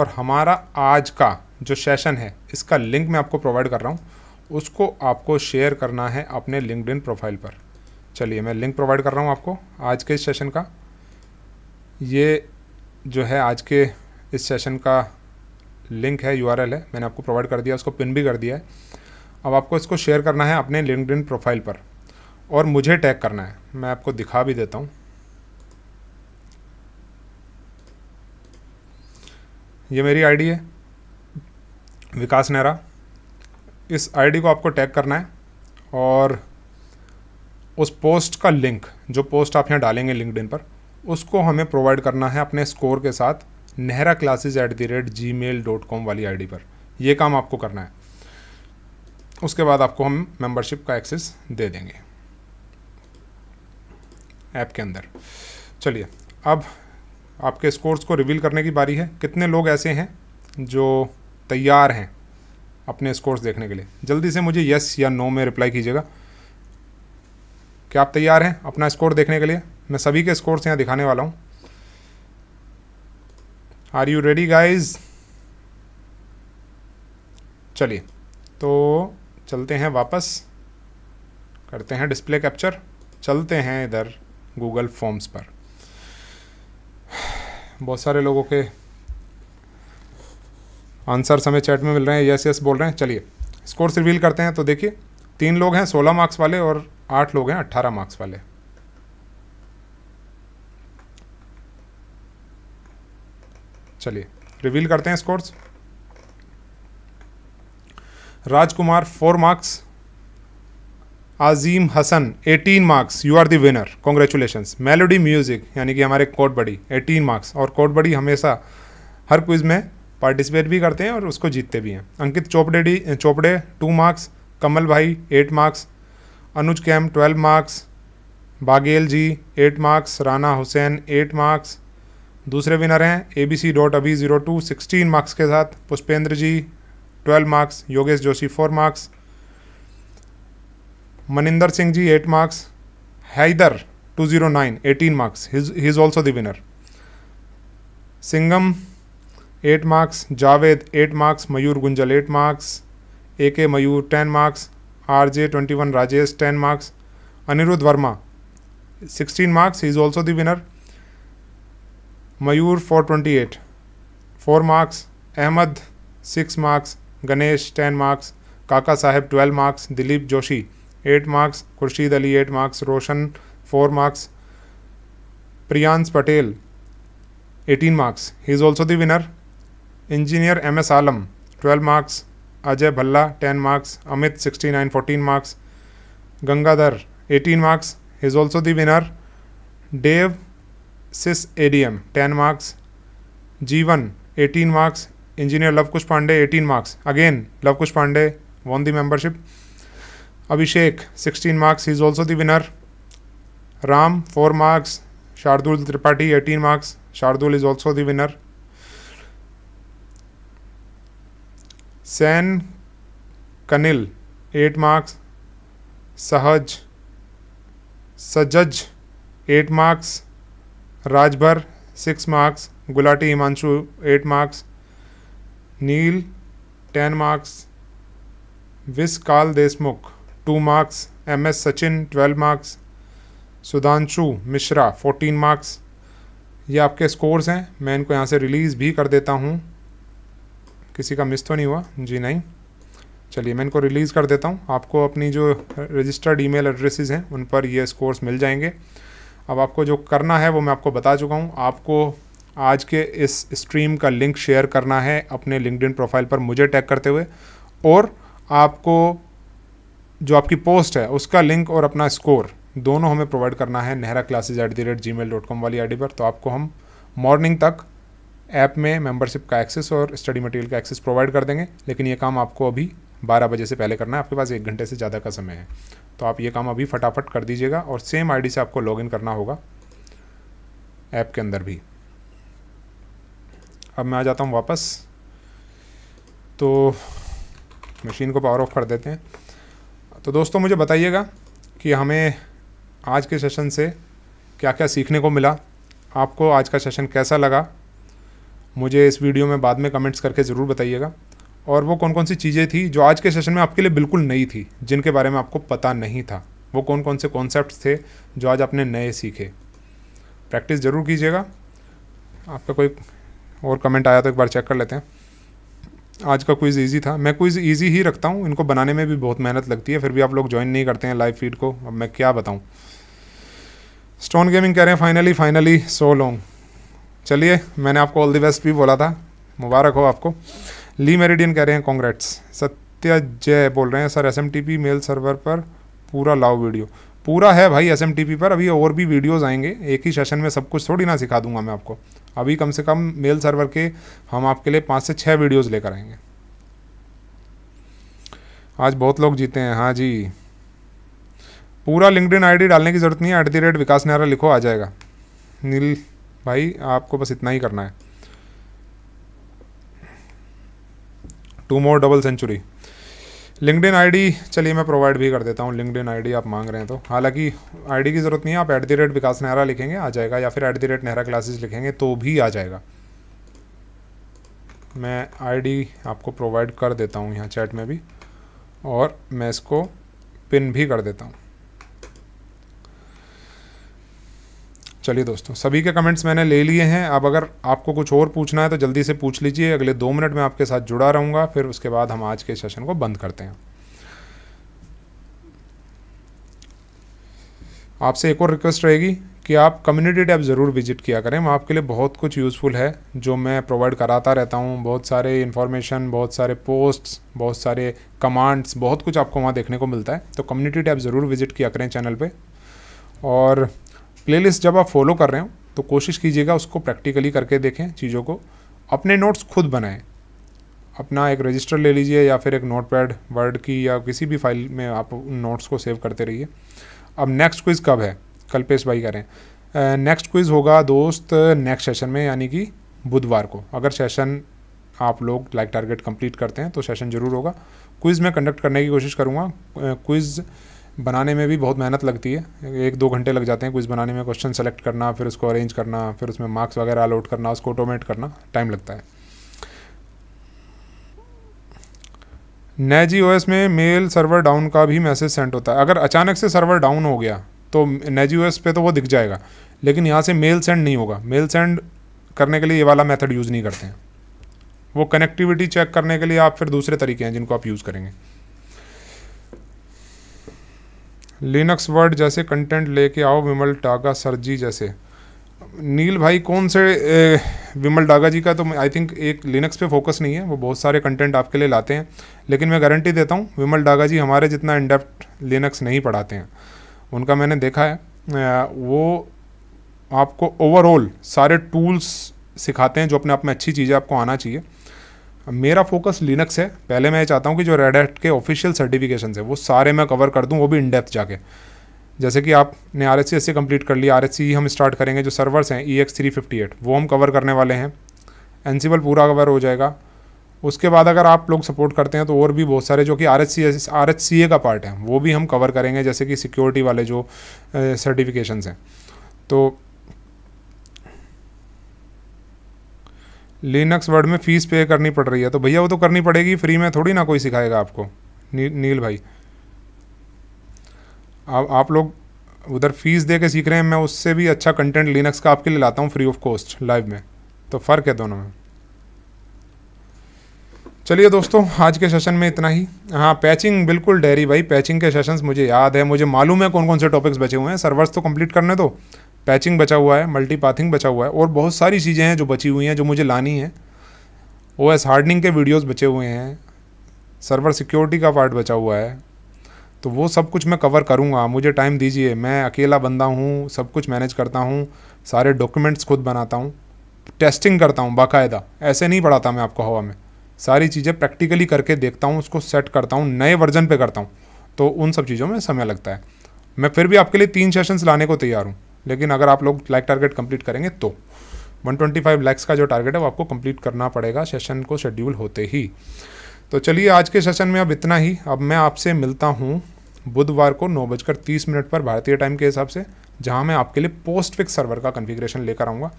और हमारा आज का जो सेशन है इसका लिंक मैं आपको प्रोवाइड कर रहा हूँ उसको आपको शेयर करना है अपने लिंकड प्रोफाइल पर चलिए मैं लिंक प्रोवाइड कर रहा हूँ आपको आज के इस सेशन का ये जो है आज के इस सेशन का लिंक है यूआरएल है मैंने आपको प्रोवाइड कर दिया उसको पिन भी कर दिया है अब आपको इसको शेयर करना है अपने लिंकड प्रोफाइल पर और मुझे टैग करना है मैं आपको दिखा भी देता हूँ ये मेरी आईडी है विकास नेहरा इस आईडी को आपको टैग करना है और उस पोस्ट का लिंक जो पोस्ट आप यहाँ डालेंगे लिंकड पर उसको हमें प्रोवाइड करना है अपने स्कोर के साथ Nehra classes at the rate Gmail dot com वाली डी पर यह काम आपको करना है उसके बाद आपको हम मेंबरशिप का एक्सेस दे देंगे ऐप के अंदर चलिए अब आपके स्कोर्स को रिवील करने की बारी है कितने लोग ऐसे हैं जो तैयार हैं अपने स्कोर्स देखने के लिए जल्दी से मुझे येस या नो में रिप्लाई कीजिएगा क्या आप तैयार हैं अपना स्कोर देखने के लिए मैं सभी के स्कोर्स यहाँ दिखाने वाला हूँ आर यू रेडी गाइज चलिए तो चलते हैं वापस करते हैं डिस्प्ले कैप्चर चलते हैं इधर गूगल फॉर्म्स पर बहुत सारे लोगों के आंसर हमें चैट में मिल रहे हैं यस यस बोल रहे हैं चलिए स्कोर्स रिवील करते हैं तो देखिए तीन लोग हैं सोलह मार्क्स वाले और आठ लोग हैं अट्ठारह मार्क्स वाले चलिए रिवील करते हैं scores Rajkumar four marks Azeem Hasan 18 marks you are the winner congratulation melody music यानी कि हमारे कोट बड़ी 18 मार्क्स और कोट बड़ी हमेशा हर क्विज़ में पार्टिसिपेट भी करते हैं और उसको जीतते भी हैं Ankit Chopde D Chopde two marks Kamal भाई एट मार्क्स अनुज कैम twelve marks Baghel ji eight marks Rana Hussain eight marks दूसरे विनर हैं A B C dot Abhi zero two sixteen marks के साथ Pushpendra ji twelve marks Yogesh Joshi four marks Maninder Singh ji eight marks Haider two zero nine eighteen marks he is also the winner Singham eight marks Javed eight marks Mayur Gunjal eight marks A K Mayur ten marks R J twenty one Rajesh ten marks Aniruddh Verma sixteen marks is also the winner Mayur four twenty eight four marks Ahmed six marks Ganesh ten marks Kaka Saheb twelve marks Dilip Joshi eight marks Khurshid Ali eight marks Roshan four marks Priyansh Patel eighteen marks he is also the winner engineer M S Alam twelve marks Ajay Bhalla ten marks Amit sixty nine fourteen marks Gangadhar eighteen marks is also the winner dev sys A D M ten marks Jeevan eighteen marks engineer Lavkush Pande eighteen marks again Lavkush Pande won the membership Abhishek sixteen marks is also the winner Ram four marks Shardul Tripathi eighteen marks Shardul is also the winner सैन कनिल eight marks Sahaj सजज eight marks Rajbhar six marks Gulati Himanshu eight marks Neel ten marks विस काल Deshmukh two marks M S Sachin twelve marks Sudhanshu Mishra fourteen marks ये आपके scores हैं मैं इनको यहाँ से रिलीज़ भी कर देता हूँ किसी का मिस तो नहीं हुआ जी नहीं चलिए मैं इनको रिलीज़ कर देता हूँ आपको अपनी जो रजिस्टर्ड ईमेल एड्रेसेस हैं उन पर ये स्कोर्स मिल जाएंगे अब आपको जो करना है वो मैं आपको बता चुका हूँ आपको आज के इस स्ट्रीम का लिंक शेयर करना है अपने लिंकड प्रोफाइल पर मुझे टैग करते हुए और आपको जो आपकी पोस्ट है उसका लिंक और अपना स्कोर दोनों हमें प्रोवाइड करना है Nehra classes at the rate Gmail dot com वाली आई डी पर तो आपको हम मॉर्निंग तक ऐप में मेंबरशिप का एक्सेस और स्टडी मटेरियल का एक्सेस प्रोवाइड कर देंगे लेकिन ये काम आपको अभी बारह बजे से पहले करना है आपके पास एक घंटे से ज़्यादा का समय है तो आप ये काम अभी फटाफट कर दीजिएगा और सेम आईडी से आपको लॉगिन करना होगा ऐप के अंदर भी अब मैं आ जाता हूँ वापस तो मशीन को पावर ऑफ कर देते हैं तो दोस्तों मुझे बताइएगा कि हमें आज के सेशन से क्या क्या सीखने को मिला आपको आज का सेशन कैसा लगा मुझे इस वीडियो में बाद में कमेंट्स करके ज़रूर बताइएगा और वो कौन कौन सी चीज़ें थी जो आज के सेशन में आपके लिए बिल्कुल नई थी जिनके बारे में आपको पता नहीं था वो कौन कौन से कॉन्सेप्ट थे जो आज आपने नए सीखे प्रैक्टिस ज़रूर कीजिएगा आपका कोई और कमेंट आया तो एक बार चेक कर लेते हैं आज का क्विज़ ईजी था मैं क्विज़ ईजी ही रखता हूँ इनको बनाने में भी बहुत मेहनत लगती है फिर भी आप लोग ज्वाइन नहीं करते हैं लाइव फीड को अब मैं क्या बताऊँ स्टोन गेमिंग कह रहे हैं फाइनली फाइनली सो लॉन्ग चलिए मैंने आपको ऑल द बेस्ट भी बोला था मुबारक हो आपको ली मेरिडियन कह रहे हैं कॉन्ग्रेट्स सत्या जय बोल रहे हैं सर एस मेल सर्वर पर पूरा लाओ वीडियो पूरा है भाई एस पर अभी और भी वीडियोज़ आएंगे एक ही सेशन में सब कुछ थोड़ी ना सिखा दूंगा मैं आपको अभी कम से कम मेल सर्वर के हम आपके लिए पाँच से छः वीडियोज़ लेकर आएंगे आज बहुत लोग जीते हैं हाँ जी पूरा लिंकड इन आई डालने की ज़रूरत नहीं है at the rate Vikas Nehra लिखो आ जाएगा नील भाई आपको बस इतना ही करना है two more double century LinkedIn ID चलिए मैं प्रोवाइड भी कर देता हूँ लिंकडिन आईडी आप मांग रहे हैं तो हालांकि आईडी की ज़रूरत नहीं है आप at the rate Vikas Nehra लिखेंगे आ जाएगा या फिर at the rate Nehra classes लिखेंगे तो भी आ जाएगा मैं आईडी आपको प्रोवाइड कर देता हूँ यहाँ चैट में भी और मैं इसको पिन भी कर देता हूँ चलिए दोस्तों सभी के कमेंट्स मैंने ले लिए हैं अब अगर आपको कुछ और पूछना है तो जल्दी से पूछ लीजिए अगले दो मिनट में आपके साथ जुड़ा रहूँगा फिर उसके बाद हम आज के सेशन को बंद करते हैं आपसे एक और रिक्वेस्ट रहेगी कि आप कम्युनिटी टैब ज़रूर विजिट किया करें वहाँ आपके लिए बहुत कुछ यूज़फुल है जो मैं प्रोवाइड कराता रहता हूँ बहुत सारे इन्फॉर्मेशन बहुत सारे पोस्ट्स बहुत सारे कमांड्स बहुत कुछ आपको वहाँ देखने को मिलता है तो कम्युनिटी टैब ज़रूर विजिट किया करें चैनल पे और प्लेलिस्ट जब आप फॉलो कर रहे हो तो कोशिश कीजिएगा उसको प्रैक्टिकली करके देखें चीज़ों को अपने नोट्स खुद बनाएं अपना एक रजिस्टर ले लीजिए या फिर एक नोट पैड वर्ड की या किसी भी फाइल में आप उन नोट्स को सेव करते रहिए अब नेक्स्ट क्विज़ कब है कल पेश भाई करें नेक्स्ट क्विज़ होगा दोस्त नेक्स्ट सेशन में यानी कि बुधवार को अगर सेशन आप लोग लाइक टारगेट कंप्लीट करते हैं तो सेशन ज़रूर होगा क्विज़ में कंडक्ट करने की कोशिश करूँगा क्विज़ uh, बनाने में भी बहुत मेहनत लगती है एक दो घंटे लग जाते हैं कुछ बनाने में क्वेश्चन सेलेक्ट करना फिर उसको अरेंज करना फिर उसमें मार्क्स वगैरह अलाउट करना उसको ऑटोमेट करना टाइम लगता है नए जी ओ में मेल सर्वर डाउन का भी मैसेज सेंड होता है अगर अचानक से सर्वर डाउन हो गया तो नए जी ओ पे तो वो दिख जाएगा लेकिन यहाँ से मेल सेंड नहीं होगा मेल सेंड करने के लिए ये वाला मेथड यूज़ नहीं करते हैं वो कनेक्टिविटी चेक करने के लिए आप फिर दूसरे तरीके हैं जिनको आप यूज़ करेंगे लिनक्स वर्ड जैसे कंटेंट लेके आओ विमल टागा सर जी जैसे नील भाई कौन से ए, विमल डागा जी का तो आई थिंक एक लिनक्स पे फोकस नहीं है वो बहुत सारे कंटेंट आपके लिए लाते हैं लेकिन मैं गारंटी देता हूँ विमल डागा जी हमारे जितना इनडेप्ट लिनक्स नहीं पढ़ाते हैं उनका मैंने देखा है वो आपको ओवरऑल सारे टूल्स सिखाते हैं जो अपने आप में अच्छी चीज़ें आपको आना चाहिए मेरा फोकस लिनक्स है पहले मैं चाहता हूँ कि जो रेड हैट के ऑफिशियल सर्टिफिकेशन है वो सारे मैं कवर कर दूँ वो भी इन डेप्थ जाके जैसे कि आपने आर एच सी कंप्लीट कर लिया आर एच e हम स्टार्ट करेंगे जो सर्वर्स हैं E X three fifty eight वो हम कवर करने वाले हैं एनसीबल पूरा कवर हो जाएगा उसके बाद अगर आप लोग सपोर्ट करते हैं तो और भी बहुत सारे जो कि R H R H C A का पार्ट है वो भी हम कवर करेंगे जैसे कि सिक्योरिटी वाले जो सर्टिफिकेशंस हैं तो लिनक्स वर्ड में फ़ीस पे करनी पड़ रही है तो भैया वो तो करनी पड़ेगी फ्री में थोड़ी ना कोई सिखाएगा आपको नी, नील भाई आ, आप लोग उधर फीस दे के सीख रहे हैं मैं उससे भी अच्छा कंटेंट लिनक्स का आपके लिए लाता हूँ फ्री ऑफ कॉस्ट लाइव में तो फ़र्क है दोनों में चलिए दोस्तों आज के सेशन में इतना ही हाँ पैचिंग बिल्कुल डेरी भाई पैचिंग के सेशंस मुझे याद है मुझे मालूम है कौन कौन से टॉपिक्स बचे हुए हैं सर्वर्स तो कंप्लीट करने दो पैचिंग बचा हुआ है मल्टी पाथिंग बचा हुआ है और बहुत सारी चीज़ें हैं जो बची हुई हैं जो मुझे लानी है ओ एस हार्डनिंग के वीडियोज़ बचे हुए हैं सर्वर सिक्योरिटी का पार्ट बचा हुआ है तो वो सब कुछ मैं कवर करूँगा मुझे टाइम दीजिए मैं अकेला बंदा हूँ सब कुछ मैनेज करता हूँ सारे डॉक्यूमेंट्स खुद बनाता हूँ टेस्टिंग करता हूँ बाकायदा ऐसे नहीं पढ़ाता मैं आपको हवा में सारी चीज़ें प्रैक्टिकली करके देखता हूँ उसको सेट करता हूँ नए वर्जन पे करता हूँ तो उन सब चीज़ों में समय लगता है मैं फिर भी आपके लिए तीन सेशंस लाने को तैयार हूँ लेकिन अगर आप लोग लाइक टारगेट कंप्लीट करेंगे तो 125 लैक्स का जो टारगेट है वो आपको कंप्लीट करना पड़ेगा सेशन को शेड्यूल होते ही तो चलिए आज के सेशन में अब इतना ही अब मैं आपसे मिलता हूँ बुधवार को नौ बजकर तीस मिनट पर भारतीय टाइम के हिसाब से जहाँ मैं आपके लिए पोस्ट फिक्स सर्वर का कन्फिग्रेशन लेकर आऊँगा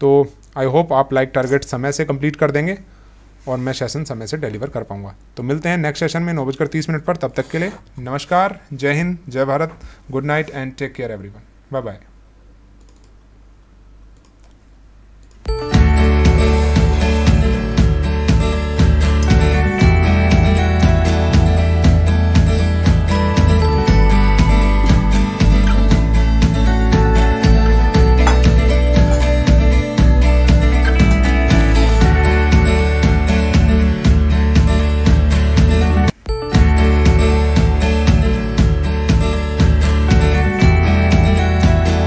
तो आई होप आप लाइक टारगेट समय से कम्प्लीट कर देंगे और मैं सेशन समय से डिलीवर कर पाऊँगा तो मिलते हैं नेक्स्ट सेशन में नौ बजकर तीस मिनट पर तब तक के लिए नमस्कार जय हिंद जय Bharat good night and take care every bye bye you.